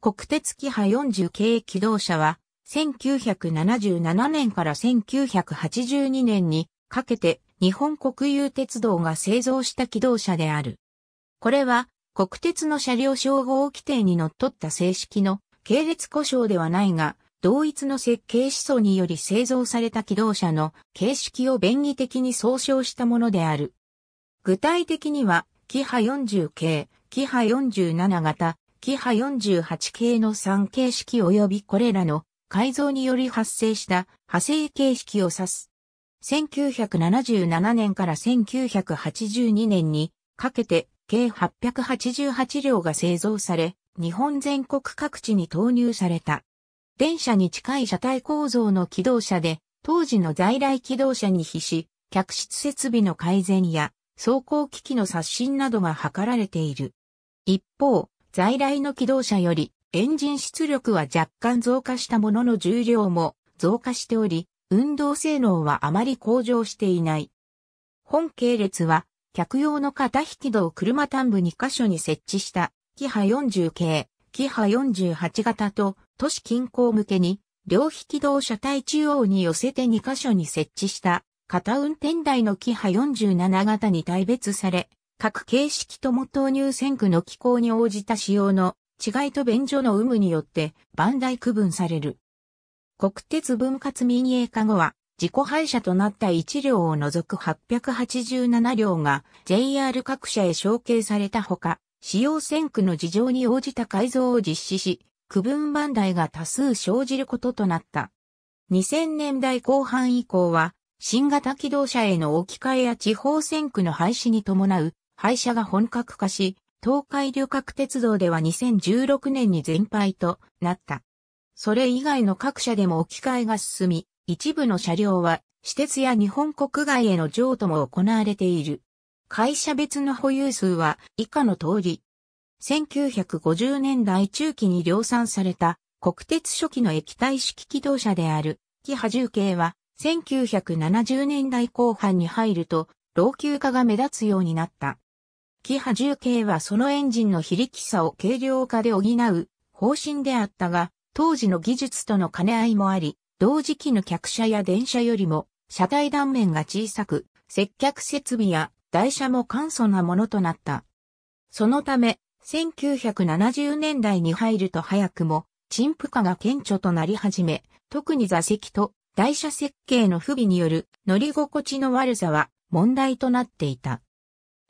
国鉄キハ40系機動車は、1977年から1982年にかけて日本国有鉄道が製造した機動車である。これは国鉄の車両称号規定に則っった正式の系列故障ではないが、同一の設計思想により製造された機動車の形式を便宜的に総称したものである。具体的には、キハ40系、キハ47型、キハ48系の3形式及びこれらの改造により発生した派生形式を指す。1977年から1982年にかけて計888両が製造され、日本全国各地に投入された。電車に近い車体構造の機動車で、当時の在来機動車に比し、客室設備の改善や走行機器の刷新などが図られている。一方、在来の機動車よりエンジン出力は若干増加したものの重量も増加しており、運動性能はあまり向上していない。本系列は客用の肩引き戸を車端部2カ所に設置したキハ40系、キハ48型と都市近郊向けに両引きを車体中央に寄せて2カ所に設置した片運転台のキハ47型に大別され、各形式とも投入線区の機構に応じた仕様の違いと便所の有無によって番台区分される。国鉄分割民営化後は自己廃車となった1両を除く887両が JR 各社へ承継されたほか、使用線区の事情に応じた改造を実施し、区分番台が多数生じることとなった。2000年代後半以降は、新型機動車への置き換えや地方線区の廃止に伴う廃車が本格化し、東海旅客鉄道では2016年に全廃となった。それ以外の各社でも置き換えが進み、一部の車両は私鉄や日本国外への譲渡も行われている。会社別の保有数は以下の通り。1950年代中期に量産された国鉄初期の液体式機動車である、キハ重慶は1970年代後半に入ると老朽化が目立つようになった。キハ重計はそのエンジンの非力さを軽量化で補う方針であったが、当時の技術との兼ね合いもあり、同時期の客車や電車よりも車体断面が小さく、接客設備や台車も簡素なものとなった。そのため、1970年代に入ると早くも、陳腐化が顕著となり始め、特に座席と台車設計の不備による乗り心地の悪さは問題となっていた。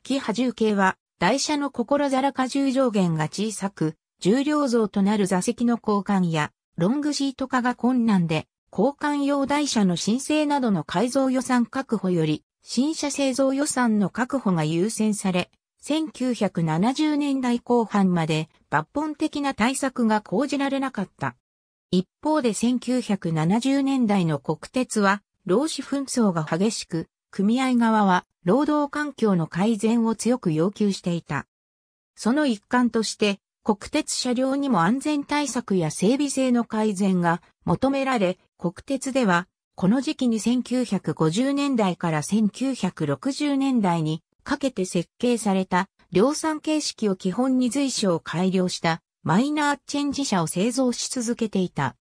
木波重計は、台車の心皿荷重上限が小さく、重量増となる座席の交換や、ロングシート化が困難で、交換用台車の申請などの改造予算確保より、新車製造予算の確保が優先され、1970年代後半まで抜本的な対策が講じられなかった。一方で1970年代の国鉄は、労使紛争が激しく、組合側は労働環境の改善を強く要求していた。その一環として、国鉄車両にも安全対策や整備性の改善が求められ、国鉄では、この時期に1950年代から1960年代にかけて設計された量産形式を基本に随所を改良したマイナーチェンジ車を製造し続けていた。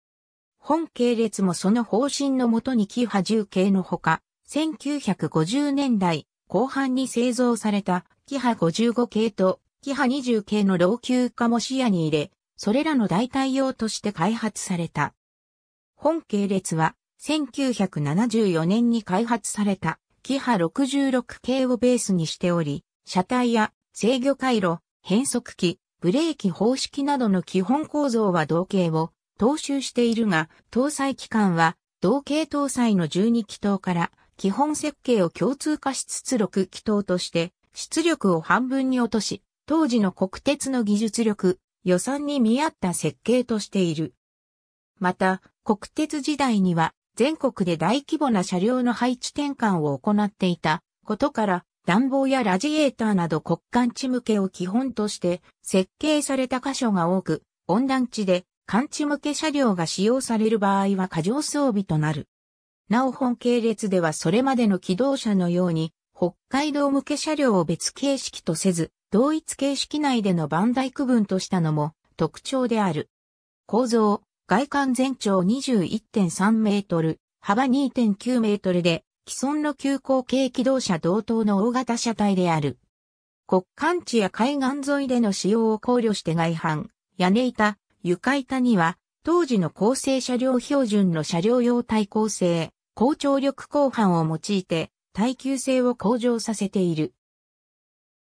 本系列もその方針のもとにキハ重0系のほか、1950年代後半に製造されたキハ55系とキハ20系の老朽化も視野に入れ、それらの代替用として開発された。本系列は1974年に開発されたキハ66系をベースにしており、車体や制御回路、変速機、ブレーキ方式などの基本構造は同型を踏襲しているが、搭載期間は同型搭載の12気筒から基本設計を共通化しつつ6気筒として、出力を半分に落とし、当時の国鉄の技術力、予算に見合った設計としている。また、国鉄時代には、全国で大規模な車両の配置転換を行っていたことから、暖房やラジエーターなど国間地向けを基本として設計された箇所が多く、温暖地で間地向け車両が使用される場合は過剰装備となる。なお本系列ではそれまでの機動車のように、北海道向け車両を別形式とせず、同一形式内での番台区分としたのも特徴である。構造、外観全長21.3メートル、幅2.9メートルで、既存の急行系機動車同等の大型車体である。国間地や海岸沿いでの使用を考慮して外反、屋根板、床板には、当時の構成車両標準の車両用対構成、高張力鋼板を用いて耐久性を向上させている。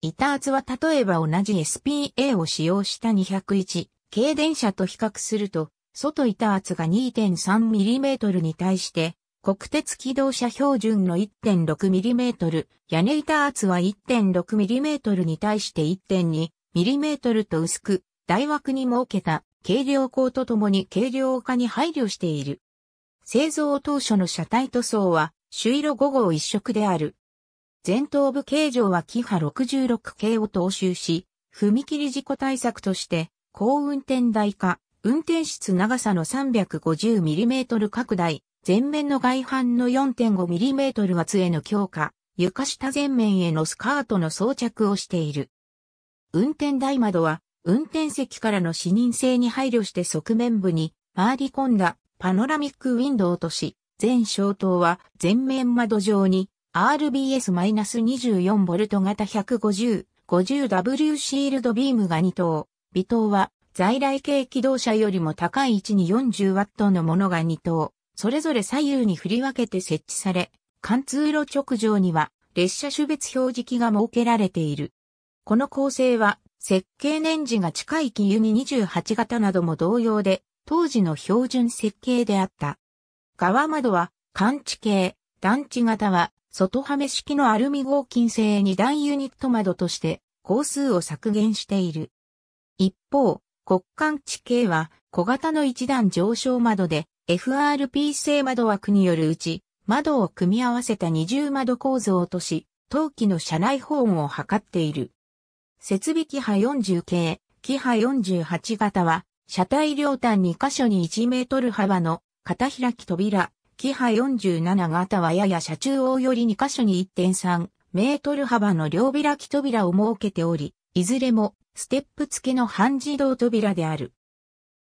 板厚は例えば同じ SPA を使用した201軽電車と比較すると、外板圧が 2.3mm に対して、国鉄機動車標準の 1.6mm、屋根板圧は 1.6mm に対して 1.2mm と薄く、大枠に設けた軽量鋼とともに軽量化に配慮している。製造当初の車体塗装は、朱色5号一色である。前頭部形状はキハ66系を踏襲し、踏切事故対策として、高運転台化、運転室長さの 350mm 拡大、前面の外反の 4.5mm 厚への強化、床下前面へのスカートの装着をしている。運転台窓は、運転席からの視認性に配慮して側面部に回り込んだパノラミックウィンドウとし、全消灯は全面窓上に RBS-24V 型 150-50W シールドビームが2灯。微灯は在来系機動車よりも高い位置に 40W のものが2灯、それぞれ左右に振り分けて設置され、貫通路直上には列車種別表示器が設けられている。この構成は設計年次が近い機油に28型なども同様で当時の標準設計であった。側窓は感知系、団地型は外はめ式のアルミ合金製2段ユニット窓として工数を削減している。一方、骨幹地形は小型の一段上昇窓で FRP 製窓枠によるうち窓を組み合わせた二重窓構造とし、陶器の車内保温を図っている。設備機波40系、機波48型は車体両端2箇所に1メートル幅の片開き扉、キハ47型はやや車中央より2箇所に1.3メートル幅の両開き扉を設けており、いずれもステップ付きの半自動扉である。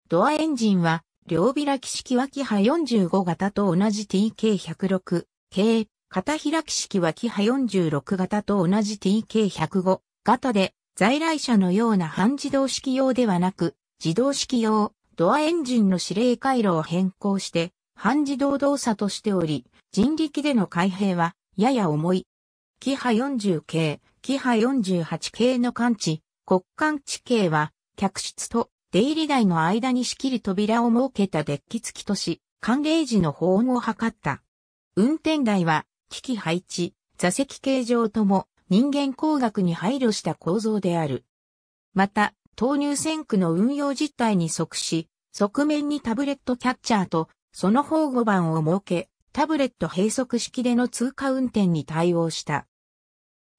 ドアエンジンは両開き式はキハ45型と同じ TK106 系、片開き式はキハ46型と同じ TK105 型で在来車のような半自動式用ではなく、自動式用ドアエンジンの指令回路を変更して半自動動作としており、人力での開閉はやや重い。キハ40系、キハ48系の感知、骨感知系は客室と出入り台の間に仕切り扉を設けたデッキ付きとし、寒冷時の保温を図った。運転台は、機器配置、座席形状とも人間工学に配慮した構造である。また、投入線区の運用実態に即し、側面にタブレットキャッチャーと、その保護板を設け、タブレット閉塞式での通過運転に対応した。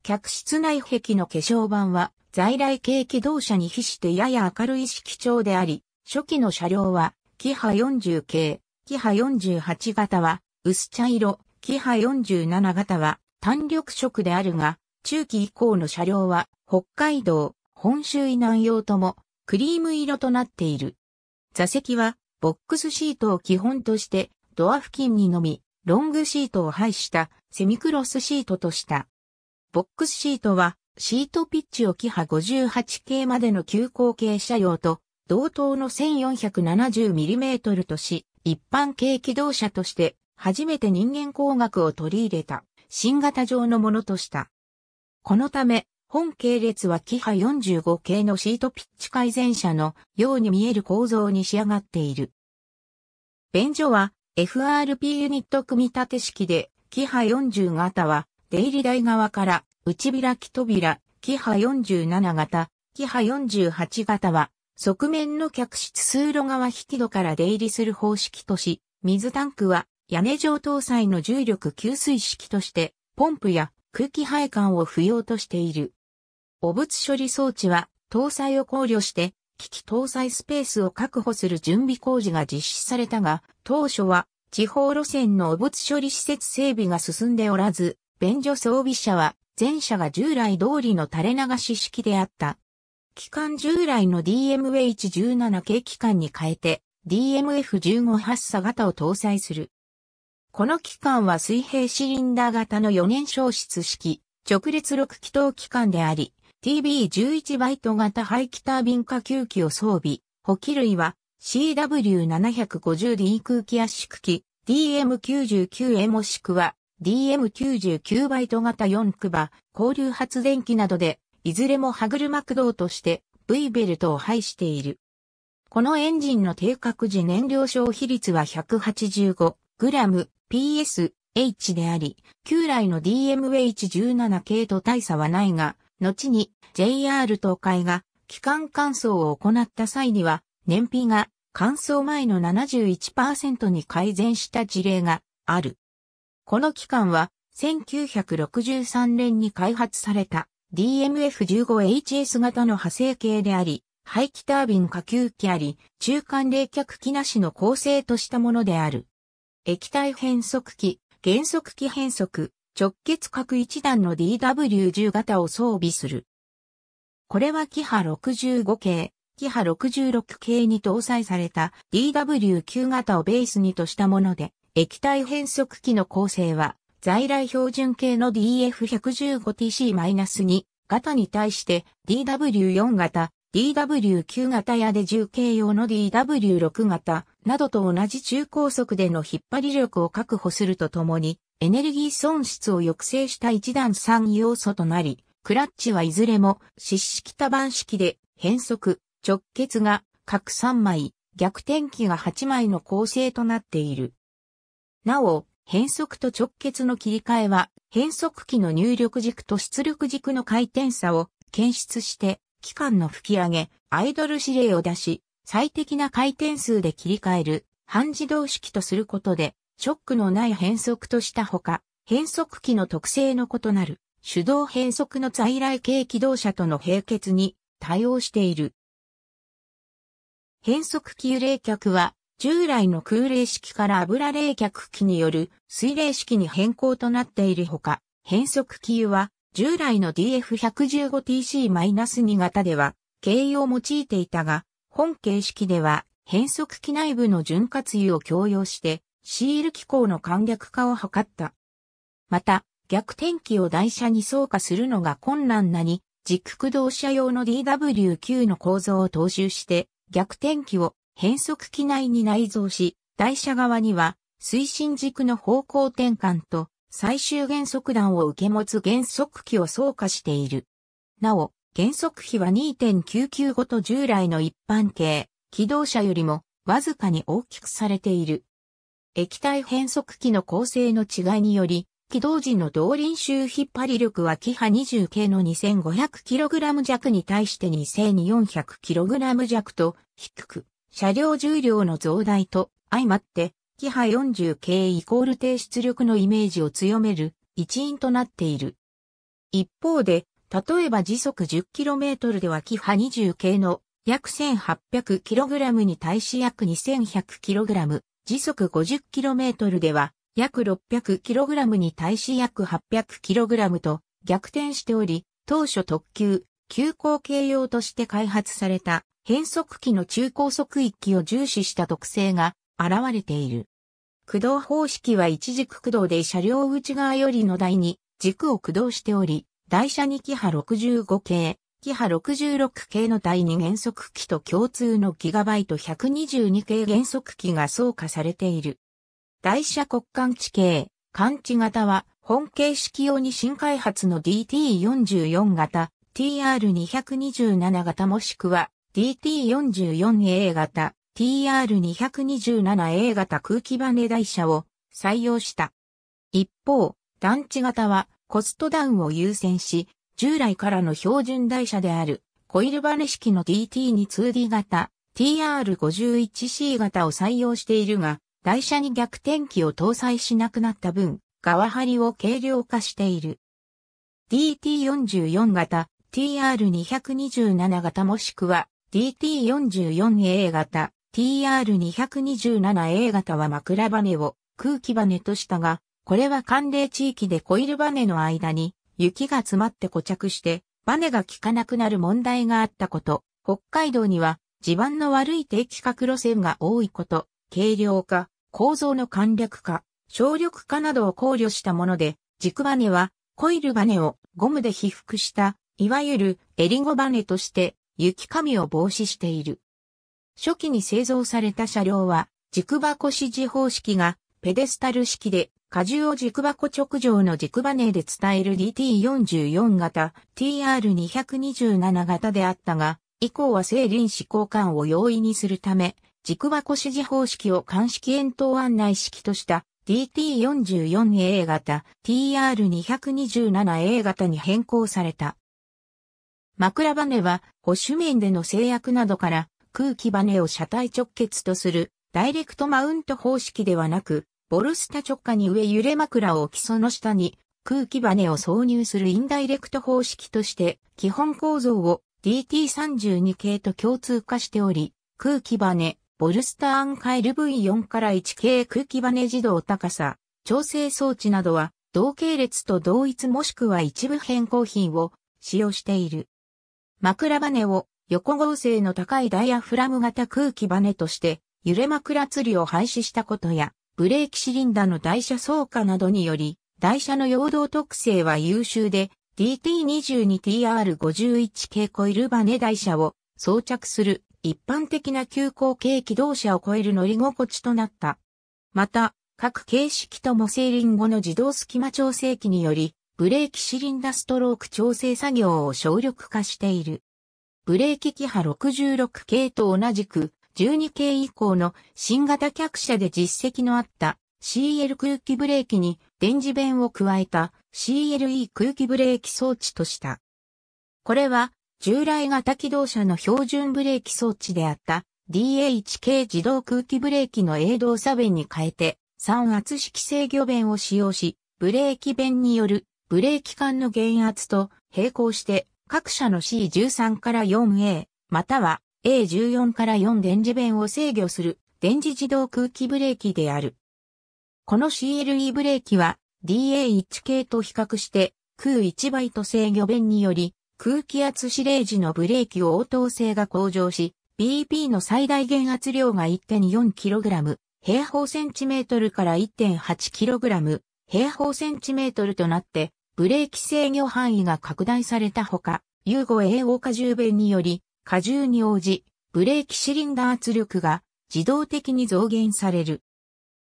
客室内壁の化粧板は、在来系機動車に比してやや明るい色調であり、初期の車両は、キハ40系、キハ48型は、薄茶色、キハ47型は、単緑色であるが、中期以降の車両は、北海道、本州以南用ともクリーム色となっている。座席はボックスシートを基本としてドア付近にのみロングシートを配したセミクロスシートとした。ボックスシートはシートピッチをき波58系までの急行系車両と同等の 1470mm とし、一般軽機動車として初めて人間工学を取り入れた新型上のものとした。このため本系列はキハ45系のシートピッチ改善車のように見える構造に仕上がっている。便所は FRP ユニット組み立て式で、キハ40型は出入り台側から内開き扉、キハ47型、キハ48型は側面の客室通路側引き戸から出入りする方式とし、水タンクは屋根上搭載の重力給水式として、ポンプや空気配管を不要としている。汚物処理装置は搭載を考慮して機器搭載スペースを確保する準備工事が実施されたが、当初は地方路線の汚物処理施設整備が進んでおらず、便所装備車は前者が従来通りの垂れ流し式であった。機関従来の DMH17 系機関に変えて DMF15 発射型を搭載する。この機関は水平シリンダー型の4年消失式、直列6気筒機関であり、TB11 バイト型排気タービン下吸気を装備。補給類は CW750D 空気圧縮機 DM99A もしくは DM99 バイト型4クバ、交流発電機などで、いずれも歯車駆動として V ベルトを配している。このエンジンの定格時燃料消費率は 185g PSH であり、旧来の DMH17 系と大差はないが、後に JR 東海が機関乾燥を行った際には燃費が乾燥前の71%に改善した事例がある。この機関は1963年に開発された DMF15HS 型の派生系であり、排気タービン下級機あり、中間冷却機なしの構成としたものである。液体変速機、減速機変速、直結核一段の DW10 型を装備する。これはキハ65系、キハ66系に搭載された DW9 型をベースにとしたもので、液体変速機の構成は、在来標準系の DF115TC-2 型に対して DW4 型、DW9 型やで重軽用の DW6 型などと同じ中高速での引っ張り力を確保するとともに、エネルギー損失を抑制した一段三要素となり、クラッチはいずれも湿式多番式で変速、直結が各3枚、逆転機が8枚の構成となっている。なお、変速と直結の切り替えは、変速機の入力軸と出力軸の回転差を検出して、機関の吹き上げ、アイドル指令を出し、最適な回転数で切り替える、半自動式とすることで、ショックのない変速としたほか、変速機の特性の異なる、手動変速の在来系機動車との並結に対応している。変速機油冷却は、従来の空冷式から油冷却機による水冷式に変更となっているほか、変速機油は、従来の DF115TC-2 型では、軽油を用いていたが、本形式では変速機内部の潤滑油を強要して、シール機構の簡略化を図った。また、逆転機を台車に走化するのが困難なに、軸駆動車用の DW9 の構造を踏襲して、逆転機を変速機内に内蔵し、台車側には推進軸の方向転換と最終減速弾を受け持つ減速機を走化している。なお、減速比は2.995と従来の一般系、機動車よりもわずかに大きくされている。液体変速機の構成の違いにより、起動時の動輪周引っ張り力はキハ2 0系の 2500kg 弱に対して 2400kg 弱と低く、車両重量の増大と相まって、キハ4 0系イコール低出力のイメージを強める一因となっている。一方で、例えば時速 10km ではキハ2 0系の約 1800kg に対し約 2100kg 時速 50km では約 600kg に対し約 800kg と逆転しており、当初特急、急行形用として開発された変速機の中高速域を重視した特性が現れている。駆動方式は一軸駆動で車両内側よりの台に軸を駆動しており、台車2機波65系、キ波66系の第2原則機と共通のギガバイト122系原則機が相加されている。台車国間地形、感知型は、本形式用に新開発の DT44 型、TR227 型もしくは DT44A 型、TR227A 型空気バネ台車を採用した。一方、団地型はコストダウンを優先し、従来からの標準台車である、コイルバネ式の d t 2 2 d 型、TR51C 型を採用しているが、台車に逆転機を搭載しなくなった分、側張りを軽量化している。DT44 型、TR227 型もしくは DT44A 型、TR227A 型は枕バネを空気バネとしたが、これは寒冷地域でコイルバネの間に雪が詰まって固着して、バネが効かなくなる問題があったこと、北海道には地盤の悪い定期格路線が多いこと、軽量化、構造の簡略化、省力化などを考慮したもので、軸バネはコイルバネをゴムで被覆した、いわゆるエリゴバネとして雪紙を防止している。初期に製造された車両は軸箱支持方式がペデスタル式で荷重を軸箱直上の軸バネで伝える DT44 型、TR227 型であったが、以降は整輪子交換を容易にするため、軸箱指示方式を鑑識円筒案内式とした DT44A 型、TR227A 型に変更された。枕バネは、保守面での制約などから、空気バネを車体直結とする、ダイレクトマウント方式ではなく、ボルスタ直下に上揺れ枕を置きその下に空気バネを挿入するインダイレクト方式として基本構造を DT32 系と共通化しており、空気バネ、ボルスターアンカイル V4 から1系空気バネ自動高さ、調整装置などは同系列と同一もしくは一部変更品を使用している。枕バネを横合成の高いダイヤフラム型空気バネとして揺れ枕釣りを廃止したことや、ブレーキシリンダの台車走荷などにより、台車の陽動特性は優秀で、DT22TR51 系コイルバネ台車を装着する一般的な急行系機動車を超える乗り心地となった。また、各形式ともセーリン後の自動隙間調整器により、ブレーキシリンダストローク調整作業を省力化している。ブレーキキ波66系と同じく、12系以降の新型客車で実績のあった CL 空気ブレーキに電磁弁を加えた CLE 空気ブレーキ装置とした。これは従来型機動車の標準ブレーキ装置であった DHK 自動空気ブレーキの A 動差弁に変えて3圧式制御弁を使用し、ブレーキ弁によるブレーキ管の減圧と並行して各社の C13 から 4A または A14 から4電磁弁を制御する電磁自動空気ブレーキである。この CLE ブレーキは DA1 系と比較して空1倍と制御弁により空気圧指令時のブレーキ応答性が向上し BP の最大減圧量が 1.4kg 平方センチメートルから 1.8kg 平方センチメートルとなってブレーキ制御範囲が拡大されたほか、融合 A オーカ弁により、荷重に応じ、ブレーキシリンダ圧力が自動的に増減される。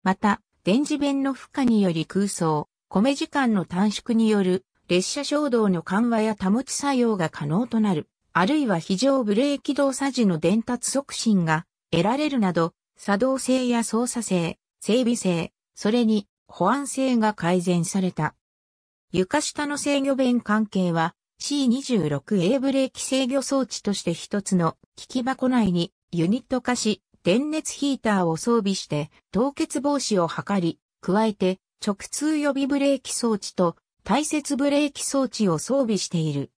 また、電磁弁の負荷により空想、米時間の短縮による列車衝動の緩和や保ち作用が可能となる、あるいは非常ブレーキ動作時の伝達促進が得られるなど、作動性や操作性、整備性、それに保安性が改善された。床下の制御弁関係は C26A ブレーキ制御装置として一つの機器箱内にユニット化し、電熱ヒーターを装備して凍結防止を図り、加えて直通予備ブレーキ装置と対接ブレーキ装置を装備している。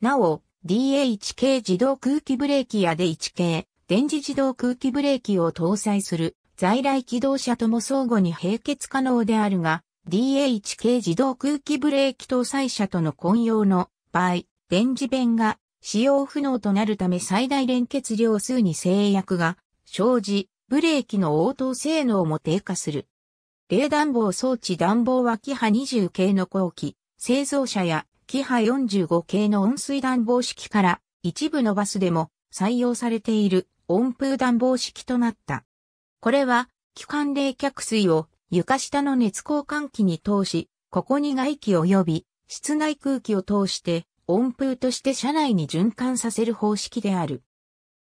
なお、DH k 自動空気ブレーキや D1 系電磁自動空気ブレーキを搭載する在来機動車とも相互に並結可能であるが、DH k 自動空気ブレーキ搭載車との混用の場合、電磁弁が使用不能となるため最大連結量数に制約が生じ、ブレーキの応答性能も低下する。冷暖房装置暖房はキハ20系の後期、製造者やキハ45系の温水暖房式から一部のバスでも採用されている温風暖房式となった。これは、気管冷却水を床下の熱交換器に通し、ここに外気及び室内空気を通して温風として車内に循環させる方式である。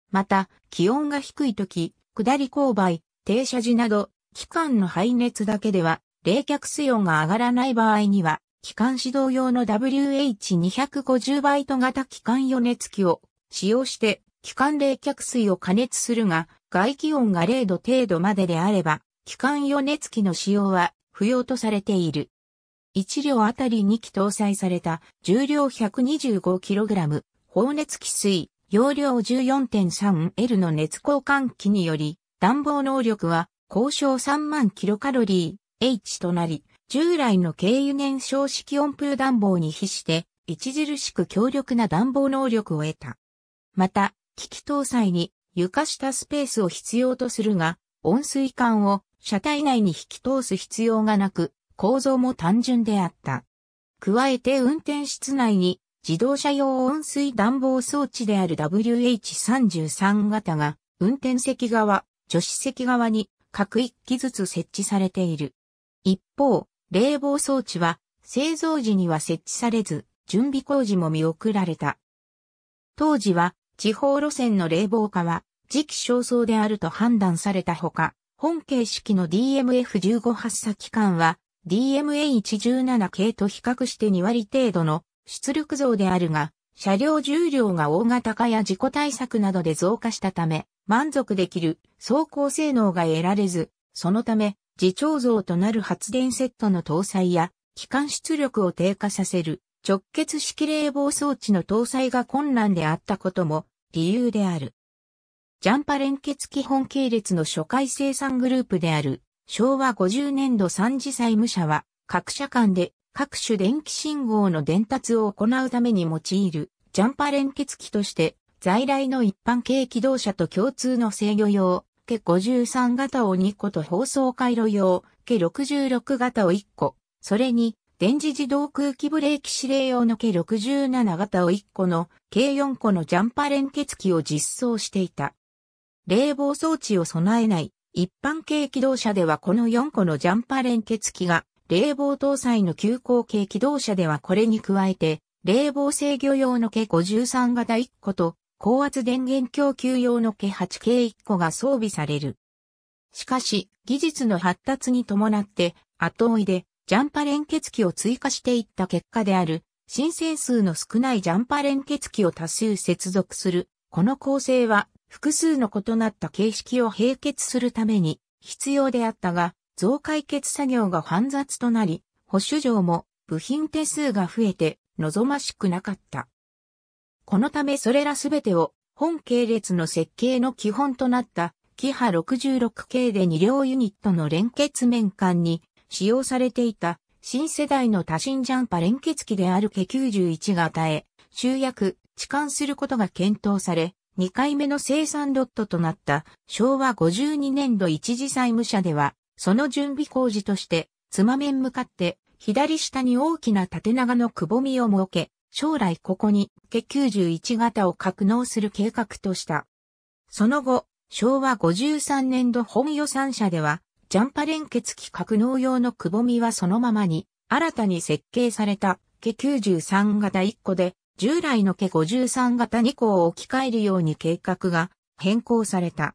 また、気温が低い時、下り勾配、停車時など、機関の排熱だけでは、冷却水温が上がらない場合には、機関指導用の WH250 バイト型機関余熱器を使用して、機関冷却水を加熱するが、外気温が0度程度までであれば、機関余熱器の使用は不要とされている。1両あたり2機搭載された重量 125kg、放熱気水、容量 14.3L の熱交換器により、暖房能力は交渉3万キロカロリー H となり、従来の軽油燃焼式温風暖房に比して、著しく強力な暖房能力を得た。また、機器搭載に床下スペースを必要とするが、温水管を車体内に引き通す必要がなく、構造も単純であった。加えて運転室内に自動車用温水暖房装置である WH33 型が運転席側、助手席側に各一機ずつ設置されている。一方、冷房装置は製造時には設置されず、準備工事も見送られた。当時は地方路線の冷房化は時期尚早であると判断されたほか、本形式の DMF15 発作機関は DMA117 系と比較して2割程度の出力増であるが、車両重量が大型化や事故対策などで増加したため、満足できる走行性能が得られず、そのため、自重増となる発電セットの搭載や、機関出力を低下させる直結式冷房装置の搭載が困難であったことも理由である。ジャンパ連結基本系列の初回生産グループである昭和50年度三次債務者は、各社間で各種電気信号の伝達を行うために用いる、ジャンパ連結機として、在来の一般軽機動車と共通の制御用、計53型を2個と放送回路用、計66型を1個、それに、電磁自動空気ブレーキ指令用の計67型を1個の計4個のジャンパ連結機を実装していた。冷房装置を備えない一般軽機動車ではこの4個のジャンパ連結機が、冷房搭載の急行軽機動車ではこれに加えて、冷房制御用の計53型1個と、高圧電源供給用の計8計1個が装備される。しかし、技術の発達に伴って、後追いで、ジャンパ連結機を追加していった結果である、申請数の少ないジャンパ連結機を多数接続する。この構成は複数の異なった形式を並結するために必要であったが、増解決作業が煩雑となり、保守上も部品手数が増えて望ましくなかった。このためそれらすべてを本系列の設計の基本となったキハ66系で2両ユニットの連結面間に使用されていた新世代の多芯ジャンパ連結機である K91 型へ集約、置換することが検討され、2回目の生産ロットとなった昭和52年度一次債務者では、その準備工事として、つまめん向かって左下に大きな縦長のくぼみを設け、将来ここに、ケ91型を格納する計画とした。その後、昭和53年度本予算者では、ジャンパ連結機格納用のくぼみはそのままに、新たに設計された、ケ93型1個で、従来のケ53型2個を置き換えるように計画が変更された。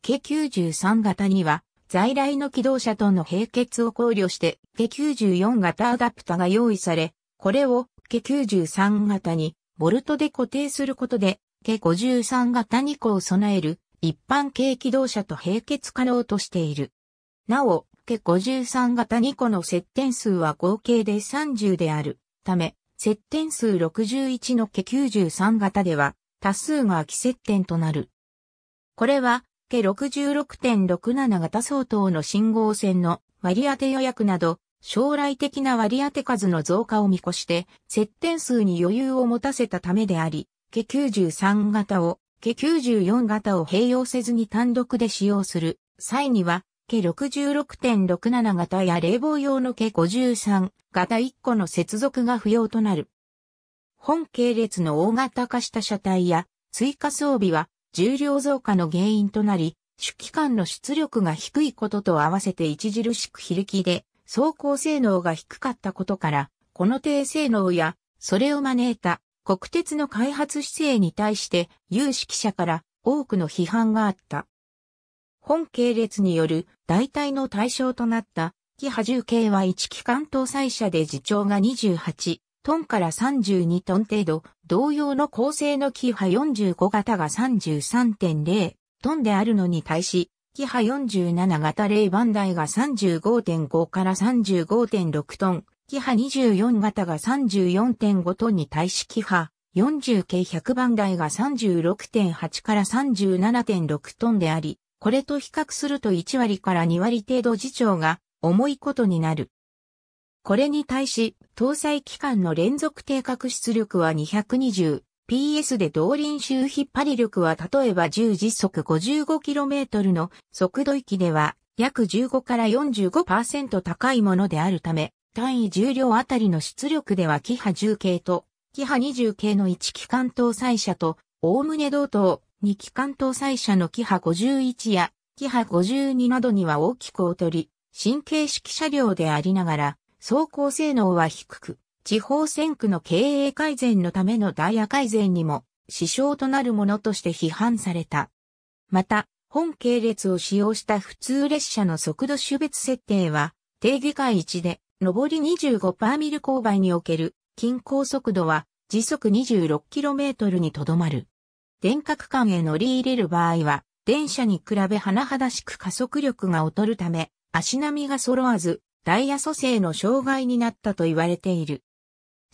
ケ93型には在来の機動車との並結を考慮してケ94型アダプタが用意され、これをケ93型にボルトで固定することでケ53型2個を備える一般軽機動車と並結可能としている。なお、ケ53型2個の接点数は合計で30であるため、接点数61のケ93型では、多数が空き接点となる。これは、ケ66.67型相当の信号線の割り当て予約など、将来的な割り当て数の増加を見越して、接点数に余裕を持たせたためであり、ケ93型を、ケ94型を併用せずに単独で使用する際には、計66.67型や冷房用の計53型1個の接続が不要となる。本系列の大型化した車体や追加装備は重量増加の原因となり、主機関の出力が低いことと合わせて著しく非力で走行性能が低かったことから、この低性能やそれを招いた国鉄の開発姿勢に対して有識者から多くの批判があった。本系列による代替の対象となったキハ重計は1機関搭載車で自重が28トンから32トン程度、同様の構成のキハ45型が33.0トンであるのに対し、キハ47型0番台が35.5から35.6トン、キハ24型が34.5トンに対しキハ40系100番台が36.8から37.6トンであり、これと比較すると1割から2割程度次長が重いことになる。これに対し、搭載機関の連続定格出力は 220PS で動輪周引っ張り力は例えば10時速 55km の速度域では約15から45%高いものであるため、単位重量あたりの出力ではキハ10系とキハ20系の1機関搭載車と、おおむね同等、2機関搭載車のキハ51やキハ52などには大きく劣り、神経式車両でありながら、走行性能は低く、地方選区の経営改善のためのダイヤ改善にも支障となるものとして批判された。また、本系列を使用した普通列車の速度種別設定は、定義会1で、上り25パーミル勾配における、均衡速度は、時速 26km にとどまる。電角間へ乗り入れる場合は、電車に比べ甚だしく加速力が劣るため、足並みが揃わず、ダイヤ蘇生の障害になったと言われている。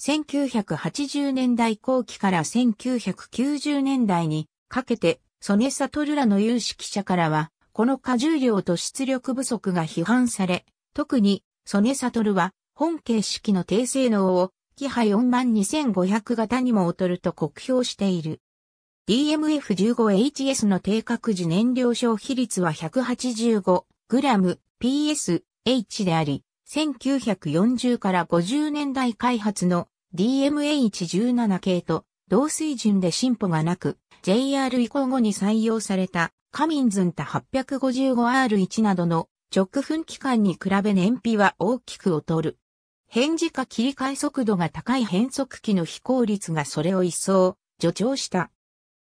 1980年代後期から1990年代にかけて、ソネ・サトルらの有識者からは、この荷重量と出力不足が批判され、特に、ソネ・サトルは、本形式の低性能を、キハ4万2500型にも劣ると酷評している。DMF15HS の定格時燃料消費率は 185g/psh であり、1940から50年代開発の DMH17 系と同水準で進歩がなく、JR 以降後に採用されたカミンズンタ 855R1 などの直噴機関に比べ燃費は大きく劣る。変時か切り替え速度が高い変速機の飛行率がそれを一層助長した。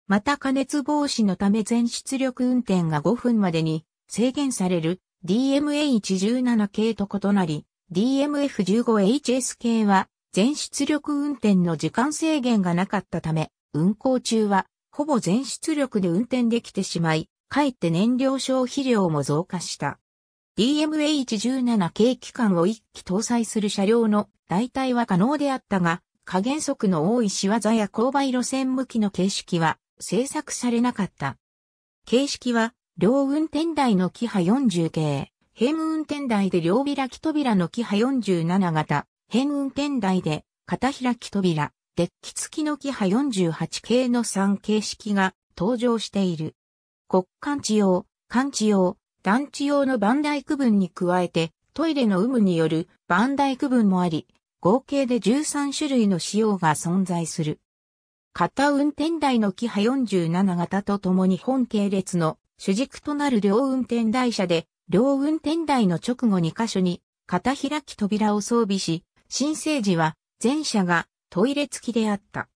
また加熱防止のため全出力運転が5分までに制限される DMH17 系と異なり、DMF15HS 系は全出力運転の時間制限がなかったため、運行中はほぼ全出力で運転できてしまい、かえって燃料消費量も増加した。DMH17 系機関を1機搭載する車両の代替は可能であったが、加減速の多い仕業や勾配路線向きの形式は製作されなかった。形式は、両運転台のキハ40系、変運転台で両開き扉のキハ47型、変運転台で片開き扉、デッキ付きのキハ48系の3形式が登場している。国間地用、間地用、団地用のバンダイ区分に加えて、トイレの有無によるバンダイ区分もあり、合計で13種類の仕様が存在する。型運転台のキハ47型とともに本系列の主軸となる両運転台車で、両運転台の直後2箇所に型開き扉を装備し、新生児は全車がトイレ付きであった。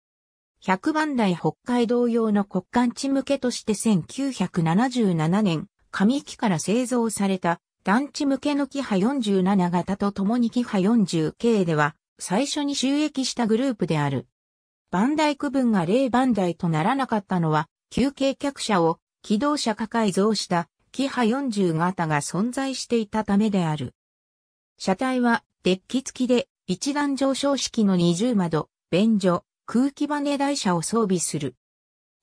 100番台北海道用の国間地向けとして1977年、上機から製造された団地向けのキハ47型とともにキハ40系では、最初に収益したグループである。バンダイ区分が0番台とならなかったのは、休憩客車を機動車化改造したキハ40型が存在していたためである。車体はデッキ付きで一段上昇式の二重窓、便所、空気バネ台車を装備する。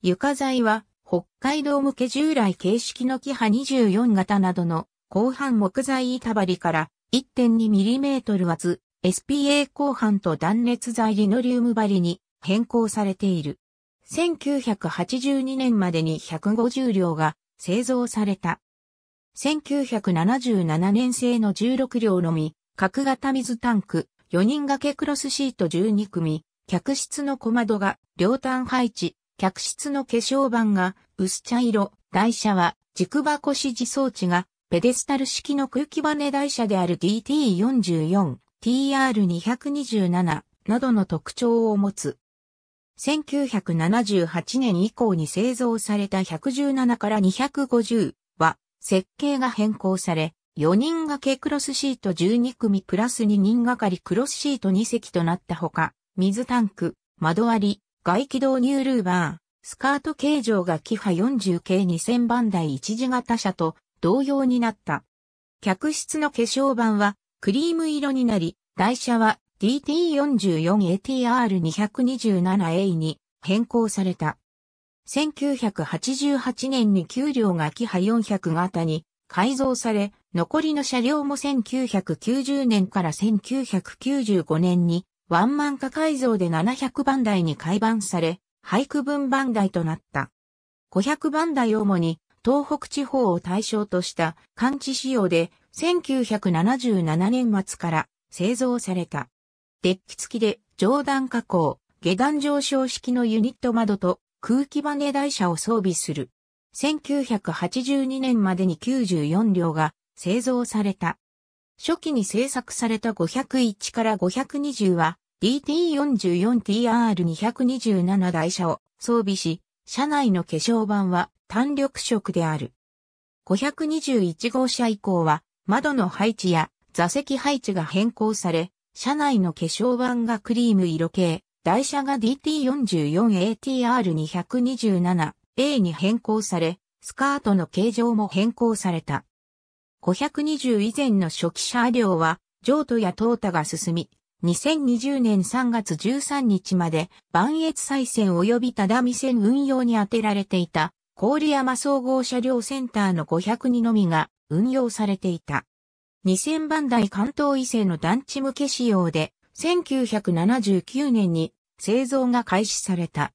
床材は北海道向け従来形式のキハ24型などの後半木材板張りから 1.2mm 厚 SPA 後半と断熱材リノリウム張りに変更されている。1982年までに150両が製造された。1977年製の16両のみ、角型水タンク、4人掛けクロスシート12組、客室の小窓が両端配置、客室の化粧板が薄茶色、台車は軸箱支持装置がペデスタル式の空気バネ台車である DT44、TR227 などの特徴を持つ。1978年以降に製造された117から250は設計が変更され、4人掛けクロスシート12組プラス2人掛かりクロスシート2席となったほか、水タンク、窓割り、外気導入ルーバー、スカート形状がキハ40系2000番台一字型車と同様になった。客室の化粧板はクリーム色になり、台車は DT44ATR227A に変更された。1988年に給料がキハ400型に改造され、残りの車両も1990年から1995年にワンマン化改造で700番台に改版され、廃区分番台となった。500番台主に東北地方を対象とした感知仕様で1977年末から製造された。デッキ付きで上段加工、下段上昇式のユニット窓と空気バネ台車を装備する。1982年までに94両が製造された。初期に製作された501から520は DT44TR227 台車を装備し、車内の化粧板は単緑色である。521号車以降は窓の配置や座席配置が変更され、車内の化粧板がクリーム色系、台車が DT44ATR227A に変更され、スカートの形状も変更された。520以前の初期車両は、譲渡や淘汰が進み、2020年3月13日まで、万越再線及び只見線運用に充てられていた、郡山総合車両センターの502のみが運用されていた。2000番台関東伊勢の団地向け仕様で、1979年に製造が開始された。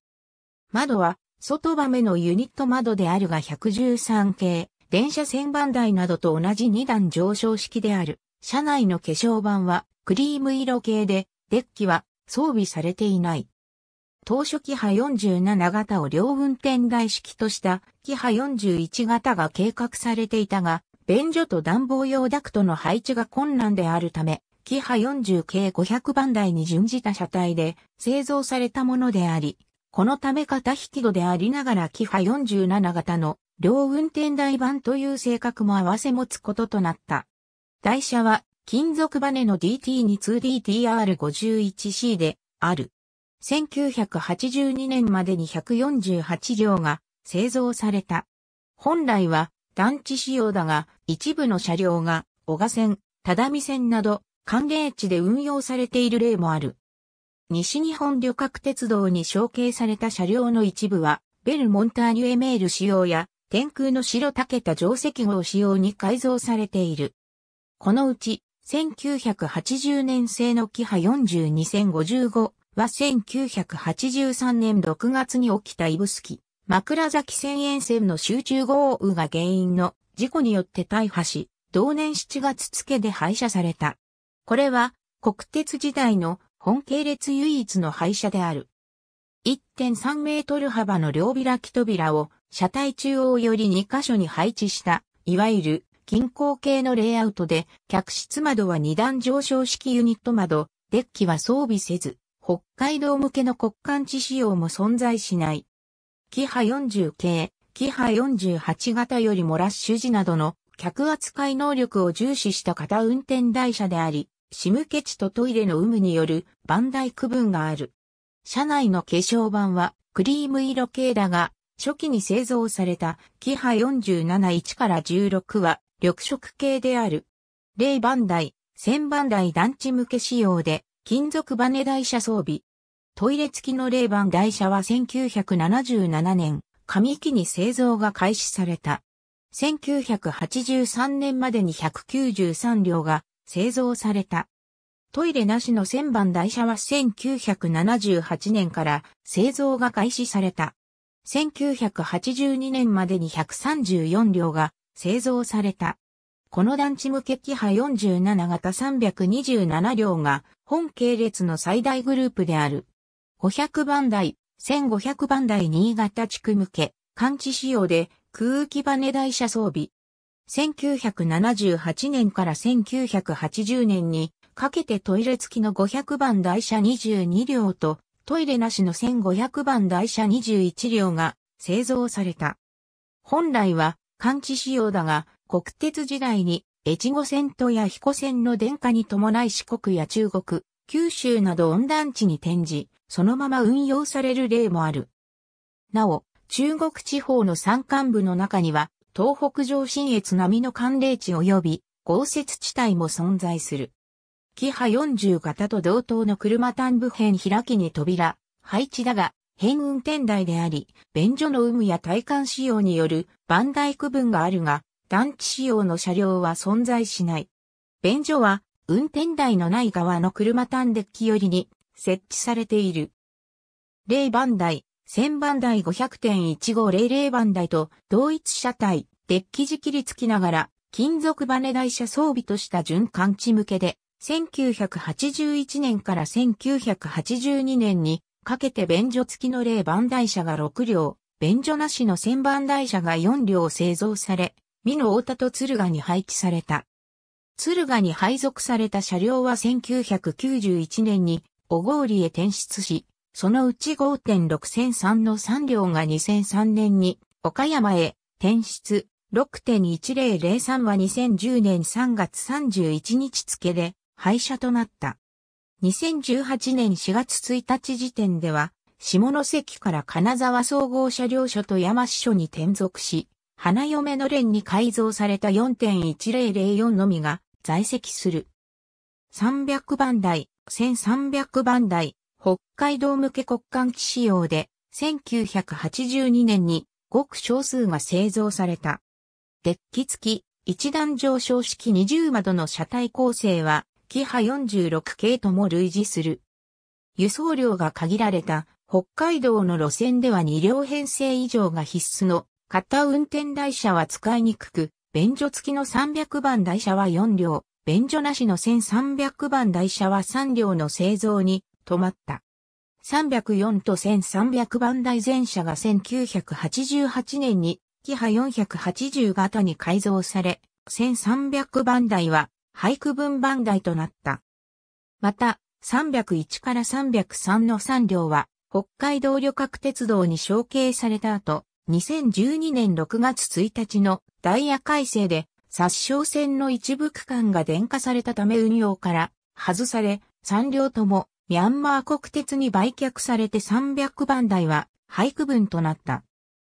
窓は、外場目のユニット窓であるが113系、電車1000番台などと同じ2段上昇式である。車内の化粧板はクリーム色系で、デッキは装備されていない。当初キハ47型を両運転台式としたキハ41型が計画されていたが、便所と暖房用ダクトの配置が困難であるため、キハ40系500番台に準じた車体で製造されたものであり、このため型引き戸でありながらキハ47型の両運転台版という性格も合わせ持つこととなった。台車は金属バネの DT2DTR51C である。1982年までに148両が製造された。本来は団地仕様だが、一部の車両が、小賀線、只見線など、寒冷地で運用されている例もある。西日本旅客鉄道に承継された車両の一部は、ベルモンターニュエメール仕様や、天空の白竹田定石号仕様に改造されている。このうち、1980年製のキハ42055は1983年6月に起きたイブスキ。枕崎線沿線の集中豪雨が原因の事故によって大破し、同年7月付で廃車された。これは国鉄時代の本系列唯一の廃車である。1.3メートル幅の両開き扉を車体中央より2箇所に配置した、いわゆる均衡系のレイアウトで、客室窓は2段上昇式ユニット窓、デッキは装備せず、北海道向けの国間地仕様も存在しない。キハ40系、キハ48型よりもラッシュ時などの客扱い能力を重視した型運転台車であり、シムケチとトイレの有無によるバンダイ区分がある。車内の化粧板はクリーム色系だが、初期に製造されたキハ471から16は緑色系である。ンダイ、1000番台団地向け仕様で金属バネ台車装備、トイレ付きの霊板台車は1977年、上期に製造が開始された。1983年までに193両が製造された。トイレなしの1000番台車は1978年から製造が開始された。1982年までに134両が製造された。この団地向け機派47型327両が本系列の最大グループである。500番台、1500番台新潟地区向け、感地仕様で空気バネ台車装備。1978年から1980年にかけてトイレ付きの500番台車22両とトイレなしの1500番台車21両が製造された。本来は感地仕様だが国鉄時代に越後線とや彦線の電化に伴い四国や中国、九州など温暖地に転じ、そのまま運用される例もある。なお、中国地方の山間部の中には、東北上信越並みの寒冷地及び豪雪地帯も存在する。キハ40型と同等の車単部辺開きに扉、配置だが、変運転台であり、便所の有無や体幹仕様による番台区分があるが、団地仕様の車両は存在しない。便所は、運転台のない側の車単デッキ寄りに設置されている。0番台、千番台500.1500番台と同一車体、デッキ仕切り付きながら、金属バネ台車装備とした準艦地向けで、1981年から1982年にかけて便所付きの例番台車が6両、便所なしの千番台車が4両製造され、美濃太田と敦賀に配置された。敦賀に配属された車両は1991年に小郡へ転出し、そのうち5.6003の3両が2003年に岡山へ転出、6.1003は2010年3月31日付で廃車となった。2018年4月1日時点では、下関から金沢総合車両所と山支所に転属し、花嫁の連に改造された4.1004のみが在籍する。300番台、1300番台、北海道向け国間機仕様で、1982年にごく少数が製造された。デッキ付き、一段上昇式20窓の車体構成は、キハ46系とも類似する。輸送量が限られた北海道の路線では2両編成以上が必須の片運転台車は使いにくく、便所付きの300番台車は4両、便所なしの1300番台車は3両の製造に止まった。304と1300番台全車が1988年に、キハ480型に改造され、1300番台は、廃区分番台となった。また、301から303の3両は、北海道旅客鉄道に承継された後、2012年6月1日のダイヤ改正で殺傷戦の一部区間が電化されたため運用から外され、3両ともミャンマー国鉄に売却されて300番台は廃区分となった。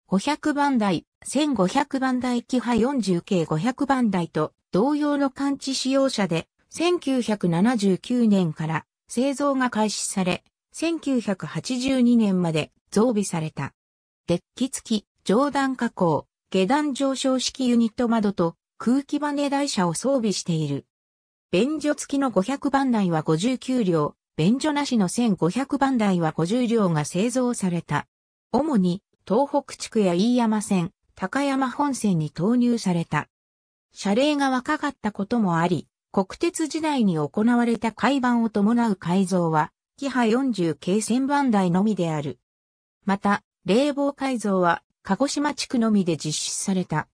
500番台、1500番台機派40系500番台と同様の感知使用車で1979年から製造が開始され、1982年まで増備された。デッキ付き、上段加工、下段上昇式ユニット窓と空気バネ台車を装備している。便所付きの500番台は59両、便所なしの1500番台は50両が製造された。主に東北地区や飯山線、高山本線に投入された。車齢が若かったこともあり、国鉄時代に行われた海板を伴う改造は、キハ40系1000番台のみである。また、冷房改造は、鹿児島地区のみで実施された。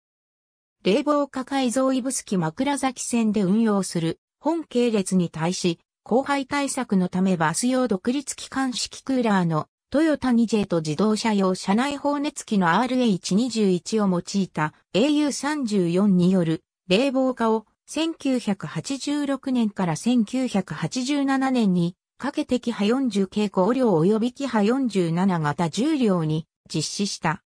冷房化改造イブスキ枕崎線で運用する本系列に対し、後輩対策のためバス用独立機関式クーラーのトヨタ 2J と自動車用車内放熱機の r h 2 1を用いた AU34 による冷房化を1986年から1987年にかけてキハ40系5量及びキハ47型重量に実施した。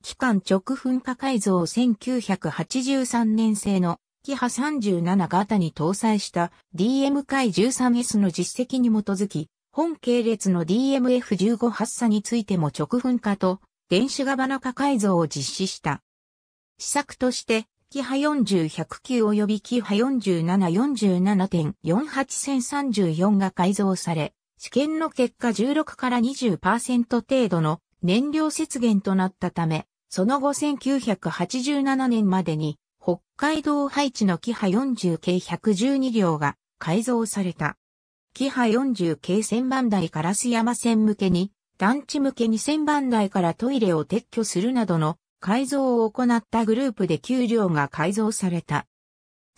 期間直噴火改造1983年製のキハ37型に搭載した DM 回 13S の実績に基づき、本系列の DMF15 発射についても直噴火と電子ガバナ化改造を実施した。試作として、キハ40-109及びキハ4 7 4 7 4 8 0 3 4が改造され、試験の結果16から20%程度の燃料節減となったため、その後1987年までに北海道配置のキハ40系112両が改造された。キハ40系1000番台から須山線向けに、団地向け2000番台からトイレを撤去するなどの改造を行ったグループで9両が改造された。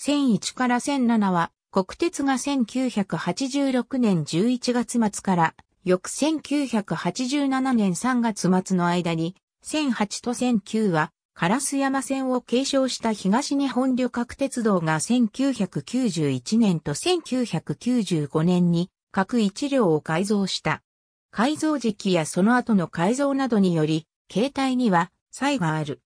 1001から1007は国鉄が1986年11月末から翌1987年3月末の間に、1008と1009は、烏山線を継承した東日本旅客鉄道が1991年と1995年に各一両を改造した。改造時期やその後の改造などにより、携帯には差異がある。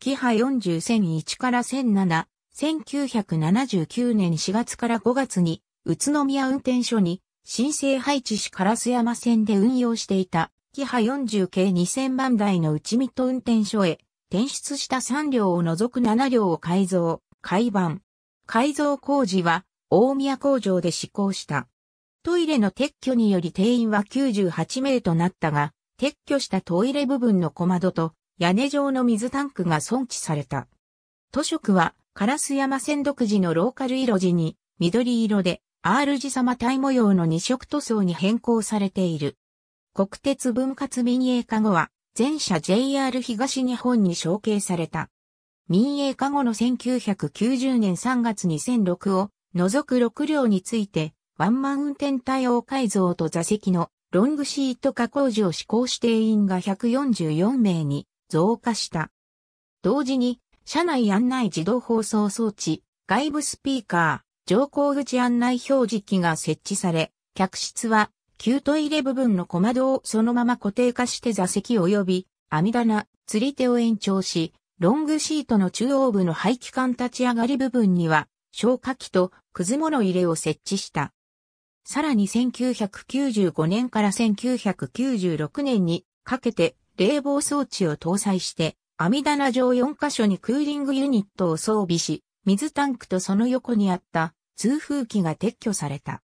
キハ40 0 1から1007、1979年4月から5月に宇都宮運転所に新生配置し烏山線で運用していた、キハ40系2000万台の内水ト運転所へ、転出した3両を除く7両を改造、改版。改造工事は、大宮工場で施行した。トイレの撤去により定員は98名となったが、撤去したトイレ部分の小窓と屋根上の水タンクが損置された。図書区は、烏山線独自のローカル色地に緑色で R 字様体模様の二色塗装に変更されている。国鉄分割民営化後は、全社 JR 東日本に承継された。民営化後の1990年3月2006を除く6両について、ワンマン運転対応改造と座席のロングシート加工時を施行して定員が144名に増加した。同時に、車内案内自動放送装置、外部スピーカー、乗降口案内表示機が設置され、客室は、旧トイレ部分の小窓をそのまま固定化して座席及び、網棚、釣り手を延長し、ロングシートの中央部の排気管立ち上がり部分には、消火器とくず物入れを設置した。さらに1995年から1996年にかけて冷房装置を搭載して、網棚上4カ所にクーリングユニットを装備し、水タンクとその横にあった通風機が撤去された。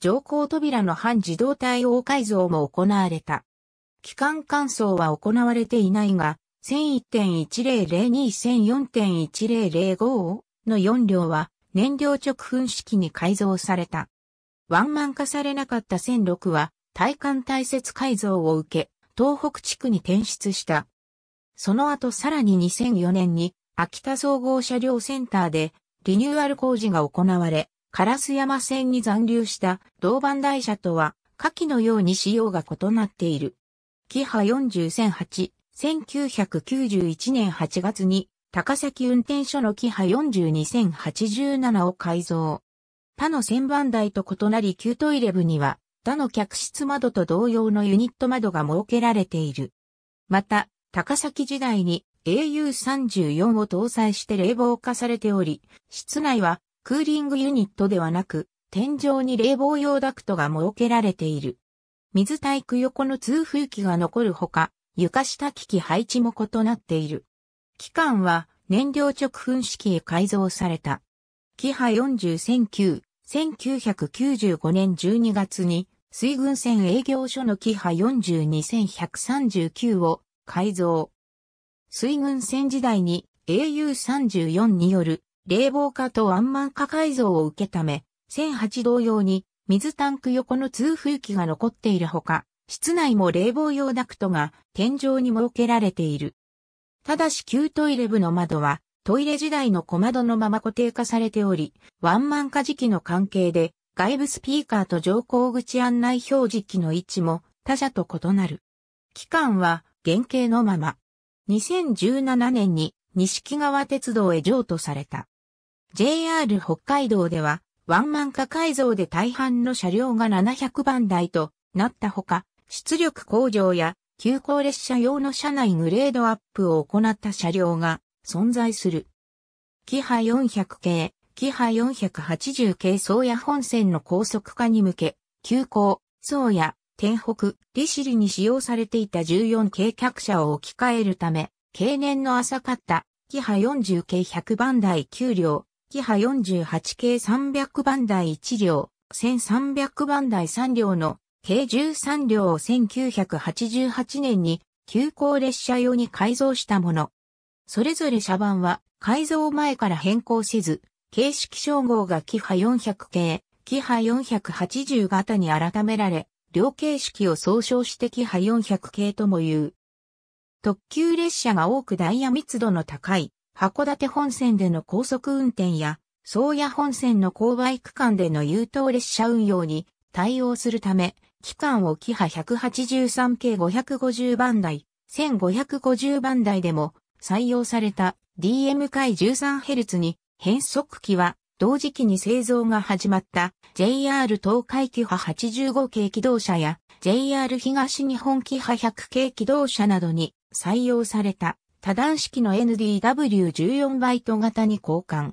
乗降扉の半自動対応改造も行われた。機関乾燥は行われていないが、1001.1002-1004.1005の4両は燃料直噴式に改造された。ワンマン化されなかった1006は体幹大切改造を受け、東北地区に転出した。その後さらに2004年に秋田総合車両センターでリニューアル工事が行われ、ス山線に残留した銅板台車とは下記のように仕様が異なっている。キハ4008、1991年8月に高崎運転所のキハ42087を改造。他の千番台と異なり旧トイレ部には他の客室窓と同様のユニット窓が設けられている。また、高崎時代に AU34 を搭載して冷房化されており、室内はクーリングユニットではなく、天井に冷房用ダクトが設けられている。水体区横の通風機が残るほか、床下機器配置も異なっている。機関は燃料直噴式へ改造された。キハ4009、1995年12月に水軍船営業所のキハ42139を改造、水軍戦時代に AU34 による冷房化とンマン化改造を受けため、1008同様に水タンク横の通風機が残っているほか、室内も冷房用ダクトが天井に設けられている。ただし旧トイレ部の窓はトイレ時代の小窓のまま固定化されており、ワンマン化時期の関係で外部スピーカーと乗降口案内表示機の位置も他社と異なる。期間は原型のまま。2017年に錦川鉄道へ譲渡された。JR 北海道では、ワンマン化改造で大半の車両が700番台となったほか、出力向上や急行列車用の車内グレードアップを行った車両が存在する。キハ400系、キハ480系宗谷本線の高速化に向け、急行、宗谷、天北、利尻に使用されていた14系客車を置き換えるため、経年の浅かった、キハ40系100番台9両、キハ48系300番台1両、1300番台3両の計13両を1988年に急行列車用に改造したもの。それぞれ車番は改造前から変更せず、形式称号がキハ400系、キハ480型に改められ、両形式を総称してキハ400系とも言う。特急列車が多くダイヤ密度の高い函館本線での高速運転や、宗谷本線の勾配区間での優等列車運用に対応するため、期間をキハ183系550番台、1550番台でも採用された DM 回 13Hz に変速機は同時期に製造が始まった JR 東海機派85系機動車や JR 東日本機派100系機動車などに採用された多段式の NDW14 バイト型に交換。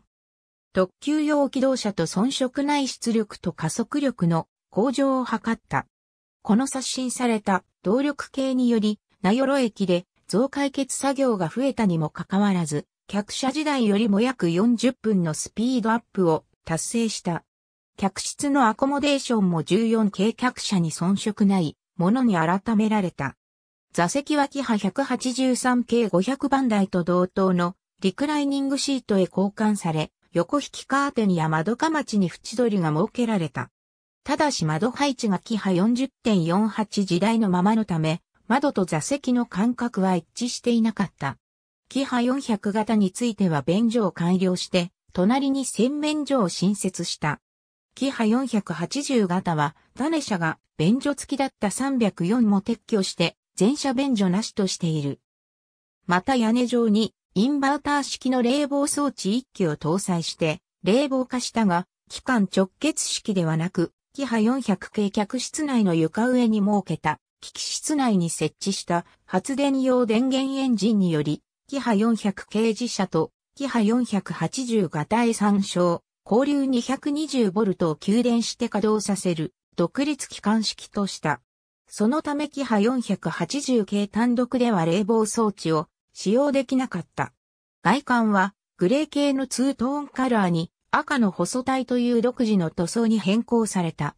特急用機動車と遜色ない出力と加速力の向上を図った。この刷新された動力系により、名寄駅で増解決作業が増えたにもかかわらず、客車時代よりも約40分のスピードアップを達成した。客室のアコモデーションも14系客車に遜色ないものに改められた。座席はキハ183系500番台と同等のリクライニングシートへ交換され、横引きカーテンや窓かまちに縁取りが設けられた。ただし窓配置がキハ40.48時代のままのため、窓と座席の間隔は一致していなかった。キハ400型については便所を改良して、隣に洗面所を新設した。キハ480型は、ガネ車が便所付きだった304も撤去して、全車便所なしとしている。また屋根上に、インバーター式の冷房装置1機を搭載して、冷房化したが、機関直結式ではなく、キハ400系客室内の床上に設けた、機器室内に設置した発電用電源エンジンにより、キハ400刑自社と、キハ480が第参章、交流 220V を給電して稼働させる、独立機関式とした。そのためキハ480系単独では冷房装置を使用できなかった。外観はグレー系のツートーンカラーに赤の細体という独自の塗装に変更された。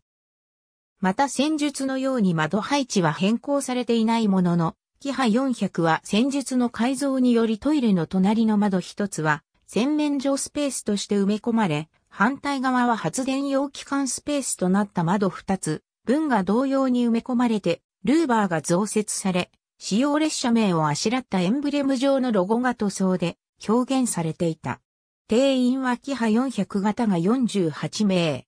また戦術のように窓配置は変更されていないものの、キハ400は戦術の改造によりトイレの隣の窓一つは洗面所スペースとして埋め込まれ、反対側は発電用機関スペースとなった窓二つ、分が同様に埋め込まれて、ルーバーが増設され、使用列車名をあしらったエンブレム状のロゴが塗装で表現されていた。定員はキハ400型が48名。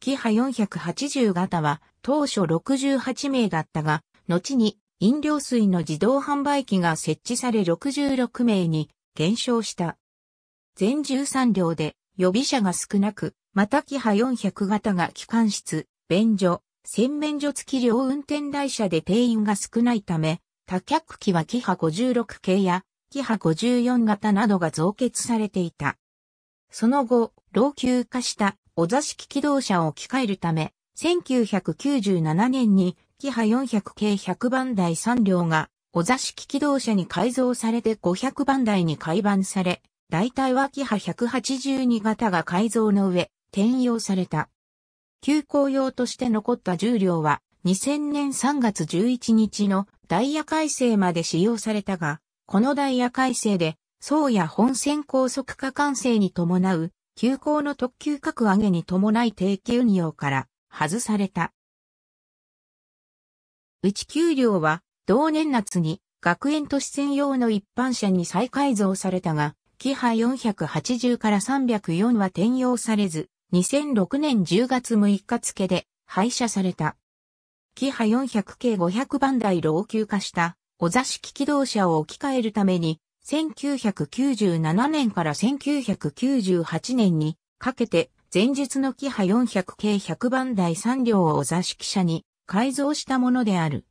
キハ480型は当初68名だったが、後に飲料水の自動販売機が設置され66名に減少した。全13両で予備車が少なく、またキハ400型が機関室、便所、洗面所付き両運転台車で定員が少ないため、多客機はキハ56系やキハ54型などが増結されていた。その後、老朽化したお座敷機動車を置き換えるため、1997年にキハ400系100番台3両が、お座敷機動車に改造されて500番台に改版され、大体はキハ182型が改造の上、転用された。急行用として残った10両は、2000年3月11日のダイヤ改正まで使用されたが、このダイヤ改正で、宗谷本線高速化完成に伴う、急行の特急格上げに伴い定期運用から外された。内丘陵は同年夏に学園都市専用の一般車に再改造されたが、キハ480から304は転用されず、2006年10月6日付で廃車された。キハ400系500番台老朽化したお座敷機動車を置き換えるために、1997年から1998年にかけて前日のキハ400系100番台3両をお座敷車に改造したものである。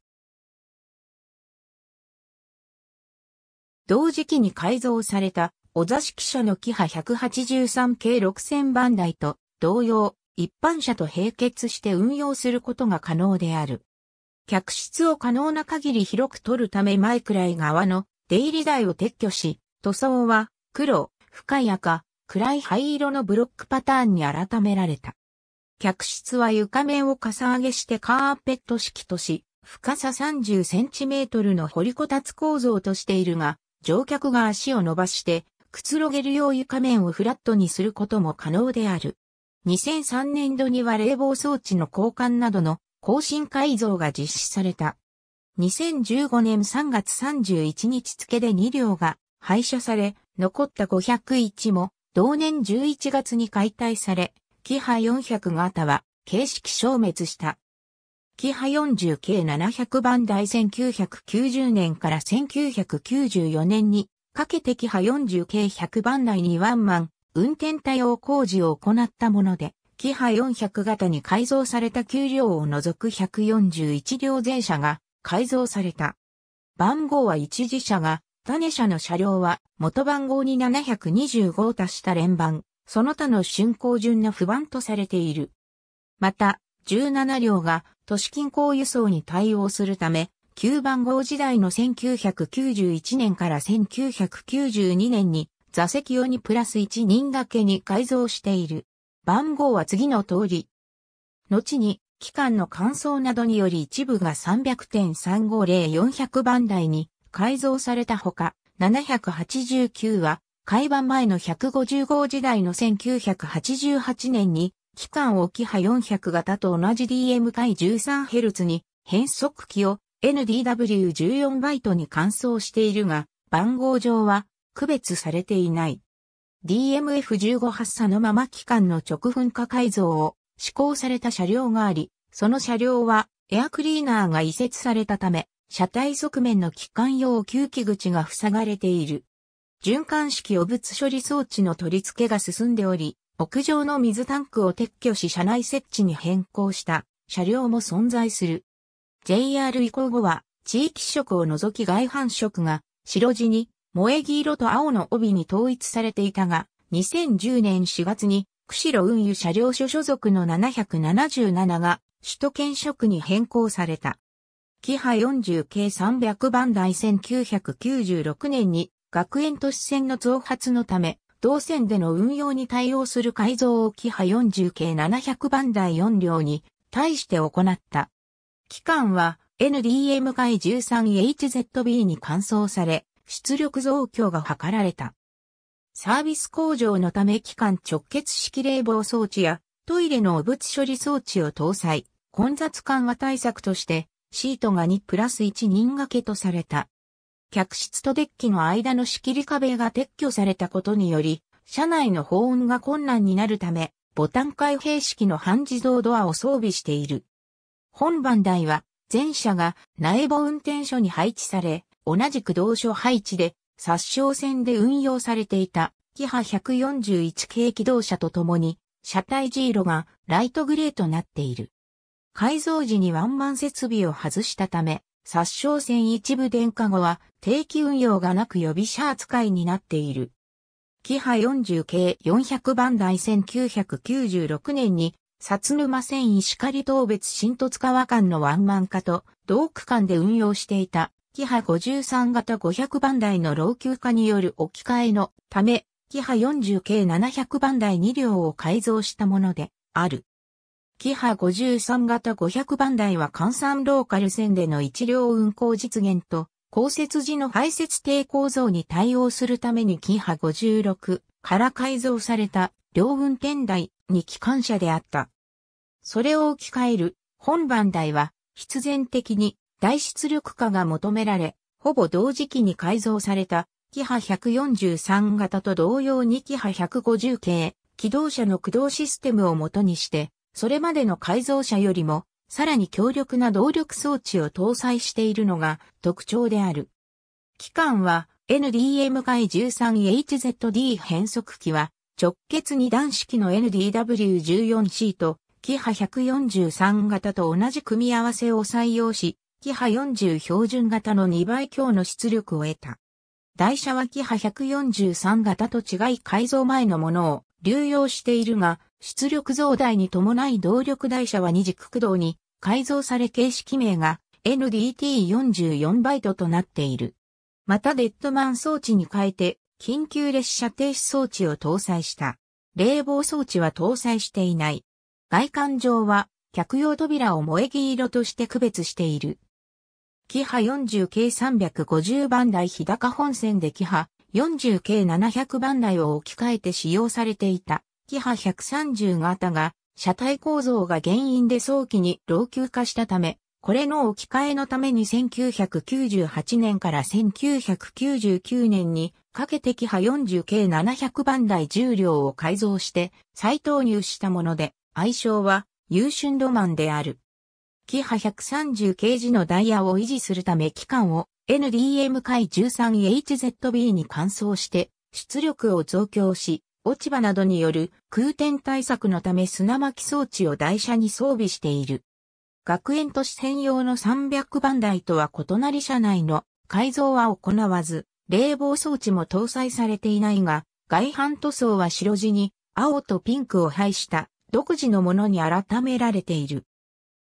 同時期に改造されたお座敷車のキハ183系6000番台と同様、一般車と並結して運用することが可能である。客室を可能な限り広く取るため前くらい側の出入り台を撤去し、塗装は黒、深い赤、暗い灰色のブロックパターンに改められた。客室は床面をかさ上げしてカーペット式とし、深さ30センチメートルの掘りこたつ構造としているが、乗客が足を伸ばして、くつろげるよう床面をフラットにすることも可能である。2003年度には冷房装置の交換などの更新改造が実施された。2015年3月31日付で2両が廃車され、残った501も同年11月に解体され、キハ400型は形式消滅した。キハ40系700番台1990年から1994年にかけてキハ40系100番台にワンマン運転対応工事を行ったもので、キハ400型に改造された9両を除く141両全車が改造された。番号は一時車が、種車の車両は元番号に725を足した連番、その他の春光順の不安とされている。また、17両が都市近郊輸送に対応するため、9番号時代の1991年から1992年に座席用にプラス1人掛けに改造している。番号は次の通り。後に、期間の乾燥などにより一部が300.350-400番台に改造されたほか、789は改版前の150号時代の1988年に、期間をキハ400型と同じ DM 回 13Hz に変速機を NDW14 バイトに換装しているが、番号上は区別されていない。DMF15 発作のまま機関の直噴火改造を施行された車両があり、その車両はエアクリーナーが移設されたため、車体側面の機関用吸気口が塞がれている。循環式汚物処理装置の取り付けが進んでおり、屋上の水タンクを撤去し車内設置に変更した車両も存在する。JR 移行後は地域色を除き外反色が白地に萌木色と青の帯に統一されていたが、2010年4月に釧路運輸車両所所属の777が首都圏色に変更された。キハ40系300番台1996年に学園都市線の増発のため、同線での運用に対応する改造をキハ40系700番台4両に対して行った。期間は NDM 回 13HZB に換装され、出力増強が図られた。サービス向上のため期間直結式冷房装置やトイレの汚物処理装置を搭載、混雑緩和対策としてシートが2プラス1人掛けとされた。客室とデッキの間の仕切り壁が撤去されたことにより、車内の保温が困難になるため、ボタン開閉式の半自動ドアを装備している。本番台は、全車が苗場運転所に配置され、同じく同所配置で、殺傷線で運用されていた、キハ141系機動車とともに、車体ジーロがライトグレーとなっている。改造時にワンマン設備を外したため、殺傷戦一部電化後は定期運用がなく予備車扱いになっている。キハ40系400番台1996年に、薩沼線石狩東別新戸塚和間のワンマン化と同区間で運用していた、キハ53型500番台の老朽化による置き換えのため、キハ40系700番台2両を改造したものである。キハ53型500番台は換算ローカル線での一両運行実現と、降雪時の排雪低構造に対応するためにキハ56から改造された両運転台に機関車であった。それを置き換える本番台は必然的に大出力化が求められ、ほぼ同時期に改造されたキハ143型と同様にキハ150系、機動車の駆動システムを元にして、それまでの改造車よりも、さらに強力な動力装置を搭載しているのが特徴である。機関は NDM 回 13HZD 変速機は直結二段式の NDW14C とキハ143型と同じ組み合わせを採用し、キハ40標準型の2倍強の出力を得た。台車はキハ143型と違い改造前のものを流用しているが、出力増大に伴い動力台車は二軸駆動に改造され形式名が NDT44 バイトとなっている。またデッドマン装置に変えて緊急列車停止装置を搭載した。冷房装置は搭載していない。外観上は客用扉を萌木色として区別している。キハ40 k 350番台日高本線でキハ40 k 700番台を置き換えて使用されていたキハ130型が、車体構造が原因で早期に老朽化したため、これの置き換えのために1998年から1999年にかけてキハ40系700番台重量を改造して再投入したもので、愛称は優春ロマンである。キハ130系時のダイヤを維持するため機関を NDM 回 13HZB に換装して出力を増強し、落ち葉などによる空転対策のため砂巻装置を台車に装備している。学園都市専用の300番台とは異なり車内の改造は行わず、冷房装置も搭載されていないが、外反塗装は白地に青とピンクを配した独自のものに改められている。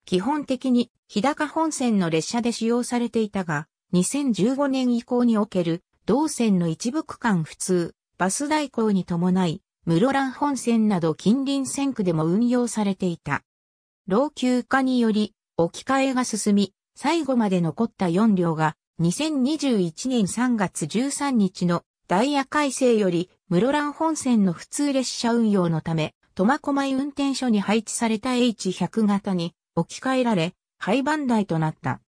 基本的に日高本線の列車で使用されていたが、2015年以降における同線の一部区間普通、バス代行に伴い、室蘭本線など近隣線区でも運用されていた。老朽化により、置き換えが進み、最後まで残った4両が、2021年3月13日のダイヤ改正より、室蘭本線の普通列車運用のため、苫小牧運転所に配置された H100 型に置き換えられ、廃番台となった。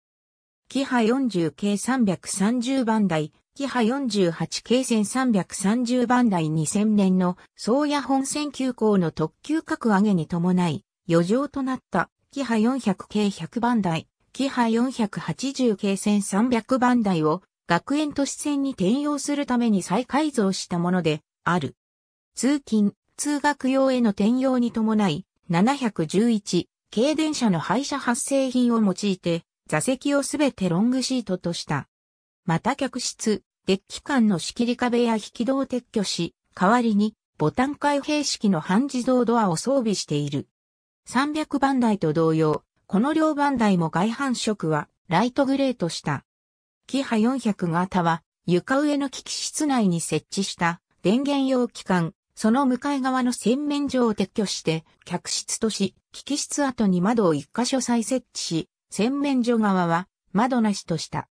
キハ40系330番台、キハ48系線330番台2000年の宗谷本線急行の特急格上げに伴い、余剰となったキハ400系100番台、キハ480系線300番台を学園都市線に転用するために再改造したものである。通勤、通学用への転用に伴い、711軽電車の廃車発生品を用いて、座席をすべてロングシートとした。また客室、デッキ間の仕切り壁や引き戸を撤去し、代わりにボタン開閉式の半自動ドアを装備している。300番台と同様、この両番台も外反色はライトグレーとした。キハ400型は床上の機器室内に設置した電源用機関、その向かい側の洗面所を撤去して客室とし、機器室跡に窓を一箇所再設置し、洗面所側は窓なしとした。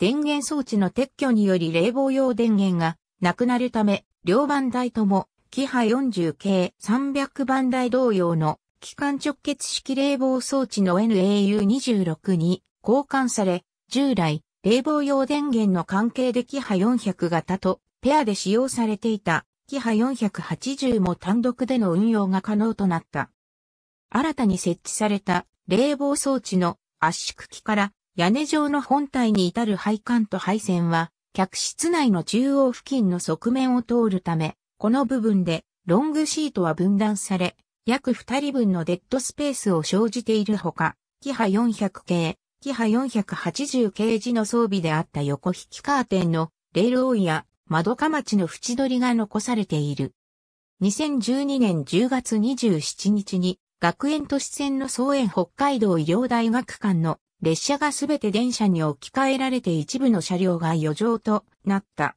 電源装置の撤去により冷房用電源がなくなるため、両番台とも、キハ40系300番台同様の機関直結式冷房装置の NAU26 に交換され、従来、冷房用電源の関係でキハ400型とペアで使用されていたキハ480も単独での運用が可能となった。新たに設置された冷房装置の圧縮機から屋根状の本体に至る配管と配線は、客室内の中央付近の側面を通るため、この部分でロングシートは分断され、約2人分のデッドスペースを生じているほか、キハ400系、キハ480系時の装備であった横引きカーテンのレールオイや窓かまちの縁取りが残されている。2012年10月27日に学園都市線の総園北海道医療大学館の列車がすべて電車に置き換えられて一部の車両が余剰となった。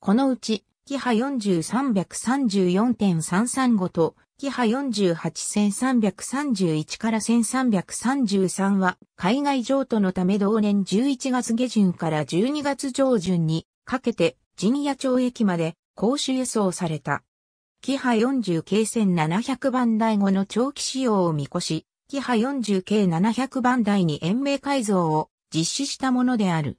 このうち、キハ4 3 3 4 3 3 5と、キハ48331から1333は、海外譲渡のため同年11月下旬から12月上旬にかけて、陣屋町駅まで公衆輸送された。キハ40京線700番台後の長期使用を見越し、キハ 40K700 番台に延命改造を実施したものである。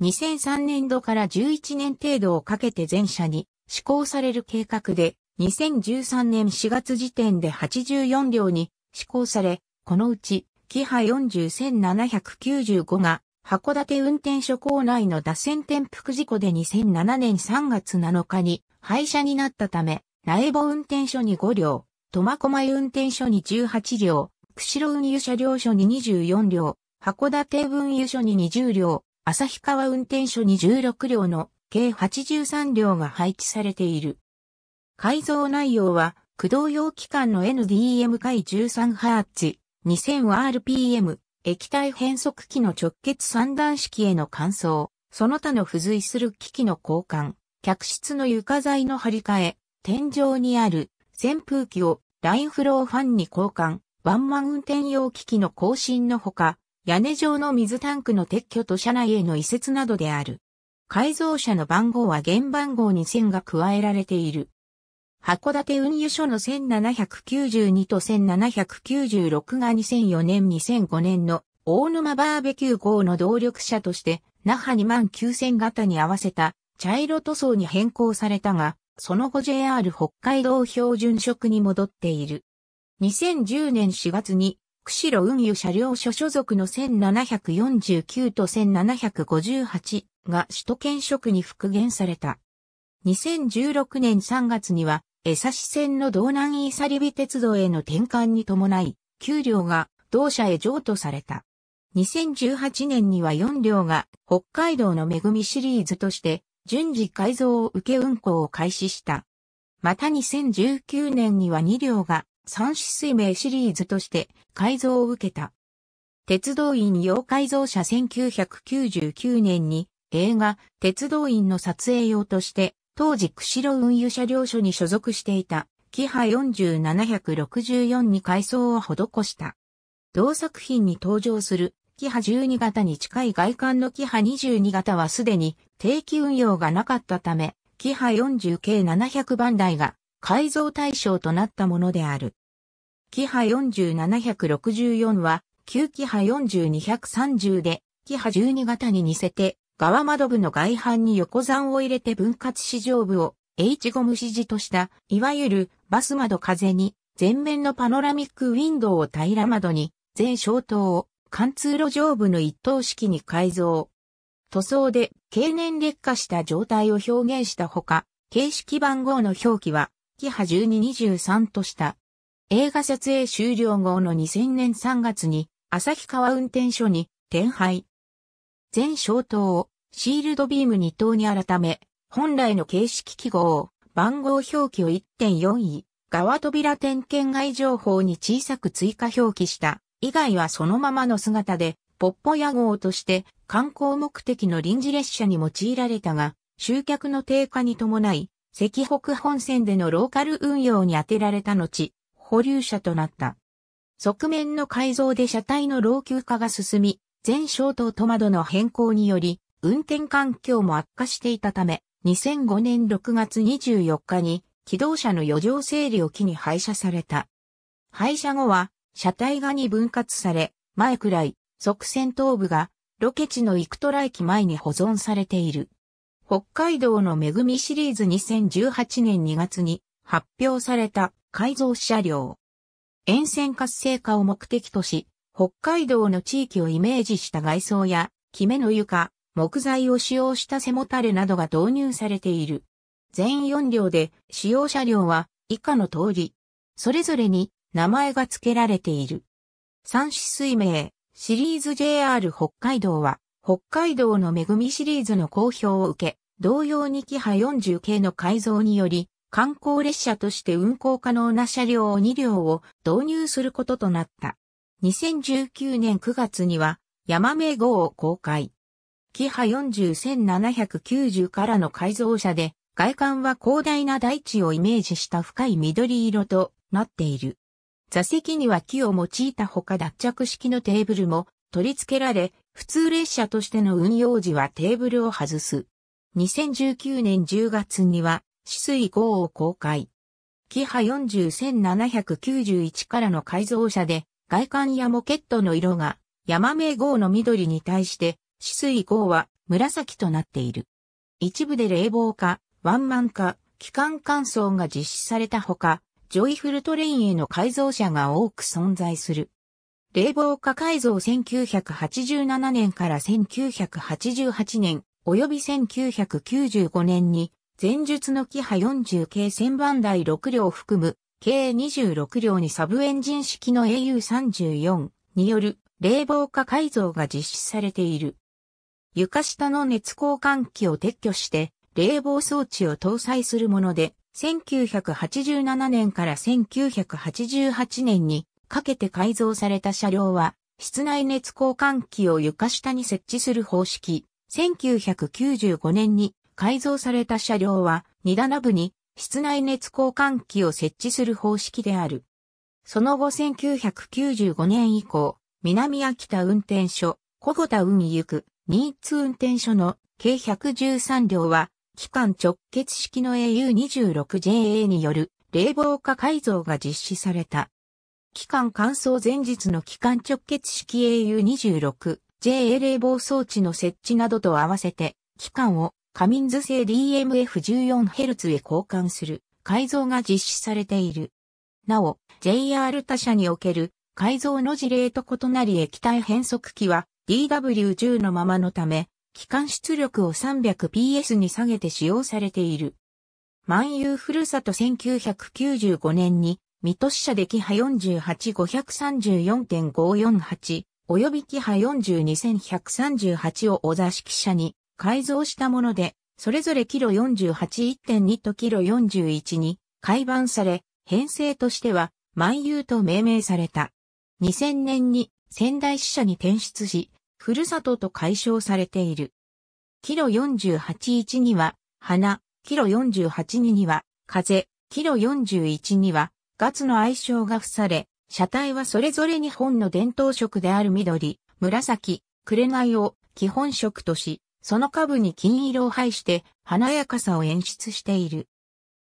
2003年度から11年程度をかけて全社に施行される計画で、2013年4月時点で84両に施行され、このうち、キハ40795が函館運転所構内の脱線転覆事故で2007年3月7日に廃車になったため、苗穂運転所に5両、苫小牧運転所に18両、釧路運輸車両所に24両、函館運輸所に20両、旭川運転所に16両の計83両が配置されている。改造内容は、駆動用機関の NDM 回 13Hz、2000rpm、液体変速機の直結三段式への換装、その他の付随する機器の交換、客室の床材の張り替え、天井にある扇風機をラインフローファンに交換、ワンマン運転用機器の更新のほか、屋根上の水タンクの撤去と車内への移設などである。改造車の番号は原番号に線が加えられている。函館運輸所の1792と1796が2004年2005年の大沼バーベキュー号の動力車として那覇2万9000型に合わせた茶色塗装に変更されたが、その後 JR 北海道標準職に戻っている。2010年4月に、釧路運輸車両所所属の1749と1758が首都圏職に復元された。2016年3月には、江差線の道南ーサリビ鉄道への転換に伴い、給料が同社へ譲渡された。2018年には4両が北海道の恵みシリーズとして順次改造を受け運行を開始した。また2019年には2両が三種水明シリーズとして改造を受けた。鉄道員用改造車1999年に映画鉄道員の撮影用として当時釧路運輸車両所に所属していたキハ4764に改装を施した。同作品に登場するキハ12型に近い外観のキハ22型はすでに定期運用がなかったため、キハ40 k 700番台が改造対象となったものである。キハ40764は、旧キハ4230で、キハ12型に似せて、側窓部の外反に横山を入れて分割市場部を H ゴム指示とした、いわゆるバス窓風に、前面のパノラミックウィンドウを平ら窓に、全消灯を貫通路上部の一等式に改造。塗装で経年劣化した状態を表現したほか、形式番号の表記は、キハ1223とした。映画撮影終了後の2000年3月に、旭川運転所に、転廃。全消灯を、シールドビーム2等に改め、本来の形式記号を、番号表記を1.4位、側扉点検外情報に小さく追加表記した、以外はそのままの姿で、ポッポ屋号として観光目的の臨時列車に用いられたが、集客の低下に伴い、赤北本線でのローカル運用に充てられた後、保留車となった。側面の改造で車体の老朽化が進み、全小灯と窓の変更により、運転環境も悪化していたため、2005年6月24日に、機動車の余剰整理を機に廃車された。廃車後は、車体がに分割され、前くらい、側線頭部がロケ地のイクトラ駅前に保存されている。北海道の恵みシリーズ2018年2月に発表された改造車両。沿線活性化を目的とし、北海道の地域をイメージした外装や、キメの床、木材を使用した背もたれなどが導入されている。全4両で使用車両は以下の通り、それぞれに名前が付けられている。三種水明、シリーズ JR 北海道は、北海道の恵みシリーズの公表を受け、同様にキハ40系の改造により、観光列車として運行可能な車両2両を導入することとなった。2019年9月には、ヤマメ号を公開。キハ40790からの改造車で、外観は広大な大地をイメージした深い緑色となっている。座席には木を用いたほか脱着式のテーブルも取り付けられ、普通列車としての運用時はテーブルを外す。2019年10月には、止水号を公開。キハ40791からの改造車で、外観やモケットの色が、山名号の緑に対して、止水号は紫となっている。一部で冷房化、ワンマン化、機関乾燥が実施されたほか、ジョイフルトレインへの改造車が多く存在する。冷房化改造1987年から1988年、及び1995年に、前述のキハ40系1000番台6両含む、計26両にサブエンジン式の AU34 による冷房化改造が実施されている。床下の熱交換器を撤去して冷房装置を搭載するもので、1987年から1988年にかけて改造された車両は、室内熱交換器を床下に設置する方式。1995年に改造された車両は、二棚部に室内熱交換器を設置する方式である。その後1995年以降、南秋田運転所、小五田運行く、新津運転所の計113両は機関直結式の AU26JA による冷房化改造が実施された。機関乾燥前日の機関直結式 AU26JA 冷房装置の設置などと合わせて、機関をカミンズ製 DMF14Hz へ交換する改造が実施されている。なお、JR 他社における改造の事例と異なり液体変速機は DW10 のままのため、機関出力を 300PS に下げて使用されている。万有ふるさと1995年に、水戸支社でキハ48534.548及びキハ42138を小座敷社に改造したもので、それぞれキロ481.2とキロ41に改版され、編成としては万有と命名された。2000年に仙台支社に転出し、ふるさとと解消されている。キロ481には、花、キロ482には、風、キロ41には、ガツの愛称が付され、車体はそれぞれ日本の伝統色である緑、紫、紅を基本色とし、その下部に金色を配して華やかさを演出している。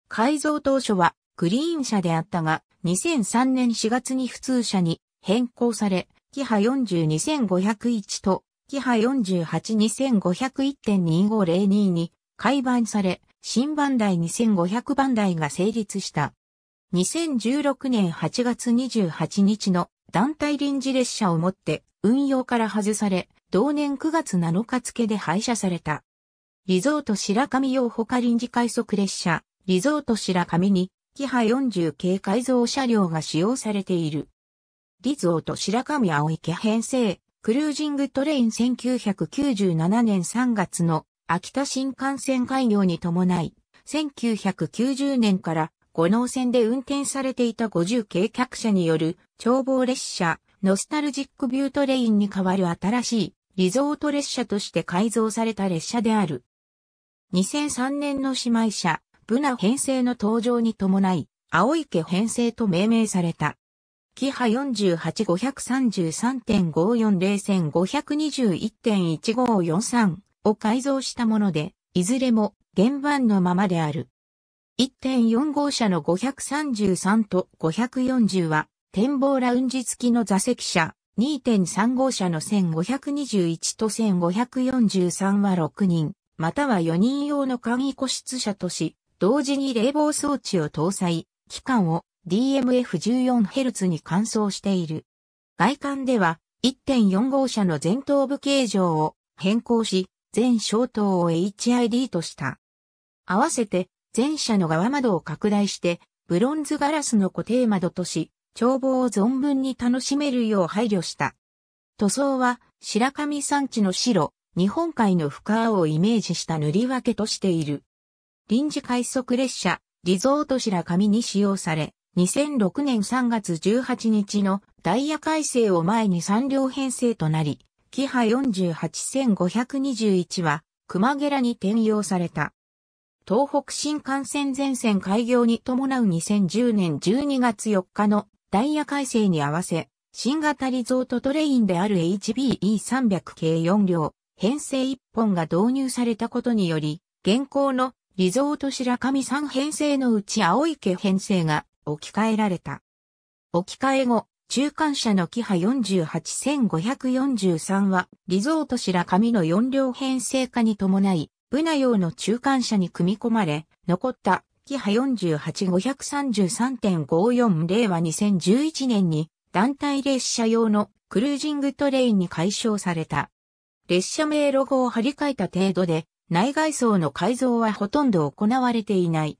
改造当初はグリーン車であったが、2003年4月に普通車に変更され、キハ42501と、キハ4 8 2 5 0 1 2 5 0 2に改版され、新番台2500番台が成立した。2016年8月28日の団体臨時列車をもって運用から外され、同年9月7日付で廃車された。リゾート白神用他臨時快速列車、リゾート白神に、キハ40系改造車両が使用されている。リズオと白神青池編成、クルージングトレイン1997年3月の秋田新幹線開業に伴い、1990年から五能線で運転されていた50系客車による眺望列車、ノスタルジックビュートレインに代わる新しいリゾート列車として改造された列車である。2003年の姉妹車、ブナ編成の登場に伴い、青池編成と命名された。キハ4 8 5 3 3 5 4 0 5 2 1 1 5 4 3を改造したもので、いずれも原版のままである。1.4号車の533と540は展望ラウンジ付きの座席車、2.3号車の1521と1543は6人、または4人用の簡易個室車とし、同時に冷房装置を搭載、機関を DMF14Hz に換装している。外観では1.4号車の前頭部形状を変更し、全小灯を HID とした。合わせて前車の側窓を拡大して、ブロンズガラスの固定窓とし、眺望を存分に楽しめるよう配慮した。塗装は白神山地の白、日本海の深青をイメージした塗り分けとしている。臨時快速列車、リゾート白神に使用され、2006年3月18日のダイヤ改正を前に3両編成となり、キハ48521は熊ゲに転用された。東北新幹線全線開業に伴う2010年12月4日のダイヤ改正に合わせ、新型リゾートトレインである HBE300 系4両、編成1本が導入されたことにより、現行のリゾート白神山編成のうち青池編成が置き換えられた。置き換え後、中間車のキハ48543は、リゾート白紙の4両編成化に伴い、ブナ用の中間車に組み込まれ、残ったキハ48533.54令和2011年に、団体列車用のクルージングトレインに解消された。列車名ロゴを張り替えた程度で、内外装の改造はほとんど行われていない。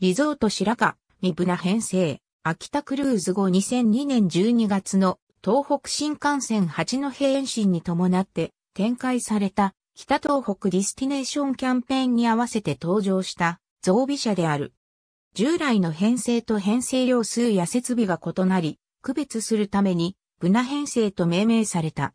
リゾート白川ブナ編成、秋田クルーズ後2002年12月の東北新幹線八戸延伸に伴って展開された北東北ディスティネーションキャンペーンに合わせて登場した増備車である。従来の編成と編成量数や設備が異なり、区別するために、ブナ編成と命名された。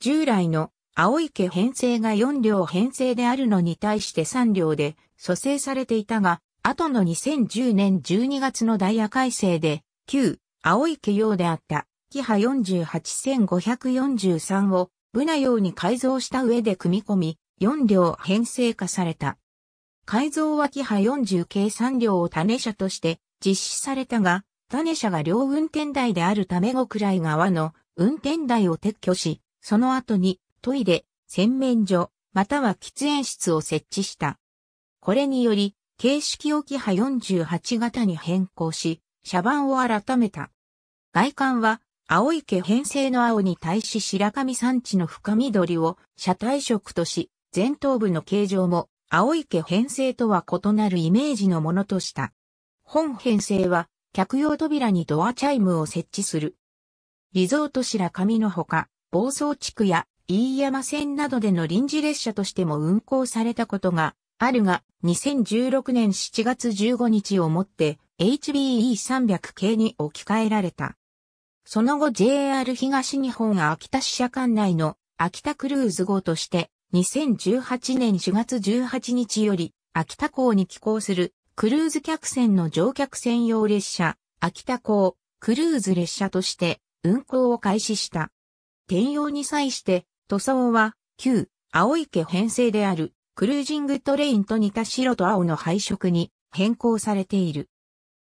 従来の青池編成が4両編成であるのに対して3両で蘇生されていたが、後の2010年12月のダイヤ改正で、旧、青池用であった、キハ48543を、ブナ用に改造した上で組み込み、4両編成化された。改造はキハ40計3両を種車として実施されたが、種車が両運転台であるため5くらい側の運転台を撤去し、その後にトイレ、洗面所、または喫煙室を設置した。これにより、形式置きハ48型に変更し、車番を改めた。外観は、青池編成の青に対し白神山地の深緑を車体色とし、前頭部の形状も青池編成とは異なるイメージのものとした。本編成は客用扉にドアチャイムを設置する。リゾート白神のほか、房総地区や飯山線などでの臨時列車としても運行されたことがあるが、2016年7月15日をもって HBE300 系に置き換えられた。その後 JR 東日本が秋田支社管内の秋田クルーズ号として2018年4月18日より秋田港に寄港するクルーズ客船の乗客専用列車秋田港クルーズ列車として運行を開始した。転用に際して塗装は旧青池編成であるクルージングトレインと似た白と青の配色に変更されている。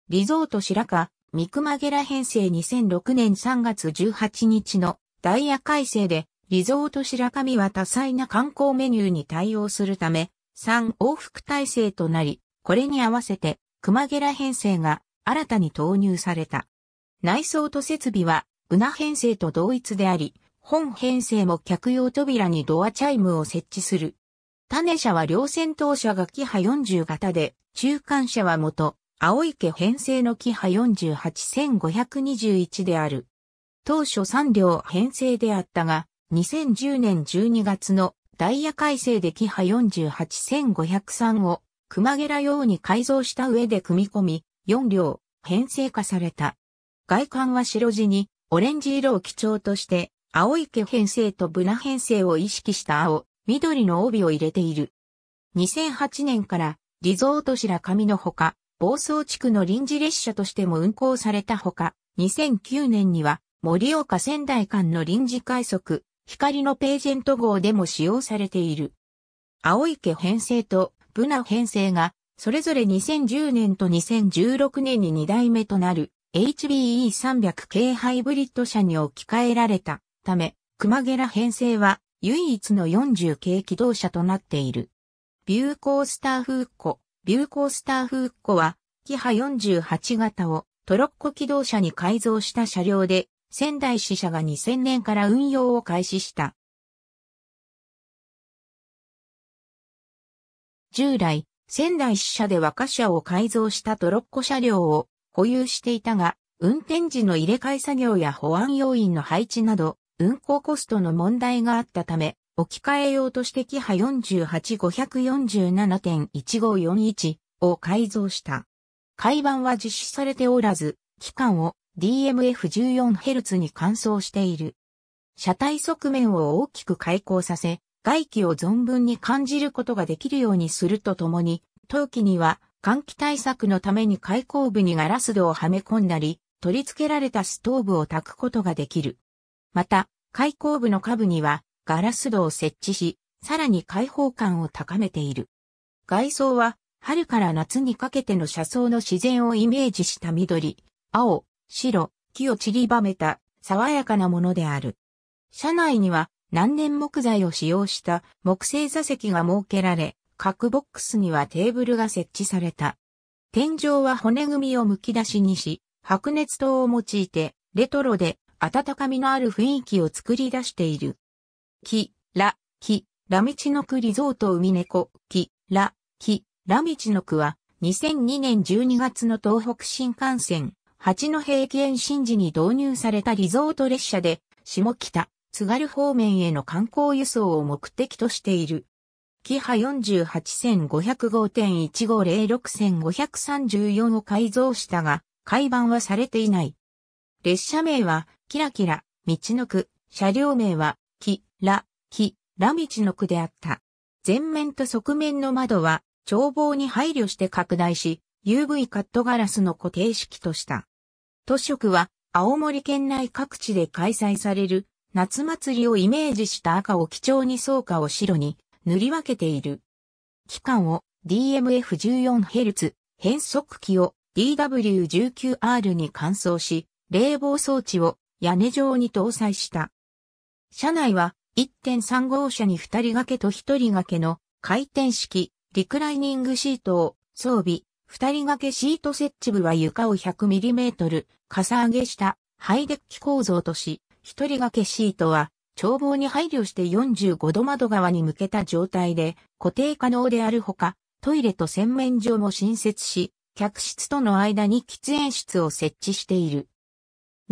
リゾート白ミクマゲラ編成2006年3月18日のダイヤ改正で、リゾート白神は多彩な観光メニューに対応するため、3往復体制となり、これに合わせて、クマゲラ編成が新たに投入された。内装と設備は、ウナ編成と同一であり、本編成も客用扉にドアチャイムを設置する種車は両戦闘車がキハ40型で、中間車は元、青池編成のキハ48521である。当初3両編成であったが、2010年12月のダイヤ改正でキハ48503を熊ゲラ用に改造した上で組み込み、4両編成化された。外観は白地にオレンジ色を基調として、青池編成とブナ編成を意識した青、緑の帯を入れている。2008年からリゾート白神のほか、房総地区の臨時列車としても運行されたほか、2009年には盛岡仙台間の臨時快速、光のページェント号でも使用されている。青池編成とブナ編成が、それぞれ2010年と2016年に2代目となる HBE300 系ハイブリッド車に置き換えられたため、熊ゲラ編成は唯一の40系気動車となっている。ビューコースターフーコ、ビューコースターフーコは、キハ48型をトロッコ気動車に改造した車両で、仙台支社が2000年から運用を開始した。従来、仙台支社では貨車を改造したトロッコ車両を保有していたが、運転時の入れ替え作業や保安要員の配置など、運行コストの問題があったため、置き換え用としてキハ48547.1541を改造した。改版は実施されておらず、期間を DMF14Hz に換装している。車体側面を大きく開口させ、外気を存分に感じることができるようにするとともに、冬季には換気対策のために開口部にガラス戸をはめ込んだり、取り付けられたストーブを焚くことができる。また、開口部の下部にはガラス戸を設置し、さらに開放感を高めている。外装は春から夏にかけての車窓の自然をイメージした緑、青、白、木を散りばめた爽やかなものである。車内には南年木材を使用した木製座席が設けられ、各ボックスにはテーブルが設置された。天井は骨組みを剥き出しにし、白熱灯を用いてレトロで温かみのある雰囲気を作り出している。キ、ラ、キ、ラミチノクリゾート海猫、キ、ラ、キ、ラミチノクは、2002年12月の東北新幹線、八戸駅延伸時に導入されたリゾート列車で、下北、津軽方面への観光輸送を目的としている。キハ48505.15061534を改造したが、改版はされていない。列車名はキラキラ、道の区、車両名は、キ、ラ、キ、ラ道の区であった。前面と側面の窓は、眺望に配慮して拡大し、UV カットガラスの固定式とした。書色は、青森県内各地で開催される、夏祭りをイメージした赤を基調に草花を白に塗り分けている。期間を DMF14Hz、変速機を DW19R に換装し、冷房装置を屋根状に搭載した。車内は1.3号車に2人掛けと1人掛けの回転式、リクライニングシートを装備、二人掛けシート設置部は床を 100mm かさ上げしたハイデッキ構造とし、一人掛けシートは眺望に配慮して45度窓側に向けた状態で固定可能であるほか、トイレと洗面所も新設し、客室との間に喫煙室を設置している。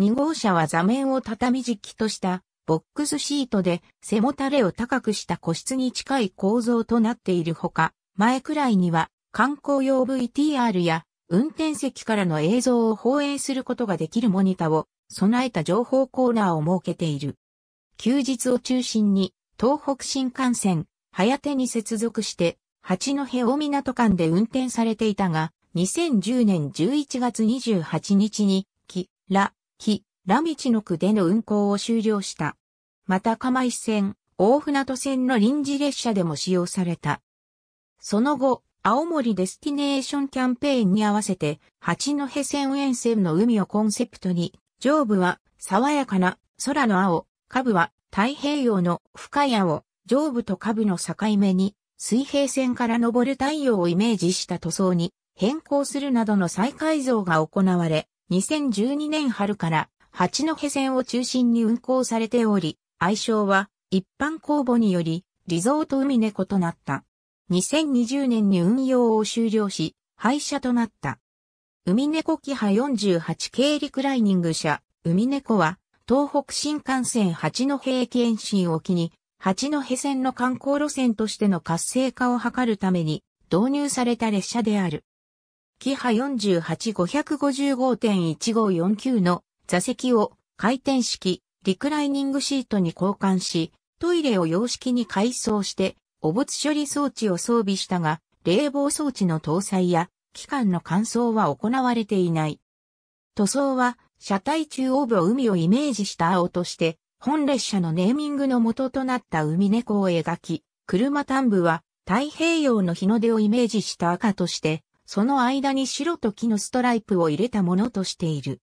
2号車は座面を畳敷きとしたボックスシートで背もたれを高くした個室に近い構造となっているほか、前くらいには観光用 VTR や運転席からの映像を放映することができるモニタを備えた情報コーナーを設けている。休日を中心に東北新幹線、早手に接続して八戸大港間で運転されていたが、2010年11月28日に、キラ、非、ラミチの区での運行を終了した。また釜石線、大船渡線の臨時列車でも使用された。その後、青森デスティネーションキャンペーンに合わせて、八戸線沿線の海をコンセプトに、上部は爽やかな空の青、下部は太平洋の深い青、上部と下部の境目に、水平線から昇る太陽をイメージした塗装に変更するなどの再改造が行われ、2012年春から八戸線を中心に運行されており、愛称は一般公募によりリゾート海猫となった。2020年に運用を終了し、廃車となった。海猫キハ48系リクライニング車、海猫は東北新幹線八戸駅延伸を機に八戸線の観光路線としての活性化を図るために導入された列車である。キハ48555.1549の座席を回転式、リクライニングシートに交換し、トイレを洋式に改装して、汚物処理装置を装備したが、冷房装置の搭載や、機関の乾燥は行われていない。塗装は、車体中央部を海をイメージした青として、本列車のネーミングの元となった海猫を描き、車端部は太平洋の日の出をイメージした赤として、その間に白と木のストライプを入れたものとしている。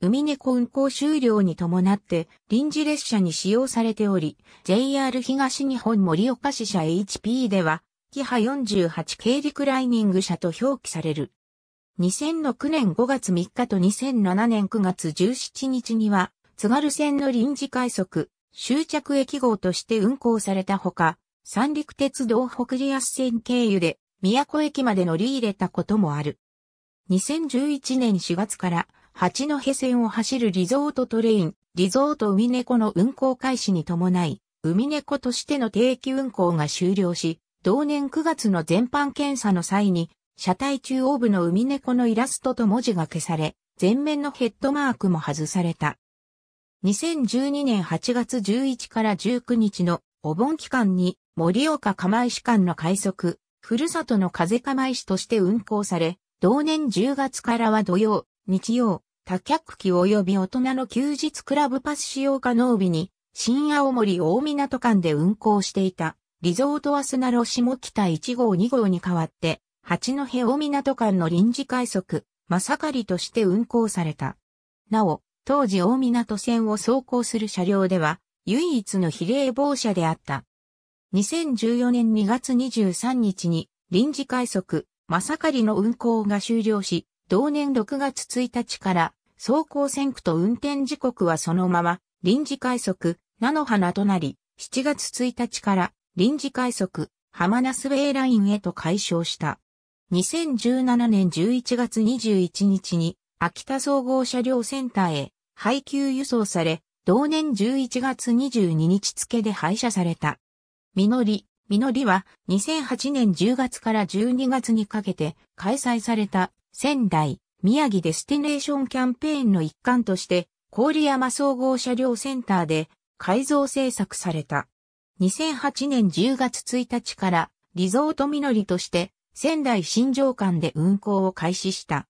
海猫運行終了に伴って臨時列車に使用されており、JR 東日本盛岡支社 HP では、キハ48系リクライニング車と表記される。2006年5月3日と2007年9月17日には、津軽線の臨時快速、終着駅号として運行されたほか、三陸鉄道北リアス線経由で、宮古駅まで乗り入れたこともある。2011年4月から、八戸線を走るリゾートトレイン、リゾート海猫の運行開始に伴い、海猫としての定期運行が終了し、同年9月の全般検査の際に、車体中央部の海猫のイラストと文字が消され、前面のヘッドマークも外された。2012年8月11から19日のお盆期間に盛岡釜石間の快速、ふるさとの風釜石として運行され、同年10月からは土曜、日曜、多客機及び大人の休日クラブパス使用可能日に、新青森大港間で運行していた、リゾートアスナロ下北1号2号に代わって、八戸大港間の臨時快速、まさかりとして運行された。なお、当時大港線を走行する車両では、唯一の比例防車であった、2014年2月23日に臨時快速、まさかりの運行が終了し、同年6月1日から走行線区と運転時刻はそのまま臨時快速、菜の花となり、7月1日から臨時快速、浜ナスウェイラインへと解消した。2017年11月21日に秋田総合車両センターへ配給輸送され、同年11月22日付で廃車された。みのり、みのりは2008年10月から12月にかけて開催された仙台、宮城デスティネーションキャンペーンの一環として郡山総合車両センターで改造制作された。2008年10月1日からリゾートみのりとして仙台新城間で運行を開始した。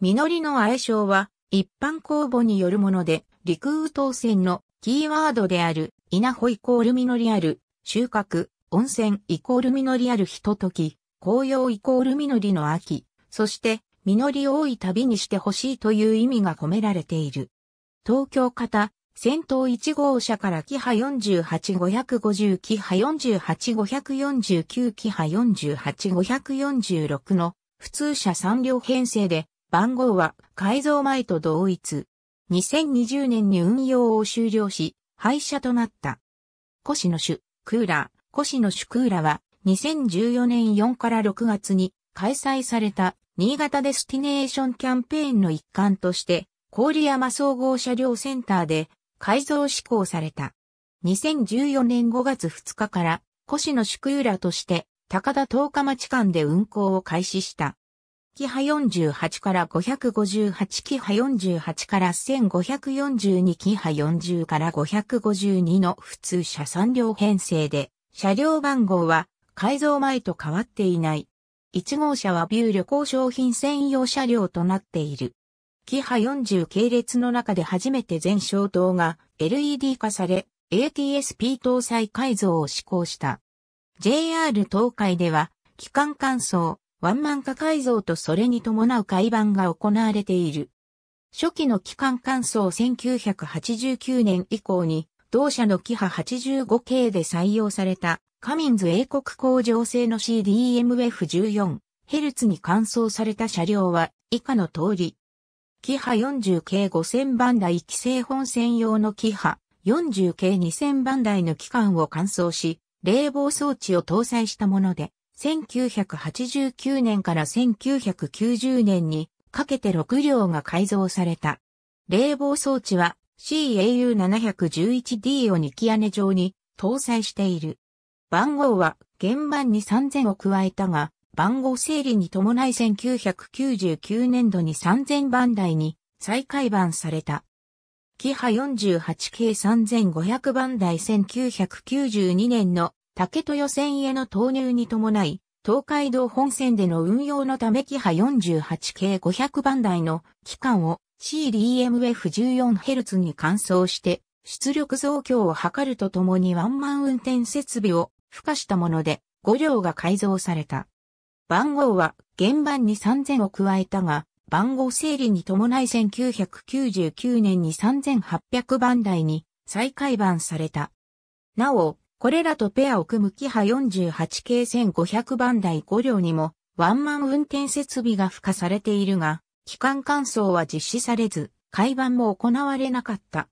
みのりの愛称は一般公募によるもので陸羽当選のキーワードである稲穂イコールみのりある収穫、温泉イコール実りあるひととき、紅葉イコール実りの秋、そして実り多い旅にしてほしいという意味が込められている。東京型、先頭1号車からキハ48550キハ48549キハ48546の普通車3両編成で番号は改造前と同一。2020年に運用を終了し、廃車となった。古市の種。クーラー、越野ュクーラは2014年4から6月に開催された新潟デスティネーションキャンペーンの一環として郡山総合車両センターで改造施行された。2014年5月2日から越野ュクーラとして高田十日町間で運行を開始した。キハ48から558キハ48から1542キハ40から552の普通車3両編成で、車両番号は改造前と変わっていない。1号車はビュー旅行商品専用車両となっている。キハ40系列の中で初めて全消灯が LED 化され、ATSP 搭載改造を施行した。JR 東海では、機関乾燥、ワンマン化改造とそれに伴う改版が行われている。初期の機関換装1989年以降に、同社のキハ85系で採用された、カミンズ英国工場製の CDMF14、ヘルツに換装された車両は、以下の通り。キハ40系5000番台規制本線用のキハ40系2000番台の機関を換装し、冷房装置を搭載したもので、1989年から1990年にかけて6両が改造された。冷房装置は CAU711D を2機屋根上に搭載している。番号は原版に3000を加えたが、番号整理に伴い1999年度に3000番台に再改版された。キハ48系3500番台1992年の竹豊線への投入に伴い、東海道本線での運用のためキハ48系500番台の機関を c d m f 1 4 h z に換装して出力増強を図るとともにワンマン運転設備を付加したもので5両が改造された。番号は原番に3000を加えたが番号整理に伴い1999年に3800番台に再改版された。なお、これらとペアを組むキハ48系1500番台5両にもワンマン運転設備が付加されているが、機関乾燥は実施されず、改版も行われなかった。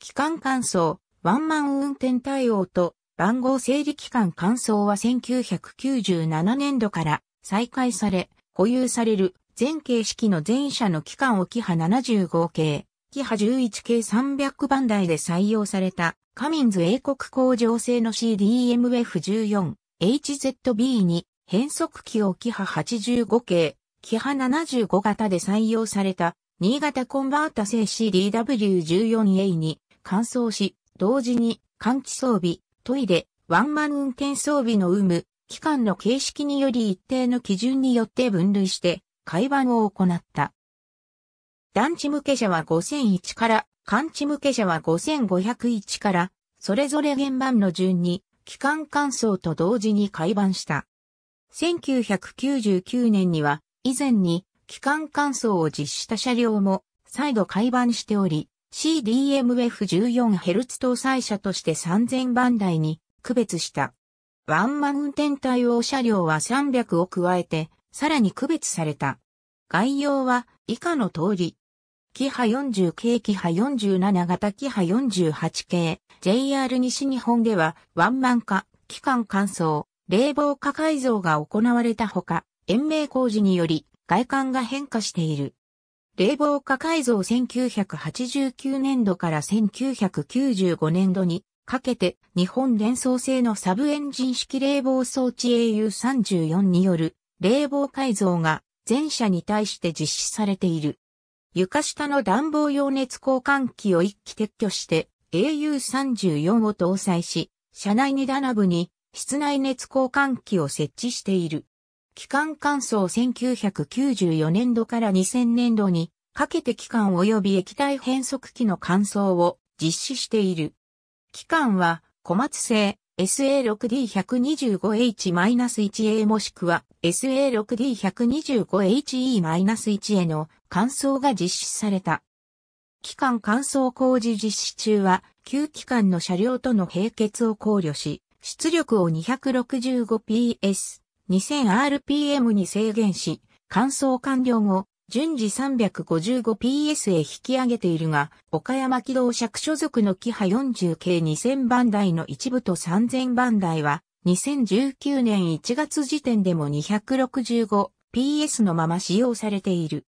機関乾燥、ワンマン運転対応と番号整理機関乾燥は1997年度から再開され、保有される全形式の全車の機関をキハ75系、キハ11系300番台で採用されたカミンズ英国工場製の CDMF14HZB に変速機をキハ85系、キハ75型で採用された新潟コンバータ製 CDW14A に換装し、同時に換気装備、トイレ、ワンマン運転装備の有無、機関の形式により一定の基準によって分類して、会話を行った。団地向け者は5001から、間地向け者は5501から、それぞれ現場の順に、期間乾燥と同時に改版した。1999年には、以前に、期間乾燥を実施した車両も、再度改版しており、CDMF14Hz 搭載車として3000番台に区別した。ワンマン運転対応車両は300を加えて、さらに区別された。概要は以下の通り、キハ40系、キハ47型、キハ48系、JR 西日本では、ワンマン化、機関乾燥、冷房化改造が行われたほか、延命工事により、外観が変化している。冷房化改造1989年度から1995年度にかけて日本連想製のサブエンジン式冷房装置 AU34 による冷房改造が全車に対して実施されている。床下の暖房用熱交換器を一気撤去して AU34 を搭載し、車内にダナブに室内熱交換器を設置している。機関乾燥1994年度から2000年度にかけて機関及び液体変速機の乾燥を実施している。機関は小松製 SA6D125H-1A もしくは SA6D125HE-1A の乾燥が実施された。期間乾燥工事実施中は、旧期間の車両との並結を考慮し、出力を 265PS、2000rpm に制限し、乾燥完了後、順次 355PS へ引き上げているが、岡山機動車区所属のキハ40系2000番台の一部と3000番台は、2019年1月時点でも 265PS のまま使用されている。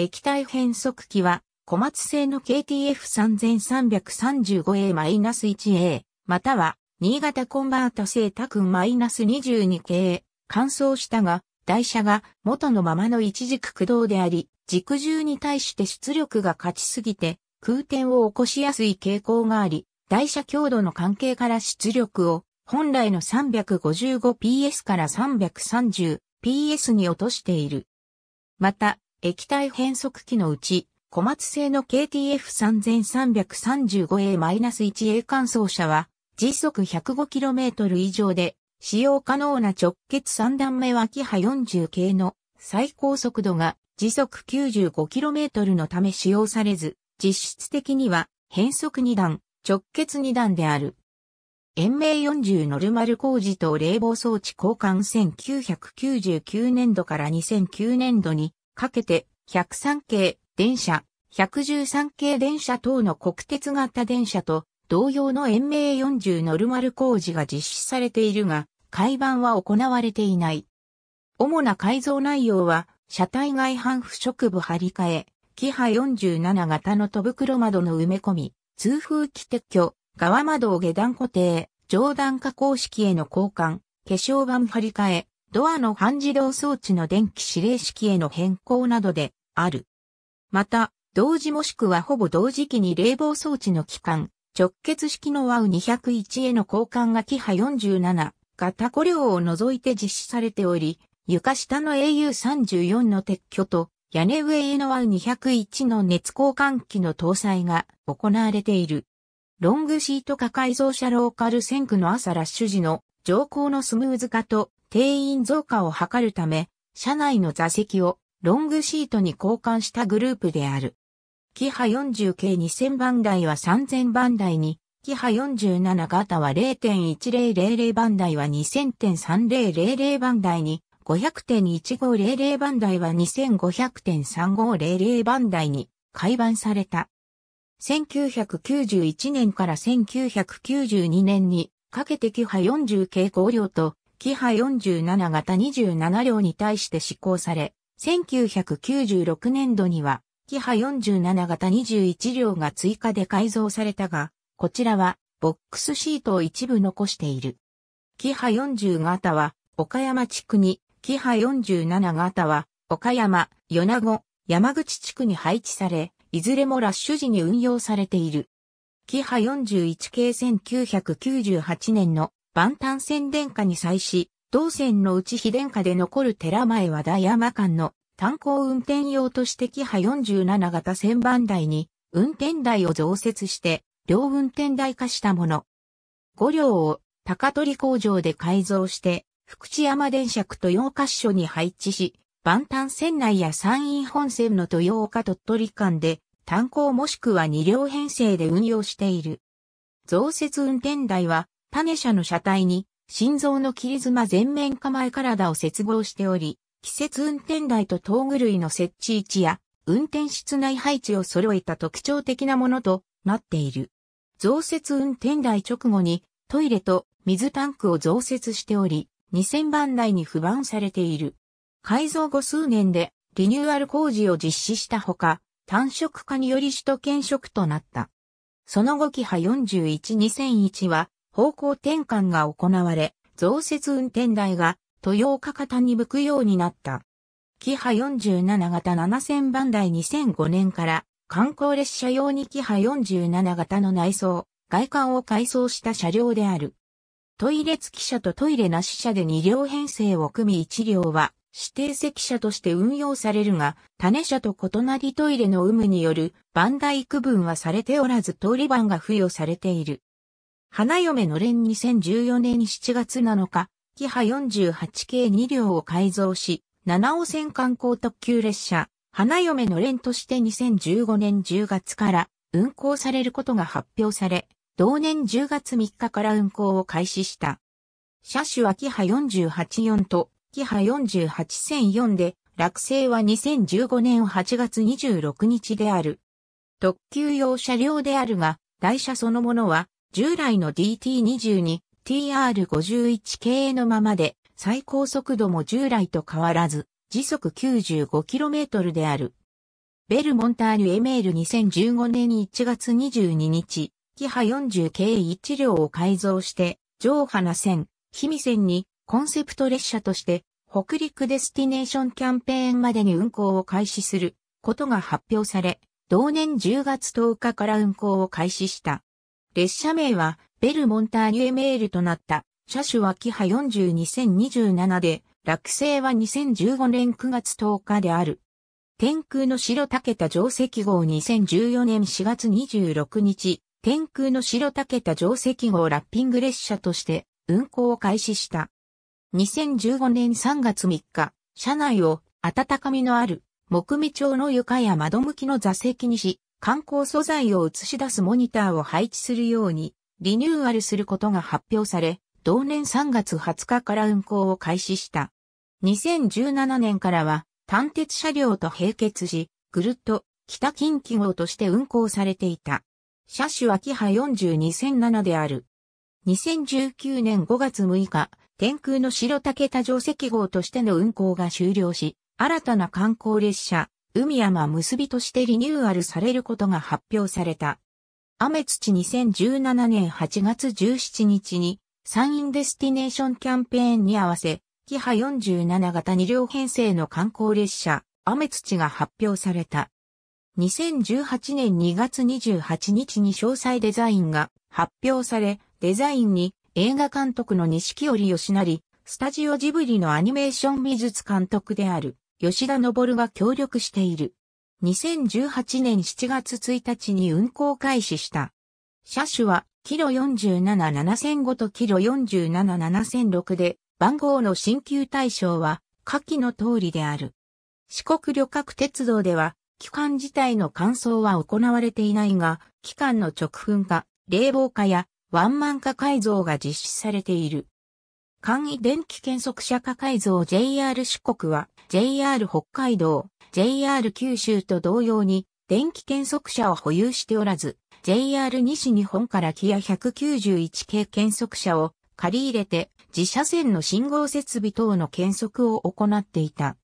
液体変速機は、小松製の KTF3335A-1A、または、新潟コンバート製タクン -22 系、乾燥したが、台車が元のままの一軸駆動であり、軸重に対して出力が勝ちすぎて、空転を起こしやすい傾向があり、台車強度の関係から出力を、本来の 355PS から 330PS に落としている。また、液体変速機のうち、小松製の KTF3335A-1A 乾燥車は、時速 105km 以上で、使用可能な直結3段目はキハ40系の最高速度が時速 95km のため使用されず、実質的には変速2段、直結2段である。延命40ノルマル工事と冷房装置交換1999年度から2009年度にかけて103系電車、113系電車等の国鉄型電車と同様の延命40ノルマル工事が実施されているが、改版は行われていない。主な改造内容は、車体外反腐食部張り替え、キハ47型の戸袋窓の埋め込み、通風機撤去、側窓を下段固定、上段加工式への交換、化粧板張り替え、ドアの半自動装置の電気指令式への変更などである。また、同時もしくはほぼ同時期に冷房装置の機関、直結式の w a w 2 0 1への交換がキハ47型コ量を除いて実施されており、床下の AU34 の撤去と屋根上への w a w 2 0 1の熱交換機の搭載が行われている。ロングシート化改造車ローカル線区の朝ラッシュ時の乗降のスムーズ化と定員増加を図るため、車内の座席をロングシートに交換したグループである。キハ40系2000番台は3000番台に、キハ47型は0.1000番台は2000.3000番台に、500.1500番台は2500.3500番台に改版された。1991年から1992年にかけてキハ40系5両とキハ47型27両に対して施行され、1996年度には、キハ47型21両が追加で改造されたが、こちらは、ボックスシートを一部残している。キハ40型は、岡山地区に、キハ47型は、岡山、米子、山口地区に配置され、いずれもラッシュ時に運用されている。キハ41系1998年の万端宣殿下に際し、同線のうち非殿下で残る寺前和田山間の炭鉱運転用としてキハ47型千番台に運転台を増設して、両運転台化したもの。5両を高取工場で改造して、福知山電車区と4箇所に配置し、万端線内や山陰本線の豊岡鳥取間で、炭鉱もしくは2両編成で運用している。増設運転台は、パネ車の車体に、心臓の切り妻前面構え体を接合しており、季節運転台と道具類の設置位置や、運転室内配置を揃えた特徴的なものとなっている。増設運転台直後に、トイレと水タンクを増設しており、2000番台に不満されている。改造後数年でリニューアル工事を実施したほか、単色化により首都圏色となった。その後期派41-2001は方向転換が行われ、増設運転台が豊岡方に向くようになった。キハ47型7000番台2005年から観光列車用にキハ47型の内装、外観を改装した車両である。トイレ付き車とトイレなし車で2両編成を組み1両は指定席車として運用されるが、種車と異なりトイレの有無による番台区分はされておらず通り番が付与されている。花嫁の連2014年7月7日、キハ48系2両を改造し、七尾線観光特急列車、花嫁の連として2015年10月から運行されることが発表され、同年10月3日から運行を開始した。車種はキハ484とキハ48004で、落成は2015年8月26日である。特急用車両であるが、台車そのものは従来の DT22、TR51 系のままで、最高速度も従来と変わらず、時速 95km である。ベルモンターニュエメール2015年1月22日、キハ40系1両を改造して、上花線、氷見線にコンセプト列車として、北陸デスティネーションキャンペーンまでに運行を開始することが発表され、同年10月10日から運行を開始した。列車名はベルモンターニュエメールとなった。車種はキハ42027で、落成は2015年9月10日である。天空の白竹田定石号2014年4月26日、天空の白竹田定石号ラッピング列車として運行を開始した。2015年3月3日、車内を温かみのある木目調の床や窓向きの座席にし、観光素材を映し出すモニターを配置するようにリニューアルすることが発表され、同年3月20日から運行を開始した。2017年からは、単鉄車両と並結し、ぐるっと北近畿号として運行されていた。車種はキハ42007である。2019年5月6日、天空の白竹田城跡号としての運行が終了し、新たな観光列車、海山結びとしてリニューアルされることが発表された。雨土2017年8月17日に、サインデスティネーションキャンペーンに合わせ、キハ47型2両編成の観光列車、雨土が発表された。2018年2月28日に詳細デザインが発表され、デザインに映画監督の西木織義成、スタジオジブリのアニメーション美術監督である吉田昇が協力している。2018年7月1日に運行開始した。車種は、キロ47705とキロ47706で、番号の新旧対象は、下記の通りである。四国旅客鉄道では、機関自体の乾燥は行われていないが、機関の直噴化、冷房化やワンマン化改造が実施されている。簡易電気検測車化改造 JR 四国は、JR 北海道、JR 九州と同様に、電気検測車を保有しておらず、JR 西日本からキア191系検測車を借り入れて自社線の信号設備等の検測を行っていた。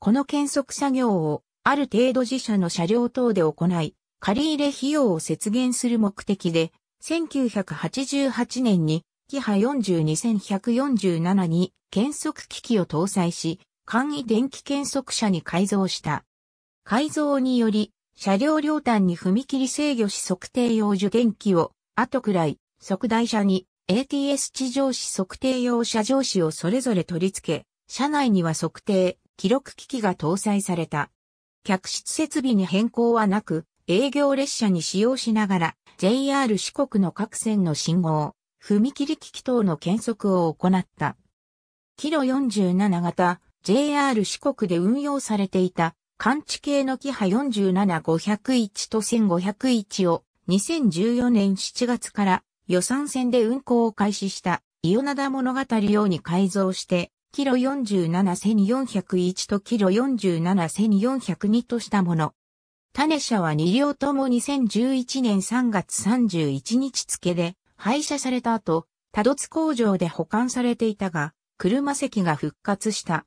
この検測作業をある程度自社の車両等で行い、借り入れ費用を節減する目的で、1988年にキハ42147に検測機器を搭載し、簡易電気検測車に改造した。改造により、車両両端に踏切制御し測定用受電機を、後くらい、速台車に ATS 地上子測定用車上子をそれぞれ取り付け、車内には測定、記録機器が搭載された。客室設備に変更はなく、営業列車に使用しながら、JR 四国の各線の信号、踏切機器等の検測を行った。キロ47型 JR 四国で運用されていた、感知系のキハ47501と1501を2014年7月から予算線で運行を開始した伊予灘物語用に改造して、キロ47101とキロ47402としたもの。種車は2両とも2011年3月31日付で廃車された後、多度津工場で保管されていたが、車席が復活した。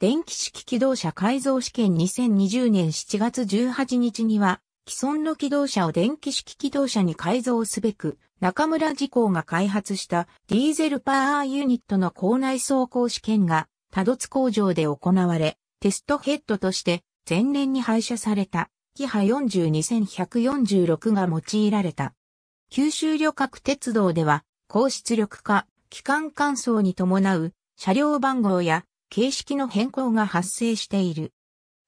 電気式機動車改造試験2020年7月18日には、既存の機動車を電気式機動車に改造すべく、中村事工が開発したディーゼルパワーユニットの校内走行試験が、多度津工場で行われ、テストヘッドとして前年に廃車された、キハ42146が用いられた。九州旅客鉄道では、高出力化、機関乾燥に伴う車両番号や形式の変更が発生している。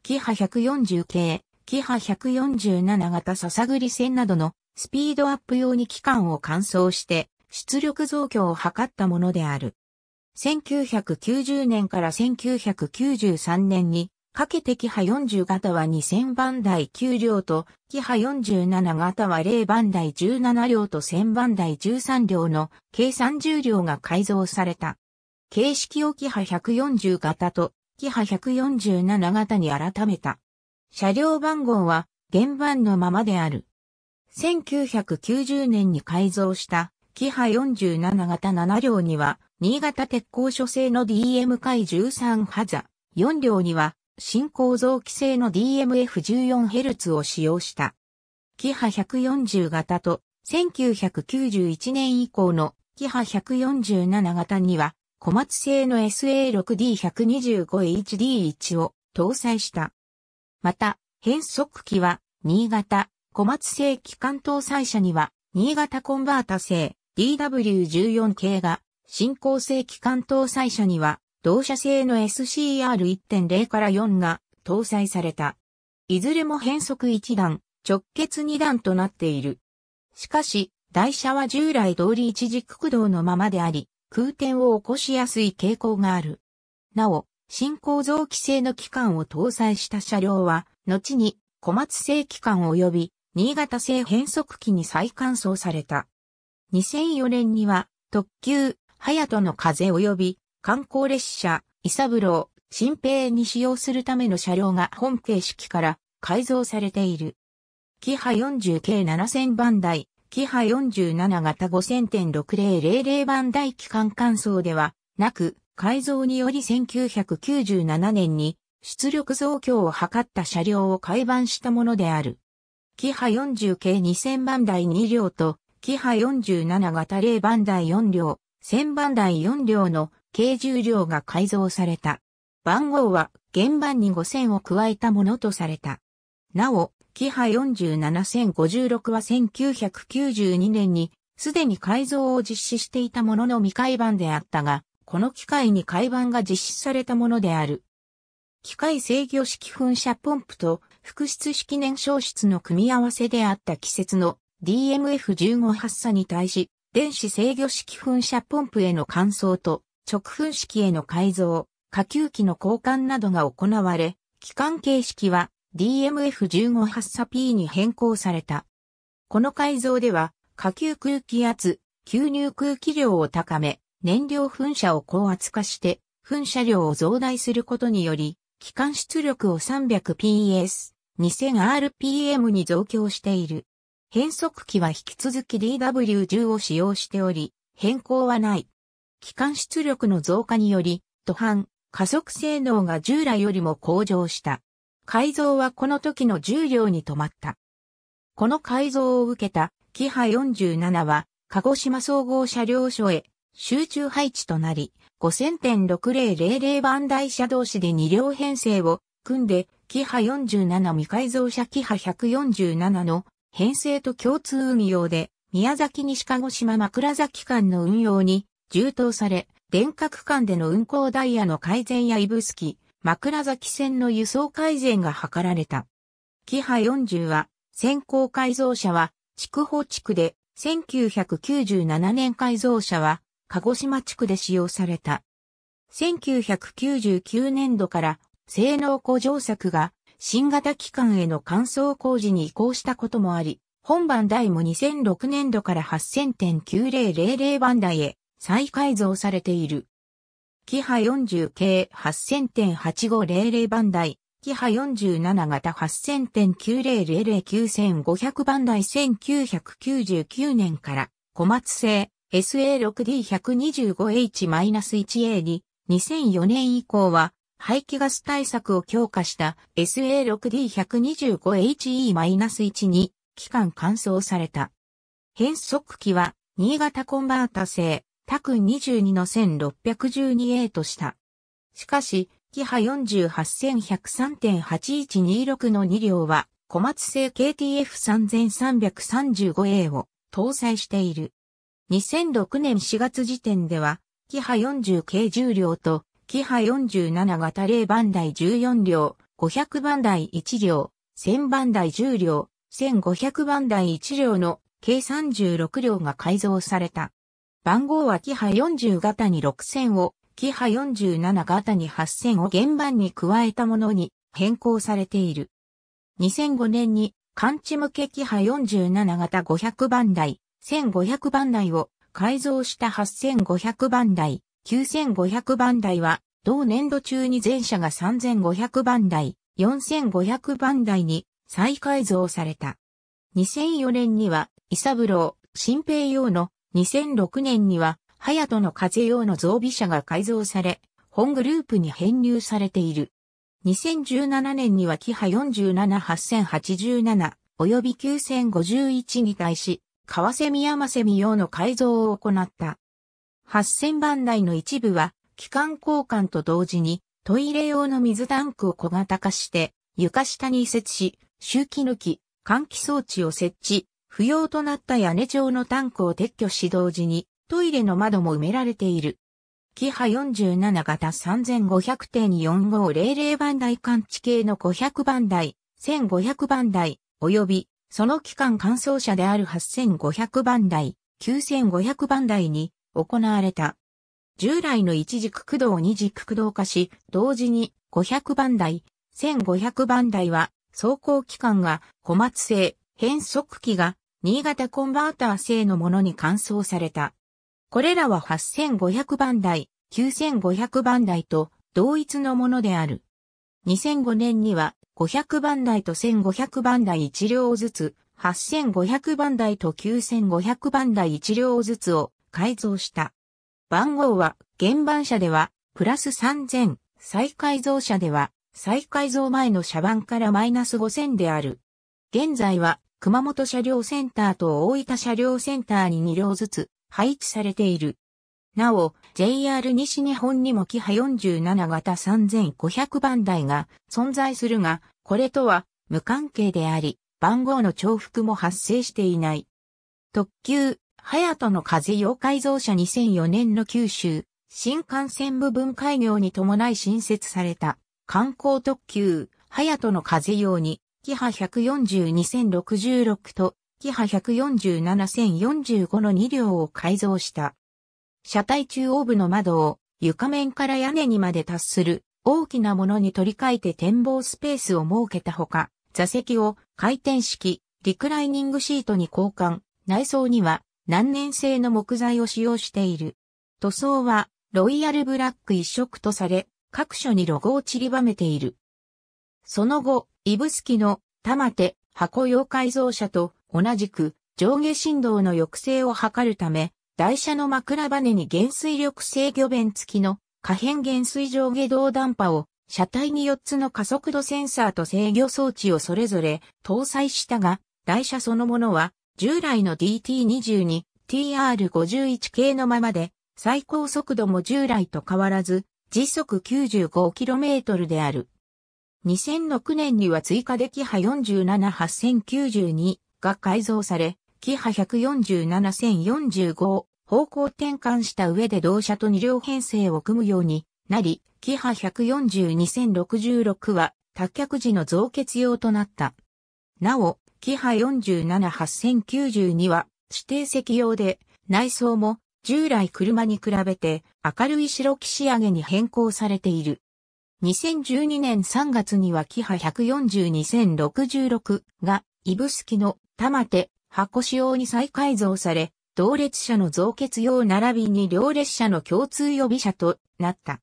キハ140系、キハ147型笹栗線などのスピードアップ用に機関を乾燥して出力増強を図ったものである。1990年から1993年にかけてキハ40型は2000番台9両と、キハ47型は0番台17両と1000番台13両の計30両が改造された。形式をキハ140型とキハ147型に改めた。車両番号は原版のままである。1990年に改造したキハ47型7両には新潟鉄工所製の DM 回13ハザ、4両には新構造規制の DMF14Hz を使用した。キハ140型と1991年以降のキハ147型には小松製の SA6D125HD1 を搭載した。また、変速機は、新潟、小松製機関搭載車には、新潟コンバータ製 DW14 系が、新興製機関搭載車には、同社製の SCR1.0 から4が搭載された。いずれも変速1段、直結2段となっている。しかし、台車は従来通り一軸駆動のままであり、空転を起こしやすい傾向がある。なお、新構造規制の機関を搭載した車両は、後に小松製機関及び新潟製変速機に再換装された。2004年には特急、隼人の風及び観光列車、イサブロー、新平に使用するための車両が本形式から改造されている。キハ40系7000番台、キハ47型5000.6000番台機関換装ではなく、改造により1997年に出力増強を図った車両を改版したものである。キハ40系2000番台2両と、キハ47型0番台4両、1000番台4両の軽重量が改造された。番号は原版に5000を加えたものとされた。なお、キハ47056は1992年にすでに改造を実施していたものの未改版であったが、この機械に改版が実施されたものである。機械制御式噴射ポンプと複質式燃焼室の組み合わせであった季節の DMF15 発射に対し、電子制御式噴射ポンプへの換装と直噴式への改造、下級機の交換などが行われ、機関形式は DMF15 発射 P に変更された。この改造では、下級空気圧、吸入空気量を高め、燃料噴射を高圧化して、噴射量を増大することにより、機関出力を 300PS、2000rpm に増強している。変速機は引き続き DW10 を使用しており、変更はない。機関出力の増加により、途半、加速性能が従来よりも向上した。改造はこの時の重量に止まった。この改造を受けた、キハ47は、鹿児島総合車両所へ、集中配置となり、5000.6000番台車同士で2両編成を組んで、キハ47未改造車キハ147の編成と共通運用で、宮崎西鹿児島枕崎間の運用に充当され、電化区間での運行ダイヤの改善や指宿、枕崎線の輸送改善が図られた。キハ40は、先行改造車は、筑豊地区で、1997年改造車は、鹿児島地区で使用された。1999年度から、性能向上策が、新型機関への乾燥工事に移行したこともあり、本番台も2006年度から8000.9000番台へ再改造されている。キハ40系8000.8500番台、キハ47型8 0 0 0 9 0 0 9 5 0 0番台1999年から、小松製 SA6D125H-1A に、2004年以降は、排気ガス対策を強化した SA6D125HE-1 に、期間乾燥された。変速機は、新潟コンバータ製百二22の六6 1 2 a とした。しかし、キハ48103.8126の2両は、小松製 KTF3335A を搭載している。2006年4月時点では、キハ40計10両と、キハ47型0番台14両、500番台1両、1000番台10両、1500番台1両の計36両が改造された。番号はキハ40型に6000を、キハ47型に8000を原版に加えたものに変更されている。2005年に、感知向けキハ47型500番台、1500番台を改造した8500番台、9500番台は、同年度中に全車が3500番台、4500番台に再改造された。2004年には、イサブロー、新平用の2006年には、ハヤトの風用の増備車が改造され、本グループに編入されている。2017年にはキハ47887及び9051に対し、川瀬宮山美用の改造を行った。8000番台の一部は、機関交換と同時に、トイレ用の水タンクを小型化して、床下に移設し、周期抜き、換気装置を設置、不要となった屋根状のタンクを撤去し同時に、トイレの窓も埋められている。キハ47型3500.4500番台間地形の500番台、1500番台、及び、その期間乾燥車である8500番台、9500番台に行われた。従来の一軸駆動を二軸駆動化し、同時に500番台、1500番台は走行期間が小松製変速機が新潟コンバーター製のものに換装された。これらは8500番台、9500番台と同一のものである。2005年には500番台と1500番台1両ずつ、8500番台と9500番台1両ずつを改造した。番号は原版車ではプラス3000、再改造車では再改造前の車番からマイナス5000である。現在は熊本車両センターと大分車両センターに2両ずつ配置されている。なお、JR 西日本にもキハ47型3500番台が存在するが、これとは無関係であり、番号の重複も発生していない。特急、ハヤトの風用改造車2004年の九州、新幹線部分開業に伴い新設された、観光特急、ハヤトの風用にキハ142,066と、キハ147,045の2両を改造した。車体中央部の窓を床面から屋根にまで達する大きなものに取り替えて展望スペースを設けたほか、座席を回転式、リクライニングシートに交換、内装には難燃性の木材を使用している。塗装はロイヤルブラック一色とされ、各所にロゴを散りばめている。その後、イブスキの玉手箱用改造車と同じく上下振動の抑制を図るため、台車の枕バネに減衰力制御弁付きの可変減衰上下動弾波を車体に4つの加速度センサーと制御装置をそれぞれ搭載したが、台車そのものは従来の DT22、TR51 系のままで最高速度も従来と変わらず時速 95km である。2006年には追加でキハ47092が改造され、キハ147045を方向転換した上で同社と2両編成を組むようになり、キハ142066は脱却時の増結用となった。なお、キハ47092は指定席用で内装も従来車に比べて明るい白き仕上げに変更されている。2012年3月にはキハ142066が、イブスキの玉手、箱仕様に再改造され、同列車の増結用並びに両列車の共通予備車となった。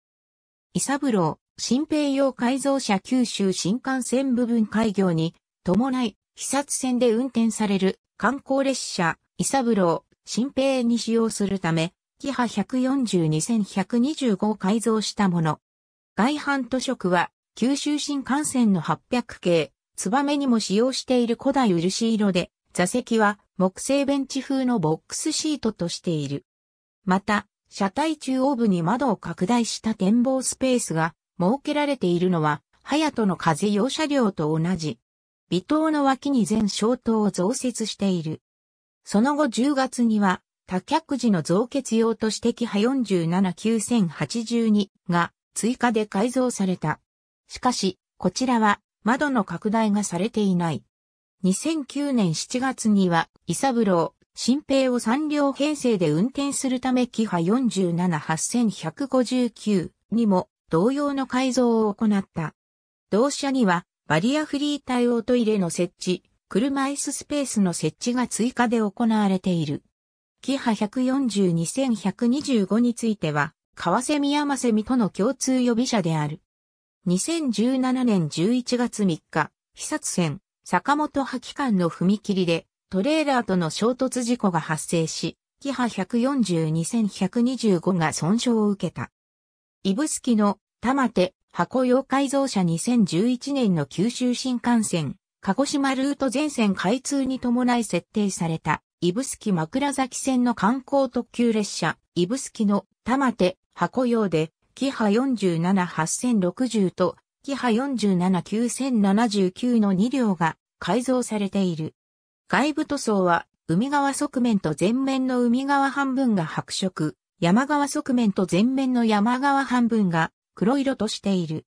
イサブロー、新兵用改造車九州新幹線部分開業に伴い、被殺線で運転される観光列車、イサブロー、新兵に使用するため、キハ142125を改造したもの。外反図色は、九州新幹線の800系、ツバメにも使用している古代漆色で、座席は木製ベンチ風のボックスシートとしている。また、車体中央部に窓を拡大した展望スペースが設けられているのは、ハヤトの風用車両と同じ。微塔の脇に全消灯を増設している。その後10月には、多脚時の増結用としてキハ479,082が追加で改造された。しかし、こちらは窓の拡大がされていない。2009年7月には、イサブロー、新兵を3両編成で運転するためキハ478,159にも同様の改造を行った。同社にはバリアフリー対応トイレの設置、車椅子スペースの設置が追加で行われている。キハ142,125については、川瀬宮間美との共通予備者である。2017年11月3日、被殺船、坂本破棄艦の踏切で、トレーラーとの衝突事故が発生し、キハ142,125が損傷を受けた。イブスキの玉手、箱用改造車2011年の九州新幹線、鹿児島ルート全線開通に伴い設定された、イブスキ枕崎線の観光特急列車、イブスキの玉手、箱用で、キハ47860と、キハ47979の2両が改造されている。外部塗装は、海側側面と前面の海側半分が白色、山側側面と前面の山側半分が黒色としている。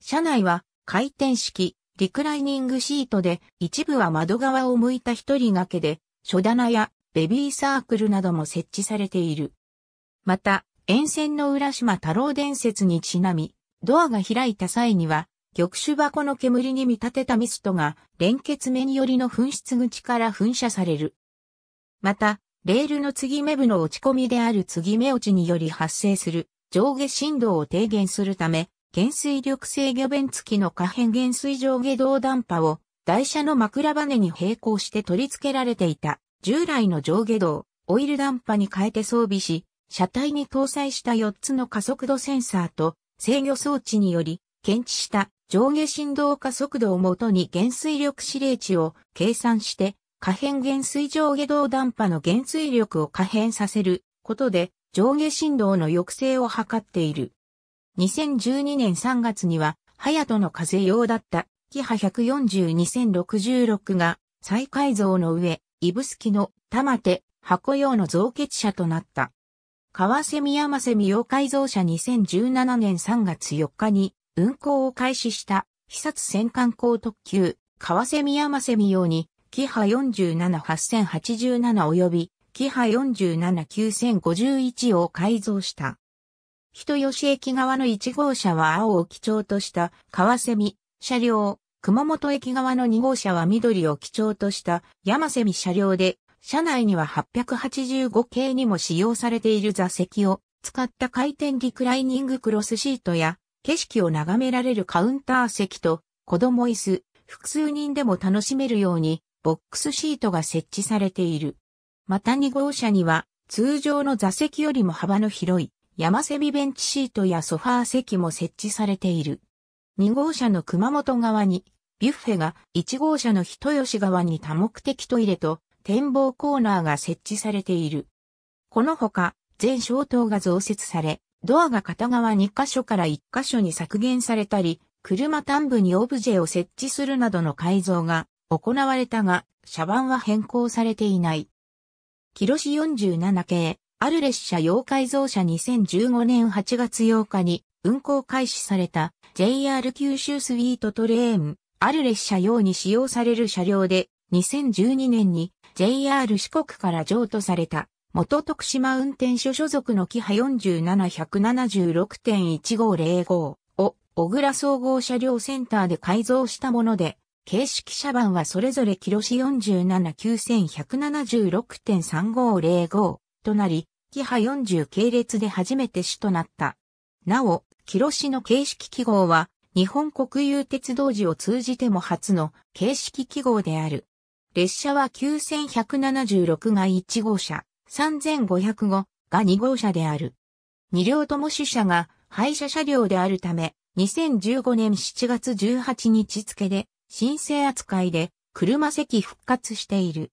車内は回転式、リクライニングシートで一部は窓側を向いた一人掛けで、書棚やベビーサークルなども設置されている。また、沿線の浦島太郎伝説にちなみ、ドアが開いた際には、玉手箱の煙に見立てたミストが連結面寄りの噴出口から噴射される。また、レールの継ぎ目部の落ち込みである継ぎ目落ちにより発生する上下振動を低減するため、減水力制御弁付きの可変減水上下動断波を台車の枕羽に並行して取り付けられていた従来の上下動、オイル断波に変えて装備し、車体に搭載した4つの加速度センサーと制御装置により検知した上下振動加速度をもとに減衰力指令値を計算して可変減衰上下動断波の減衰力を可変させることで上下振動の抑制を図っている。2012年3月には、ハヤトの風用だったキハ142066が再改造の上、イブスキの玉手箱用の造結車となった。川瀬宮瀬美容改造車2017年3月4日に運行を開始した、肥殺戦艦港特急、川瀬宮瀬美容に、キハ478,087及び、キハ479,051を改造した。人吉駅側の1号車は青を基調とした川瀬美車両、熊本駅側の2号車は緑を基調とした山瀬美車両で、車内には885系にも使用されている座席を使った回転リクライニングクロスシートや景色を眺められるカウンター席と子供椅子、複数人でも楽しめるようにボックスシートが設置されている。また2号車には通常の座席よりも幅の広い山セミベンチシートやソファー席も設置されている。2号車の熊本側にビュッフェが1号車の人吉側に多目的トイレと展望コーナーが設置されている。このほか、全小灯が増設され、ドアが片側2箇所から1箇所に削減されたり、車端部にオブジェを設置するなどの改造が行われたが、車番は変更されていない。キロシ47系、ある列車用改造車2015年8月8日に運行開始された JR 九州スイートトレーン、ある列車用に使用される車両で2012年に JR 四国から譲渡された、元徳島運転所所属のキハ47176.1505を小倉総合車両センターで改造したもので、形式車番はそれぞれキロシ479,176.3505となり、キハ40系列で初めて主となった。なお、キロシの形式記号は、日本国有鉄道時を通じても初の形式記号である。列車は9176が1号車、3505が2号車である。2両とも主車が廃車車両であるため、2015年7月18日付で、申請扱いで、車席復活している。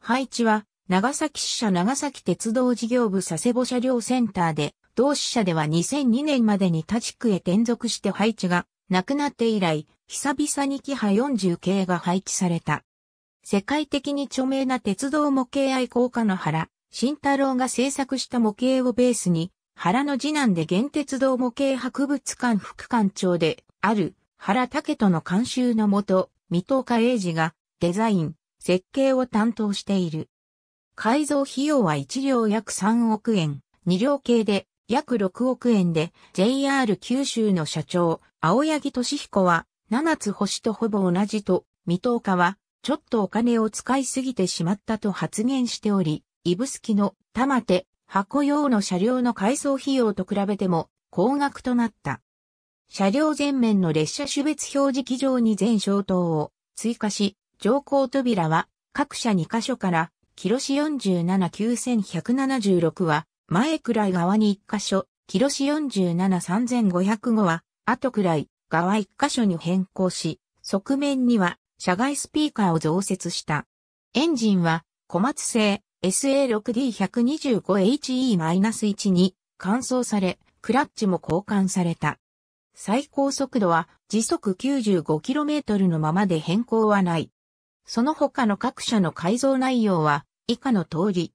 配置は、長崎支社長崎鉄道事業部佐世保車両センターで、同支社では2002年までに他地区へ転属して配置がなくなって以来、久々にキハ40系が配置された。世界的に著名な鉄道模型愛好家の原、慎太郎が制作した模型をベースに、原の次男で原鉄道模型博物館副館長である原武人の監修のもと、水戸岡英二がデザイン、設計を担当している。改造費用は1両約3億円、2両計で約6億円で JR 九州の社長、青柳俊彦は7つ星とほぼ同じと、水戸岡はちょっとお金を使いすぎてしまったと発言しており、スキの玉手、箱用の車両の改装費用と比べても高額となった。車両前面の列車種別表示機上に全消灯を追加し、乗降扉は各社2カ所から、キロシ479,176は前くらい側に1カ所、キロシ473,505は後くらい側1カ所に変更し、側面には社外スピーカーを増設した。エンジンは小松製 SA6D125HE-1 に換装され、クラッチも交換された。最高速度は時速 95km のままで変更はない。その他の各社の改造内容は以下の通り。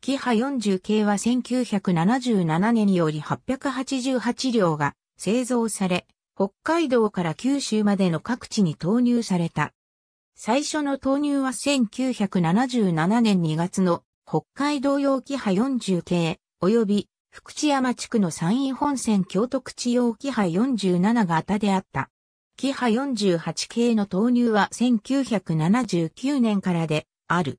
キハ40系は1977年より888両が製造され、北海道から九州までの各地に投入された。最初の投入は1977年2月の北海道用機派40系及び福知山地区の山陰本線京都口用機派47型であった。機派48系の投入は1979年からである。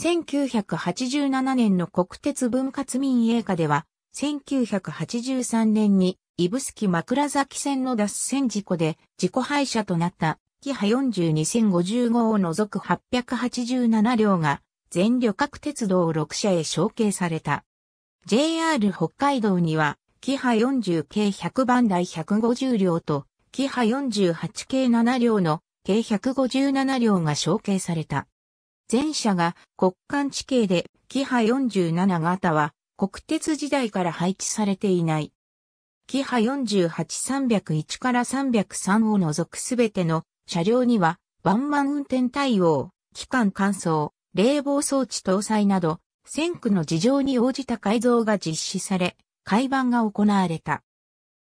1987年の国鉄分割民営化では、1983年にスキ枕崎線の脱線事故で自己廃車となった、キハ42050号を除く887両が、全旅客鉄道6社へ承継された。JR 北海道には、キハ40系100番台150両と、キハ48系7両の計157両が承継された。全車が国間地形で、キハ47型は国鉄時代から配置されていない。キハ48301から303を除くすべての車両には、ワンマン運転対応、機関乾燥、冷房装置搭載など、線区の事情に応じた改造が実施され、改版が行われた。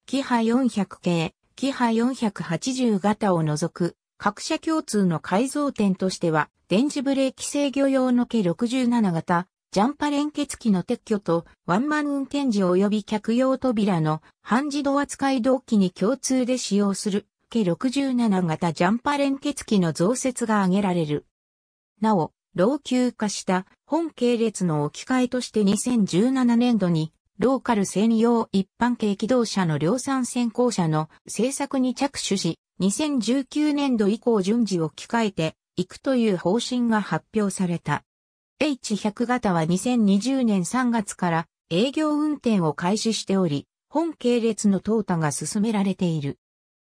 キハ400系、キハ480型を除く、各社共通の改造点としては、電磁ブレーキ制御用の計67型、ジャンパ連結機の撤去とワンマン運転時及び客用扉の半自動扱い同期に共通で使用する、計67型ジャンパ連結機の増設が挙げられる。なお、老朽化した本系列の置き換えとして2017年度にローカル専用一般系機動車の量産先行車の製作に着手し、2019年度以降順次置き換えていくという方針が発表された。H100 型は2020年3月から営業運転を開始しており、本系列の淘汰が進められている。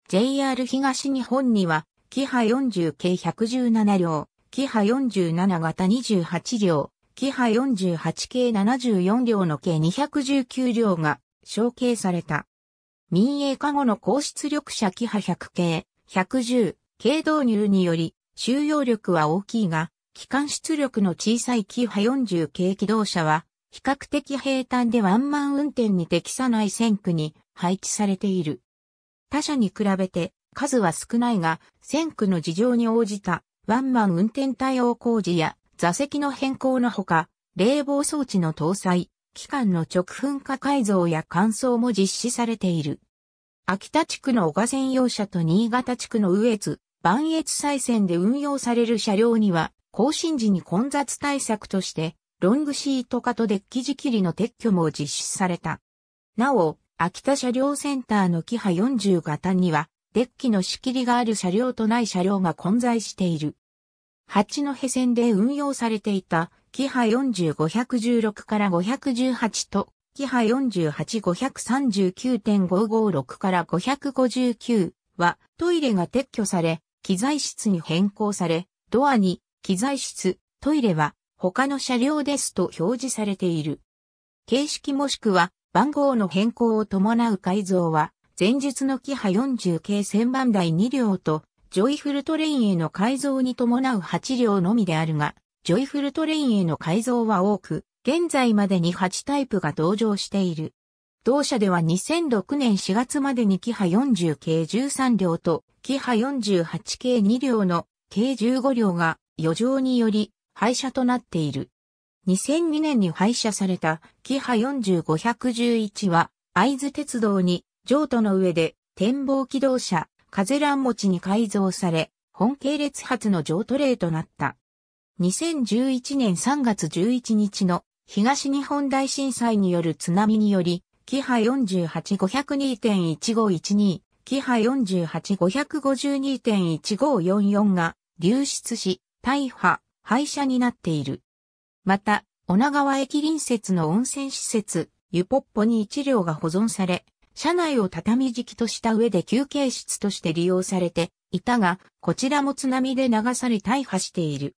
JR 東日本には、キハ40系117両、キハ47型28両、キハ48系74両の計219両が承継された。民営化後の高出力車キハ100系、110系導入により、収容力は大きいが、機関出力の小さいキハ40系機動車は、比較的平坦でワンマン運転に適さない線区に配置されている。他社に比べて数は少ないが、線区の事情に応じたワンマン運転対応工事や座席の変更のほか、冷房装置の搭載、機関の直噴火改造や乾燥も実施されている。秋田地区の小賀専用車と新潟地区の上越、万越西線で運用される車両には、更新時に混雑対策として、ロングシート化とデッキ仕切りの撤去も実施された。なお、秋田車両センターのキハ40型には、デッキの仕切りがある車両とない車両が混在している。八戸線で運用されていた、キハ40516から518と、キハ48539.556から559は、トイレが撤去され、機材室に変更され、ドアに機材室、トイレは他の車両ですと表示されている。形式もしくは番号の変更を伴う改造は前述のキハ40系1000番台2両とジョイフルトレインへの改造に伴う8両のみであるが、ジョイフルトレインへの改造は多く、現在までに8タイプが登場している。同社では2006年4月までにキハ40系13両とキハ48系2両の計15両が余剰により廃車となっている。2002年に廃車されたキハ4511は会津鉄道に譲渡の上で展望機動車風持ちに改造され本系列発の譲渡例となった。2011年3月11日の東日本大震災による津波により、キハ48502.1512、キハ48552.1544が流出し、大破、廃車になっている。また、女川駅隣接の温泉施設、湯ぽっぽに一両が保存され、車内を畳敷きとした上で休憩室として利用されていたが、こちらも津波で流され大破している。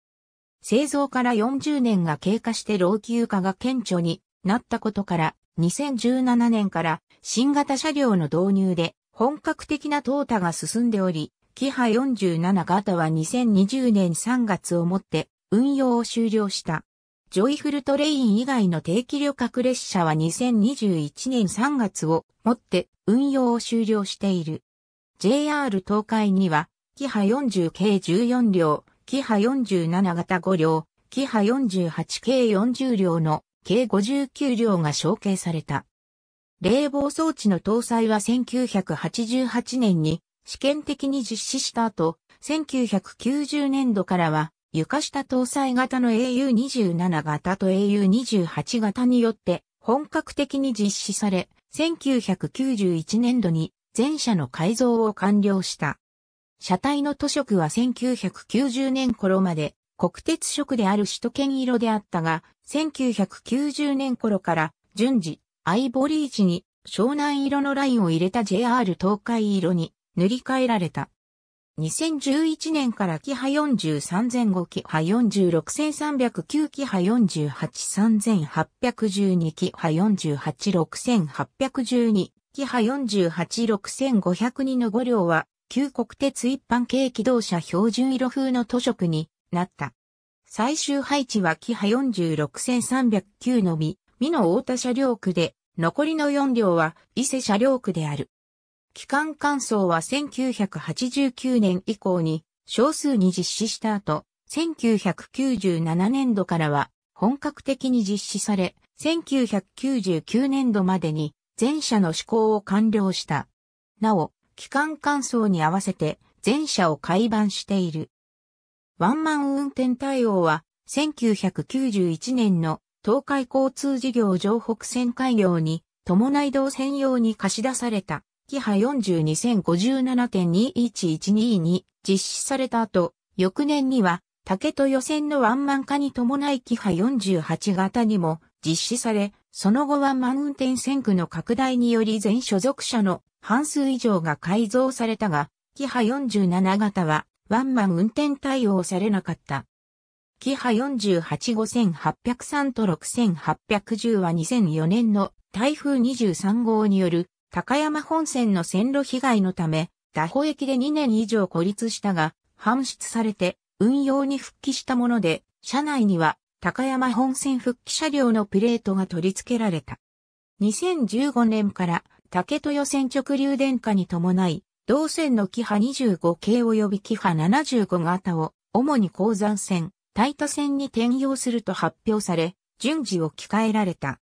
製造から40年が経過して老朽化が顕著になったことから、2017年から新型車両の導入で本格的な淘汰が進んでおり、キハ47型は2020年3月をもって運用を終了した。ジョイフルトレイン以外の定期旅客列車は2021年3月をもって運用を終了している。JR 東海には、キハ40系14両、キハ47型5両、キハ48系40両の計59両が承継された。冷房装置の搭載は1988年に試験的に実施した後、1990年度からは、床下搭載型の AU27 型と AU28 型によって本格的に実施され、1991年度に全車の改造を完了した。車体の塗色は1990年頃まで国鉄色である首都圏色であったが、1990年頃から順次、アイボリー地に湘南色のラインを入れた JR 東海色に塗り替えられた。2011年からキハ43前後キハ46309キハ483,812キハ486,812キハ486,502の5両は旧国鉄一般軽機動車標準色風の塗色になった。最終配置はキハ46309のみ、美の大田車両区で、残りの4両は伊勢車両区である。機関乾燥は1989年以降に少数に実施した後、1997年度からは本格的に実施され、1999年度までに全社の施行を完了した。なお、機関乾燥に合わせて全社を改版している。ワンマン運転対応は1991年の東海交通事業上北線開業に伴い道専用に貸し出されたキハ4 2 0 5 7 2 1 1 2 2に実施された後、翌年には竹と予選のワンマン化に伴いキハ48型にも実施され、その後は満運転線区の拡大により全所属者の半数以上が改造されたが、キハ47型はワンマン運転対応されなかった。キハ485-803と6810は2004年の台風23号による高山本線の線路被害のため、打歩駅で2年以上孤立したが、搬出されて運用に復帰したもので、車内には高山本線復帰車両のプレートが取り付けられた。2015年から竹豊線直流電化に伴い、同線のキハ25系及びキハ75型を主に鉱山線、大田線に転用すると発表され、順次置き換えられた。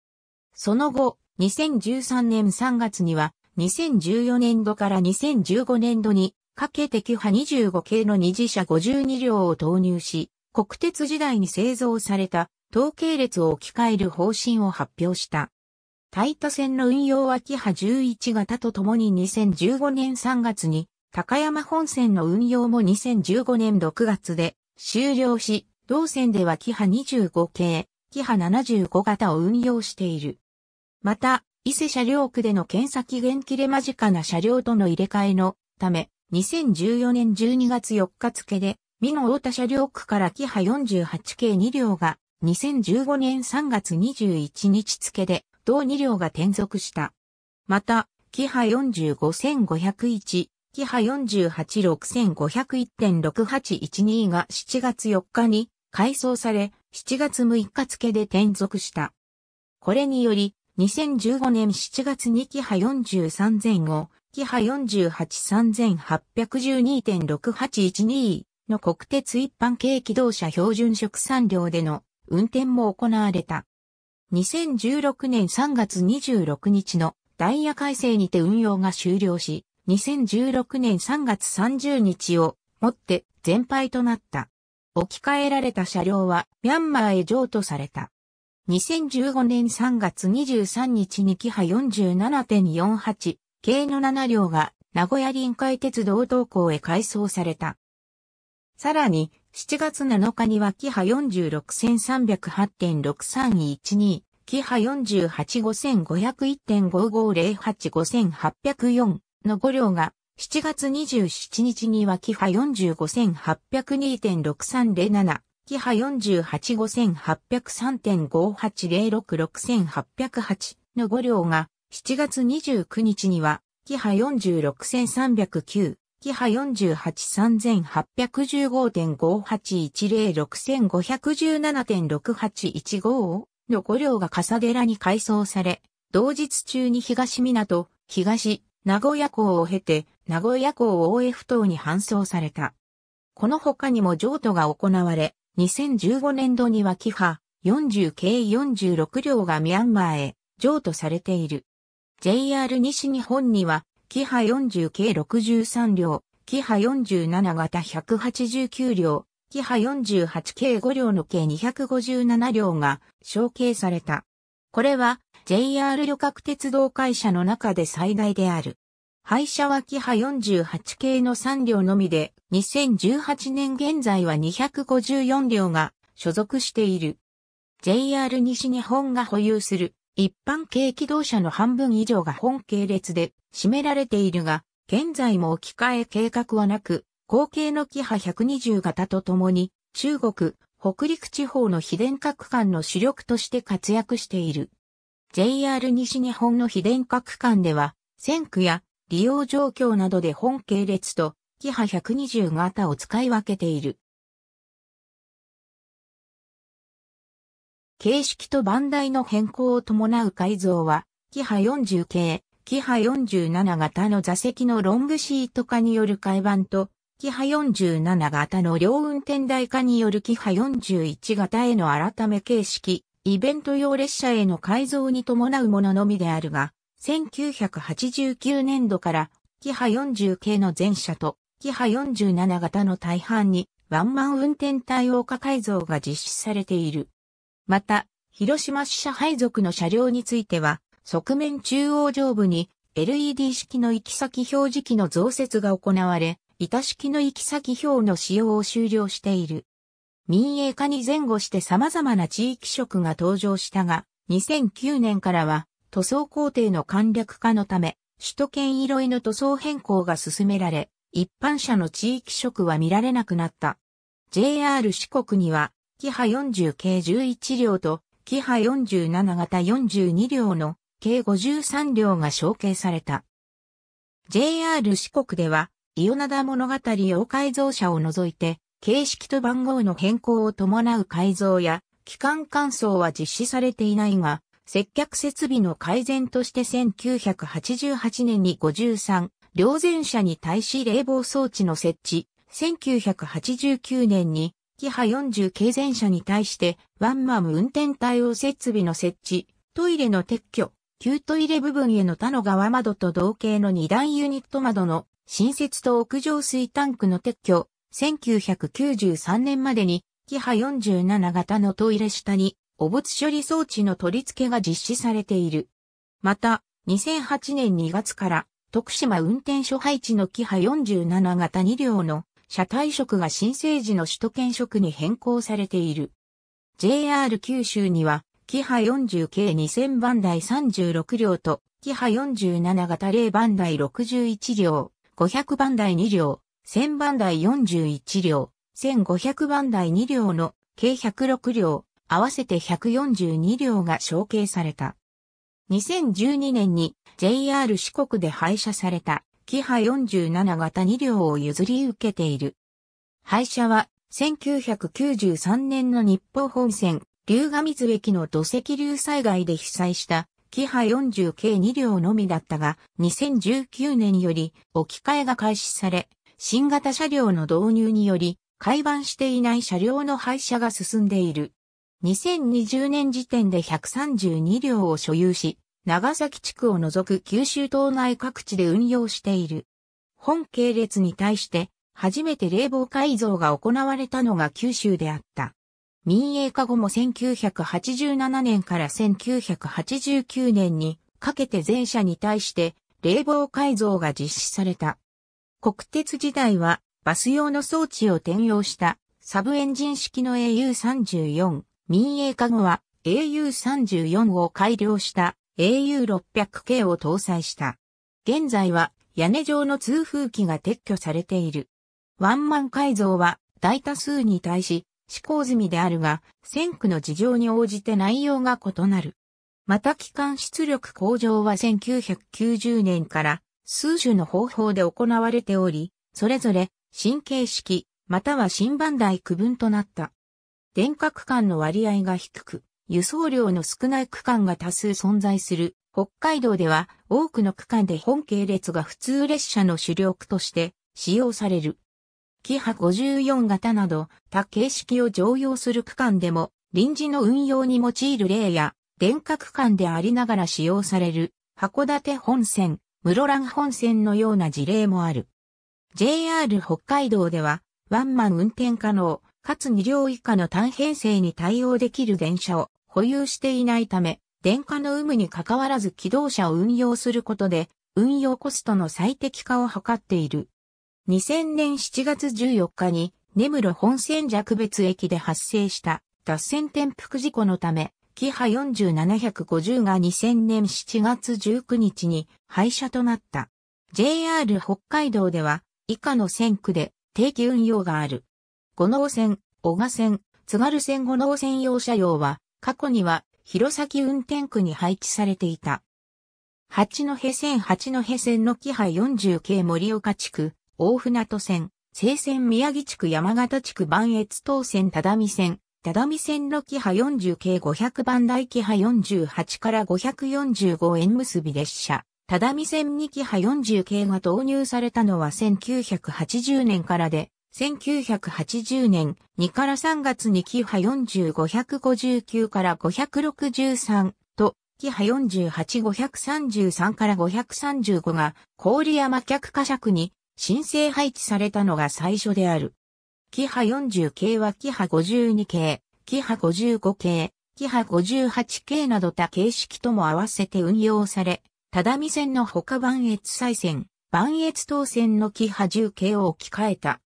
その後、2013年3月には、2014年度から2015年度に、かけて敵波25系の二次車52両を投入し、国鉄時代に製造された統計列を置き換える方針を発表した。タイト線の運用はキハ11型とともに2015年3月に、高山本線の運用も2015年6月で終了し、同線ではキハ25系、キハ75型を運用している。また、伊勢車両区での検査期限切れ間近な車両との入れ替えのため、2014年12月4日付で、美濃太田車両区からキハ48系2両が、2015年3月21日付で、同2両が転属した。また、キハ45501、キハ4 8 6 5 0 1 6 8 1 2が7月4日に改装され、7月6日付で転属した。これにより、2015年7月にキハ43前後、キハ483,812.6812の国鉄一般軽機動車標準職産量での運転も行われた。2016年3月26日のダイヤ改正にて運用が終了し、2016年3月30日をもって全廃となった。置き換えられた車両はミャンマーへ譲渡された。2015年3月23日にキハ47.48系の7両が名古屋臨海鉄道東港へ改装された。さらに、7月7日にはキハ46308.6312、キハ48551.55085804の5両が、7月27日にはキハ45802.6307、キハ485803.58066808の5両が7月29日にはキハ46309キハ483,815.5810,6517.6815の5両が笠寺に改装され、同日中に東港、東、名古屋港を経て、名古屋港 OF 島に搬送された。この他にも譲渡が行われ、2015年度にはキハ40系46両がミャンマーへ譲渡されている。JR 西日本には、キハ40系63両、キハ47型189両、キハ48系5両の計257両が承継された。これは JR 旅客鉄道会社の中で最大である。廃車はキハ48系の3両のみで、2018年現在は254両が所属している。JR 西日本が保有する一般軽機動車の半分以上が本系列で占められているが、現在も置き換え計画はなく、後継のキハ120型とともに、中国、北陸地方の非電化区間の主力として活躍している。JR 西日本の非電化区間では、線区や利用状況などで本系列とキハ120型を使い分けている。形式と番台の変更を伴う改造は、キハ40系、キハ47型の座席のロングシート化による改版と、キハ47型の両運転台化によるキハ41型への改め形式、イベント用列車への改造に伴うもののみであるが、1989年度から、キハ40系の全車と、キハ47型の大半に、ワンマン運転対応化改造が実施されている。また、広島支社配属の車両については、側面中央上部に LED 式の行き先表示器の増設が行われ、板式の行き先表の使用を終了している。民営化に前後して様々な地域色が登場したが、2009年からは塗装工程の簡略化のため、首都圏色への塗装変更が進められ、一般車の地域色は見られなくなった。JR 四国には、キハ40系11両と、キハ47型42両の計53両が承継された。JR 四国では、伊予灘物語用改造車を除いて、形式と番号の変更を伴う改造や、機関乾燥は実施されていないが、接客設備の改善として1988年に53、両前車に対し冷房装置の設置、1989年に、キハ40軽前車に対して、ワンマム運転対応設備の設置、トイレの撤去、旧トイレ部分への他の側窓と同型の2段ユニット窓の新設と屋上水タンクの撤去、1993年までに、キハ47型のトイレ下に汚物処理装置の取り付けが実施されている。また、2008年2月から徳島運転所配置のキハ47型2両の車体色が新生児の首都圏色に変更されている。JR 九州には、キハ40系2000番台36両と、キハ47型0番台61両、500番台2両、1000番台41両、1500番台2両の計106両、合わせて142両が承継された。2012年に JR 四国で廃車された、キハ47型2両を譲り受けている。廃車は、1993年の日報本線、龍ヶ水駅の土石流災害で被災した、キハ40系2両のみだったが、2019年より置き換えが開始され、新型車両の導入により、改番していない車両の廃車が進んでいる。2020年時点で132両を所有し、長崎地区を除く九州島内各地で運用している。本系列に対して、初めて冷房改造が行われたのが九州であった。民営化後も1987年から1989年にかけて全社に対して冷房改造が実施された。国鉄時代はバス用の装置を転用したサブエンジン式の AU34 民営化後は AU34 を改良した AU600K を搭載した。現在は屋根上の通風機が撤去されている。ワンマン改造は大多数に対し試行済みであるが、線区の事情に応じて内容が異なる。また機関出力向上は1990年から数種の方法で行われており、それぞれ神経式または新番台区分となった。電化区間の割合が低く、輸送量の少ない区間が多数存在する。北海道では多くの区間で本系列が普通列車の主力として使用される。キハ54型など多形式を常用する区間でも臨時の運用に用いる例や電化区間でありながら使用される函館本線、室蘭本線のような事例もある。JR 北海道ではワンマン運転可能かつ2両以下の単編成に対応できる電車を保有していないため、電化の有無に関わらず機動車を運用することで、運用コストの最適化を図っている。2000年7月14日に、根室本線弱別駅で発生した脱線転覆事故のため、キハ4750が2000年7月19日に廃車となった。JR 北海道では以下の線区で定期運用がある。五能線、小賀線、津軽線五能線用車両は、過去には、弘前運転区に配置されていた。八戸線八戸線の木波40系盛岡地区、大船渡線、西泉宮城地区山形地区磐越東線只見線、只見線の木波40系500番台木波48から545円結び列車。只見線2機波40系が導入されたのは1980年からで、1980年2から3月にキハ40559から563と、キハ48533から535が郡山客貨尺に申請配置されたのが最初である。キハ40系はキハ52系、キハ55系、キハ58系など多形式とも合わせて運用され、只見線の他万越西線、万越東線のキハ10系を置き換えた。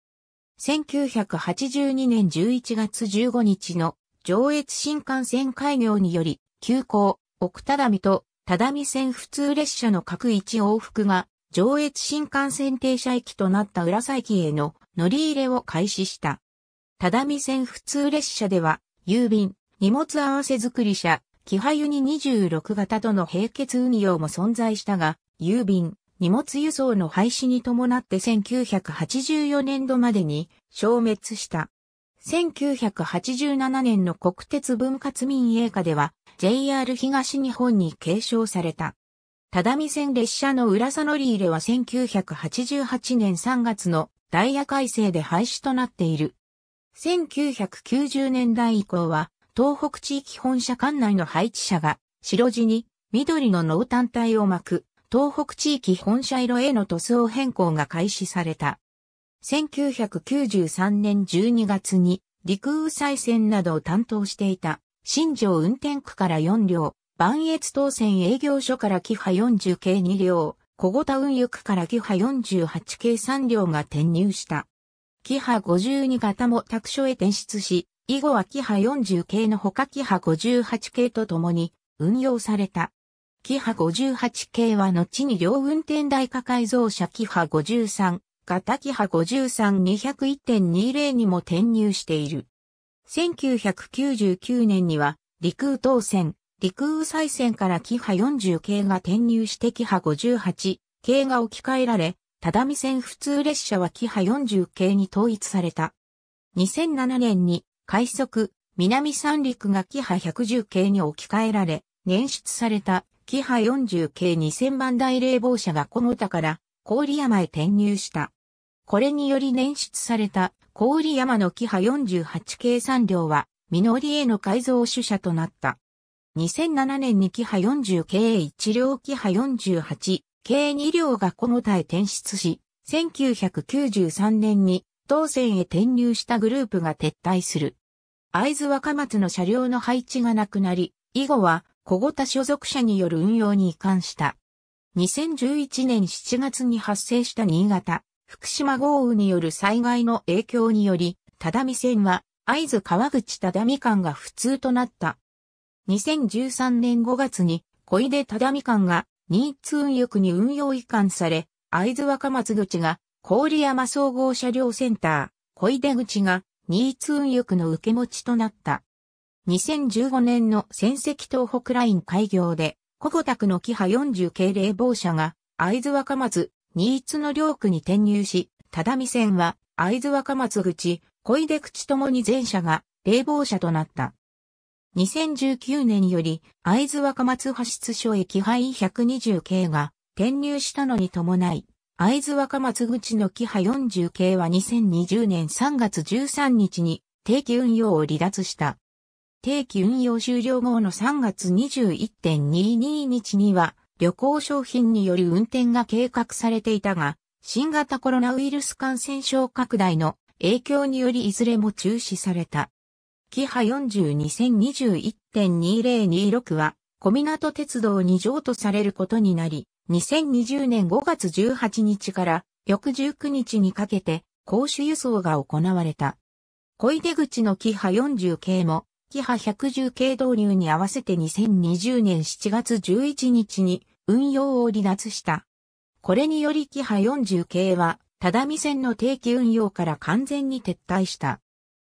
1982年11月15日の上越新幹線開業により、急行、奥只見と只見線普通列車の各一往復が上越新幹線停車駅となった浦崎への乗り入れを開始した。只見線普通列車では、郵便、荷物合わせ作り車、キハユニ26型との並結運用も存在したが、郵便、荷物輸送の廃止に伴って1984年度までに消滅した。1987年の国鉄分割民営化では JR 東日本に継承された。只見線列車の浦佐乗り入れは1988年3月のダイヤ改正で廃止となっている。1990年代以降は東北地域本社管内の配置者が白地に緑の濃淡帯を巻く東北地域本社色への塗装変更が開始された。1993年12月に陸羽再線などを担当していた新庄運転区から4両、万越東線営業所からキハ40系2両、小型運輸区からキハ48系3両が転入した。キハ52型も宅所へ転出し、以後はキハ40系の他キハ58系と共に運用された。キハ58系は後に両運転台下改造車キハ53、型キハ53201.20にも転入している。1999年には、陸羽当選、陸羽再選からキハ40系が転入してキハ58系が置き換えられ、只見線普通列車はキハ40系に統一された。2007年に、快速、南三陸がキハ110系に置き換えられ、捻出されたキハ40系2000番台冷房車が小田から郡山へ転入した。これにより捻出された郡山のキハ48系3両は、実りへの改造主車となった。2007年にキハ40系1両キハ48系2両がこの田へ転出し、1993年に当線へ転入したグループが撤退する。合図若松の車両の配置がなくなり、以後は小ごた所属者による運用に移管した。2011年7月に発生した新潟、福島豪雨による災害の影響により、只見線は会津川口只見間が不通となった。2013年5月に小出只見間が新津運輸区に運用移管され、会津若松口が郡山総合車両センター、小出口が新津運輸区の受け持ちとなった。2015年の戦績東北ライン開業で、小五宅のキハ40系冷房車が、会津若松、新津の両区に転入し、只見線は、会津若松口、小出口ともに全車が、冷房車となった。2019年より、会津若松派出所駅範囲120系が、転入したのに伴い、会津若松口のキハ40系は2020年3月13日に、定期運用を離脱した。定期運用終了後の3月21.22日には、旅行商品による運転が計画されていたが、新型コロナウイルス感染症拡大の影響によりいずれも中止された。キハ4 2 0 2 1 2 0 2 6は、小港鉄道に譲渡されることになり、2020年5月18日から翌19日にかけて、公衆輸送が行われた。小出口のキハ40系も、キハ110系導入に合わせて2020年7月11日に運用を離脱した。これによりキハ40系は、只見線の定期運用から完全に撤退した。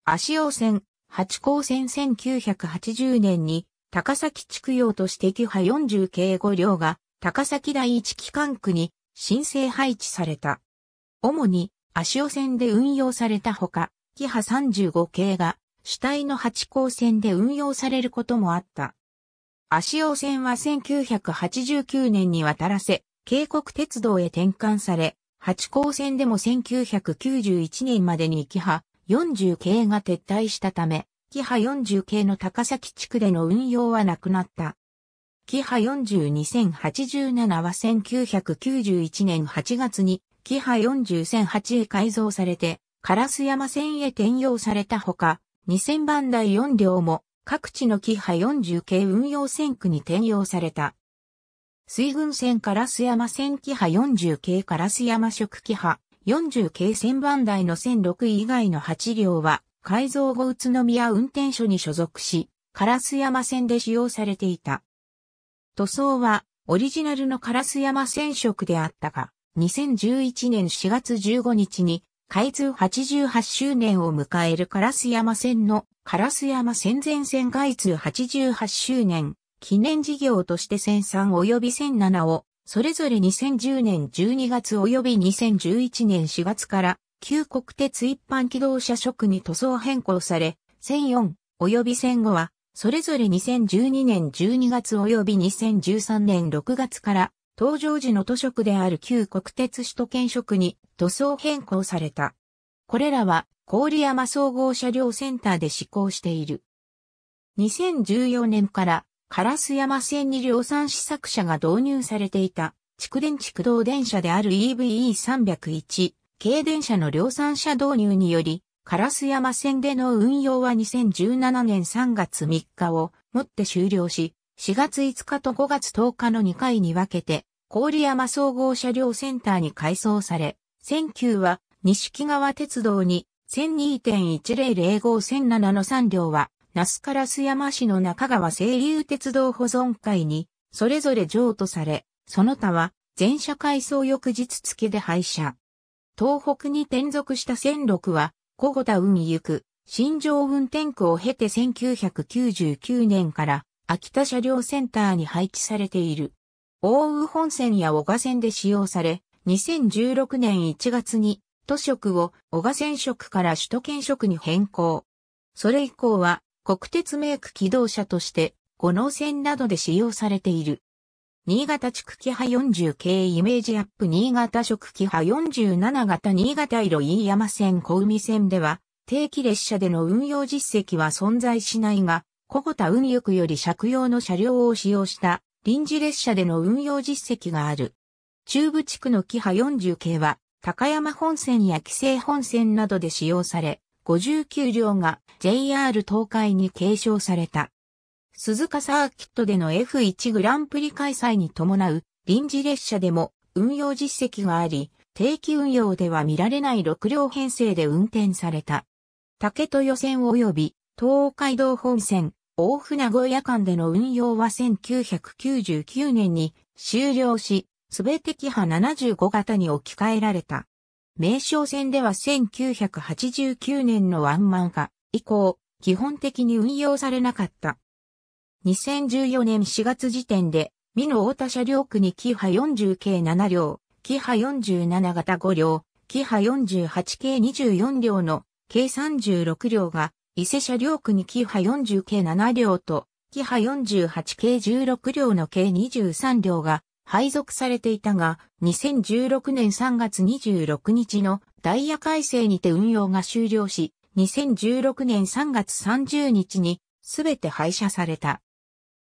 足尾線、八甲線1980年に、高崎地区用としてキハ40系5両が、高崎第一機関区に申請配置された。主に、足尾線で運用されたほか、キハ35系が、主体の八高線で運用されることもあった。足尾線は1989年に渡らせ、渓谷鉄道へ転換され、八高線でも1991年までにキハ40系が撤退したため、キハ40系の高崎地区での運用はなくなった。キハ42087は1991年8月に、キハ40008へ改造されて、烏山線へ転用されたほか、2000番台4両も各地のキハ40系運用線区に転用された。水軍線ス山線キハ40系カラス山食キハ40系1000番台の1006以外の8両は改造後宇都宮運転所に所属し、カラス山線で使用されていた。塗装はオリジナルのカラス山線色であったが、2011年4月15日に開通88周年を迎えるカラス山線のカラス山線全線開通88周年記念事業として1003及び1007をそれぞれ2010年12月及び2011年4月から旧国鉄一般機動車職に塗装変更され1004及び1005はそれぞれ2012年12月及び2013年6月から登場時の都職である旧国鉄首都圏職に塗装変更された。これらは郡山総合車両センターで施行している。2014年からカラス山線に量産試作車が導入されていた蓄電池駆動電車である EVE301 軽電車の量産車導入により、カラス山線での運用は2017年3月3日をもって終了し、4月5日と5月10日の2回に分けて、郡山総合車両センターに改装され、線9は西木川鉄道に、1002.1005 0 7の3両は、那須から須山市の中川清流鉄道保存会に、それぞれ譲渡され、その他は、全車改装翌日付で廃車。東北に転属した線6は、小五田運行く、新城運転区を経て1999年から、秋田車両センターに配置されている。大宇本線や小賀線で使用され、2016年1月に都職を小賀線職から首都圏職に変更。それ以降は国鉄メイク機動車として五能線などで使用されている。新潟地区キハ40系イメージアップ新潟職キハ47型新潟色飯山線小海線では定期列車での運用実績は存在しないが、小五田運輸区より借用の車両を使用した臨時列車での運用実績がある。中部地区のキハ40系は、高山本線や紀勢本線などで使用され、59両が JR 東海に継承された。鈴鹿サーキットでの F1 グランプリ開催に伴う臨時列車でも運用実績があり、定期運用では見られない6両編成で運転された。竹予選及び東海道本線、大船小屋間での運用は1999年に終了し、すべてキハ75型に置き換えられた。名称線では1989年のワンマン化以降、基本的に運用されなかった。2014年4月時点で、美濃太田車両区にキハ40系7両、キハ47型5両、キハ48系24両の計36両が伊勢車両区にキハ40系7両と、キハ48系16両の計23両が配属されていたが、2016年3月26日のダイヤ改正にて運用が終了し、2016年3月30日にすべて廃車された。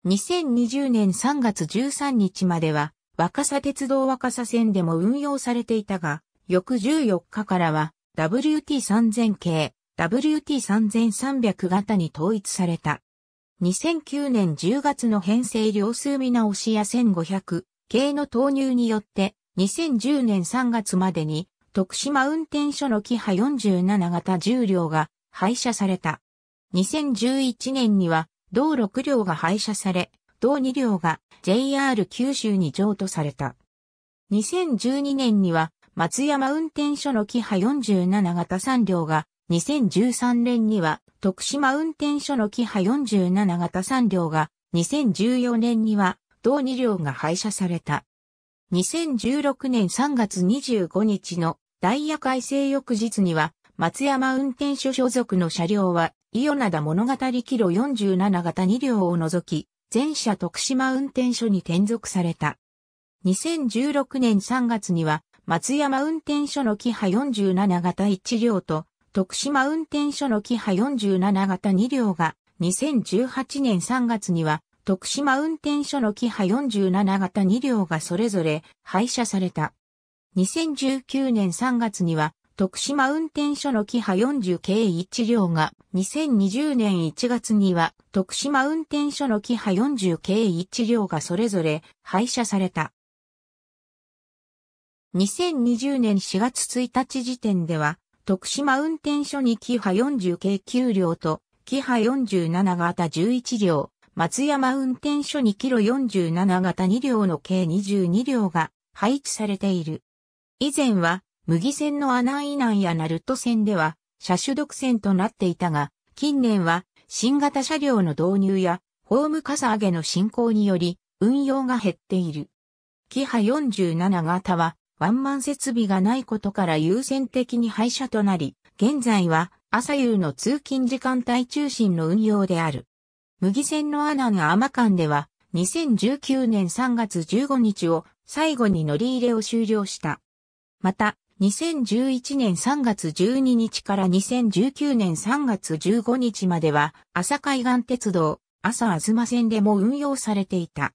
2020年3月13日までは、若狭鉄道若狭線でも運用されていたが、翌14日からは WT3000 系、WT3300 型に統一された。2009年10月の編成量数見直しや1500系の投入によって、2010年3月までに徳島運転所のキハ47型10両が廃車された。2011年には同6両が廃車され、同2両が JR 九州に譲渡された。2012年には松山運転所のキハ47型3両が2013年には徳島運転所のキハ47型3両が、2014年には同2両が廃車された。2016年3月25日のダイヤ改正翌日には、松山運転所所属の車両は、伊予灘物語キロ47型2両を除き、全車徳島運転所に転属された。2016年3月には、松山運転所のキハ47型1両と、徳島運転所のキハ47型2両が、2018年3月には、徳島運転所のキハ47型2両がそれぞれ廃車された。2019年3月には、徳島運転所のキハ40系1両が、2020年1月には、徳島運転所のキハ40系1両がそれぞれ廃車された。2020年4月1日時点では、徳島運転所にキハ40系9両と、キハ47型11両、松山運転所にキロ47型2両の計22両が配置されている。以前は、麦線の阿南以南や鳴門線では、車種独占となっていたが、近年は、新型車両の導入や、ホームかさ上げの進行により、運用が減っている。キハ47型は、ワンマン設備がないことから優先的に廃車となり、現在は朝夕の通勤時間帯中心の運用である。麦線のアナンアマ間では、2019年3月15日を最後に乗り入れを終了した。また、2011年3月12日から2019年3月15日までは、朝海岸鉄道、朝あずま線でも運用されていた。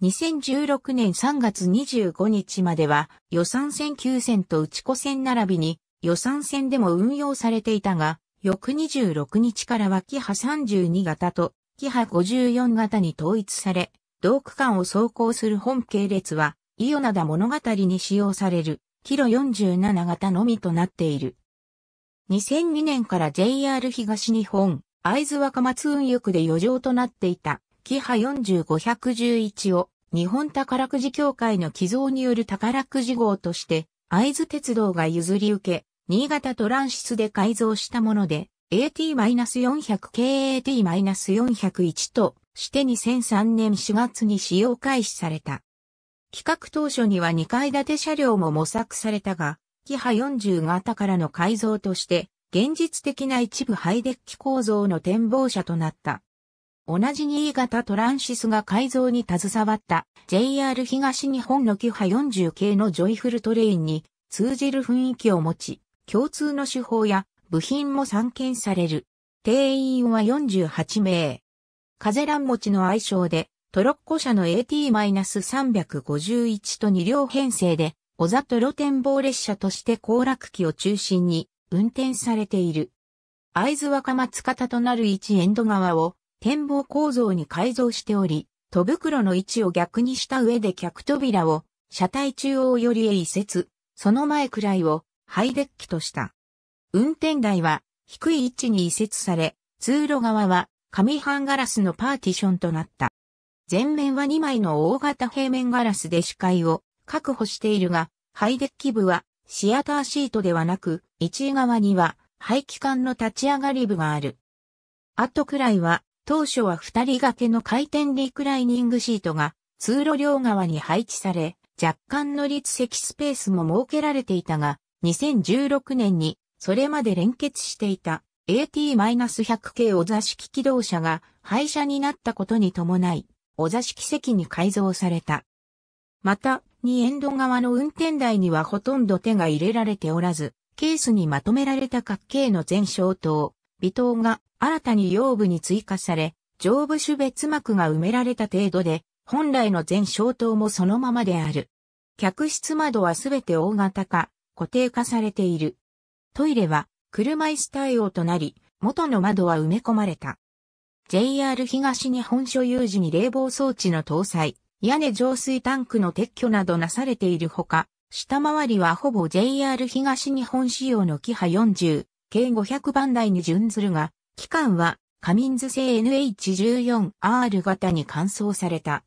2016年3月25日までは予算線9線と内子線並びに予算線でも運用されていたが、翌26日からはキハ32型とキハ54型に統一され、同区間を走行する本系列は、イオナダ物語に使用される、キロ47型のみとなっている。2002年から JR 東日本、会津若松運輸区で余剰となっていたキハ4511を日本宝くじ協会の寄贈による宝くじ号として、合津鉄道が譲り受け、新潟トランシスで改造したもので、AT-400 KAT-401 として2003年4月に使用開始された。企画当初には2階建て車両も模索されたが、キハ40型からの改造として、現実的な一部ハイデッキ構造の展望車となった。同じ新潟トランシスが改造に携わった JR 東日本のキハ40系のジョイフルトレインに通じる雰囲気を持ち、共通の手法や部品も散見される。定員は48名。風乱持ちの愛称でトロッコ車の AT-351 と2両編成で、小里露天望列車として行楽機を中心に運転されている。合図若松方となる1エンド側を展望構造に改造しており、戸袋の位置を逆にした上で客扉を車体中央よりへ移設、その前くらいをハイデッキとした。運転台は低い位置に移設され、通路側は紙半ガラスのパーティションとなった。前面は2枚の大型平面ガラスで視界を確保しているが、ハイデッキ部はシアターシートではなく、1位側には排気管の立ち上がり部がある。後くらいは当初は二人掛けの回転リクライニングシートが通路両側に配置され、若干の立席スペースも設けられていたが、2016年にそれまで連結していた AT-100 系お座敷機動車が廃車になったことに伴い、お座敷席に改造された。また、2エンド側の運転台にはほとんど手が入れられておらず、ケースにまとめられた角形の全消灯、微灯が新たに腰部に追加され、上部種別膜が埋められた程度で、本来の全消灯もそのままである。客室窓はすべて大型化、固定化されている。トイレは車椅子対応となり、元の窓は埋め込まれた。JR 東日本所有時に冷房装置の搭載、屋根浄水タンクの撤去などなされているほか、下回りはほぼ JR 東日本仕様のキハ40、計500番台に準ずるが、機関は、カミンズ製 NH14R 型に換装された。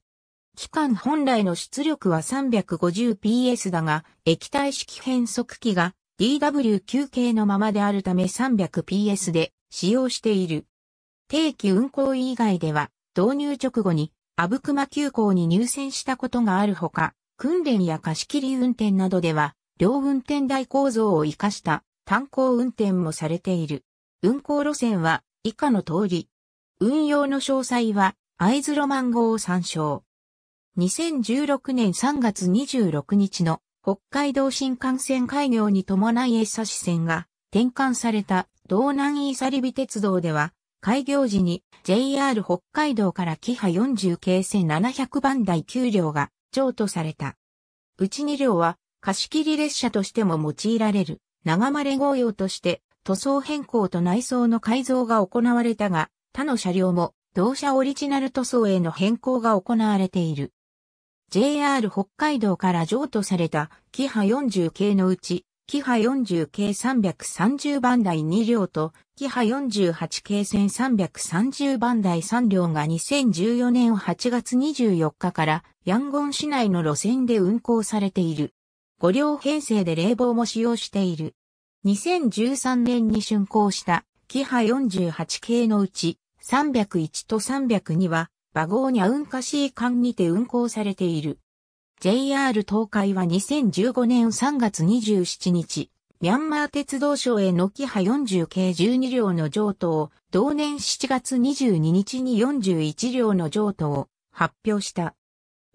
機関本来の出力は 350PS だが、液体式変速機が DW9 系のままであるため 300PS で使用している。定期運行以外では、導入直後に、阿武隈急行に入線したことがあるほか、訓練や貸し切り運転などでは、両運転台構造を活かした単行運転もされている。運行路線は以下の通り。運用の詳細は会津ロマン号を参照。2016年3月26日の北海道新幹線開業に伴い江差線が転換された道南ーサリビ鉄道では開業時に JR 北海道からキハ40系線700番台給料が譲渡された。うち2両は貸し切り列車としても用いられる長丸号用として塗装変更と内装の改造が行われたが、他の車両も同社オリジナル塗装への変更が行われている。JR 北海道から譲渡されたキハ40系のうち、キハ40系330番台2両と、キハ48系1330番台3両が2014年8月24日からヤンゴン市内の路線で運行されている。5両編成で冷房も使用している。2013年に竣工したキハ48系のうち301と302は馬号にャウンカシー間にて運行されている。JR 東海は2015年3月27日、ミャンマー鉄道省へのキハ40系12両の譲渡を同年7月22日に41両の譲渡を発表した。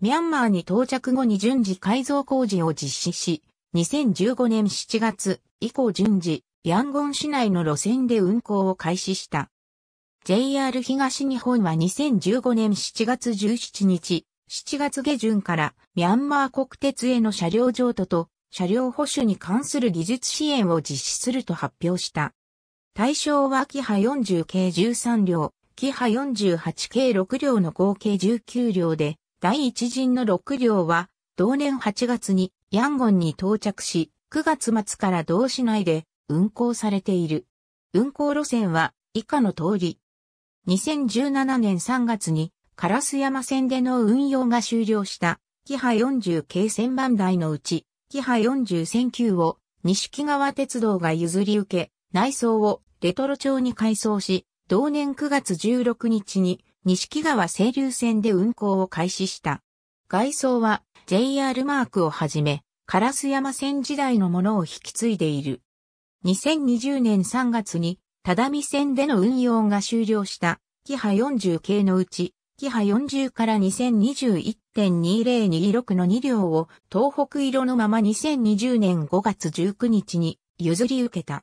ミャンマーに到着後に順次改造工事を実施し、2015年7月以降順次、ヤンゴン市内の路線で運行を開始した。JR 東日本は2015年7月17日、7月下旬からミャンマー国鉄への車両譲渡と車両保守に関する技術支援を実施すると発表した。対象はキハ40系13両、キハ48系6両の合計19両で、第1陣の6両は同年8月にヤンゴンに到着し、9月末から同市内で運行されている。運行路線は以下の通り。2017年3月にカラス山線での運用が終了した、キハ40系船番台のうち、キハ40線級を錦川鉄道が譲り受け、内装をレトロ調に改装し、同年9月16日に錦川清流線で運行を開始した。外装は JR マークをはじめ、カラス山線時代のものを引き継いでいる。2020年3月に、只見線での運用が終了した、キハ40系のうち、キハ40から2021.2026の2両を東北色のまま2020年5月19日に譲り受けた。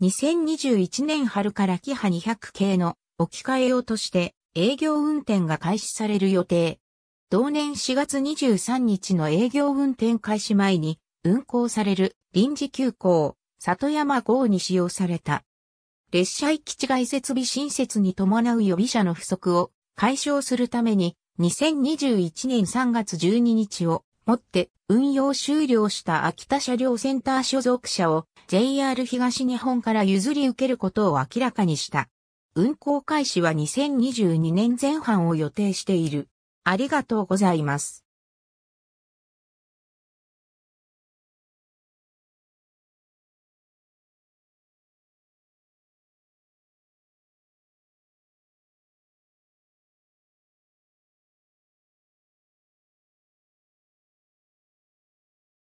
2021年春からキハ200系の置き換え用として営業運転が開始される予定。同年4月23日の営業運転開始前に運行される臨時急行、里山号に使用された。列車行き違い設備新設に伴う予備車の不足を解消するために2021年3月12日をもって運用終了した秋田車両センター所属車を JR 東日本から譲り受けることを明らかにした。運行開始は2022年前半を予定している。ありがとうございます。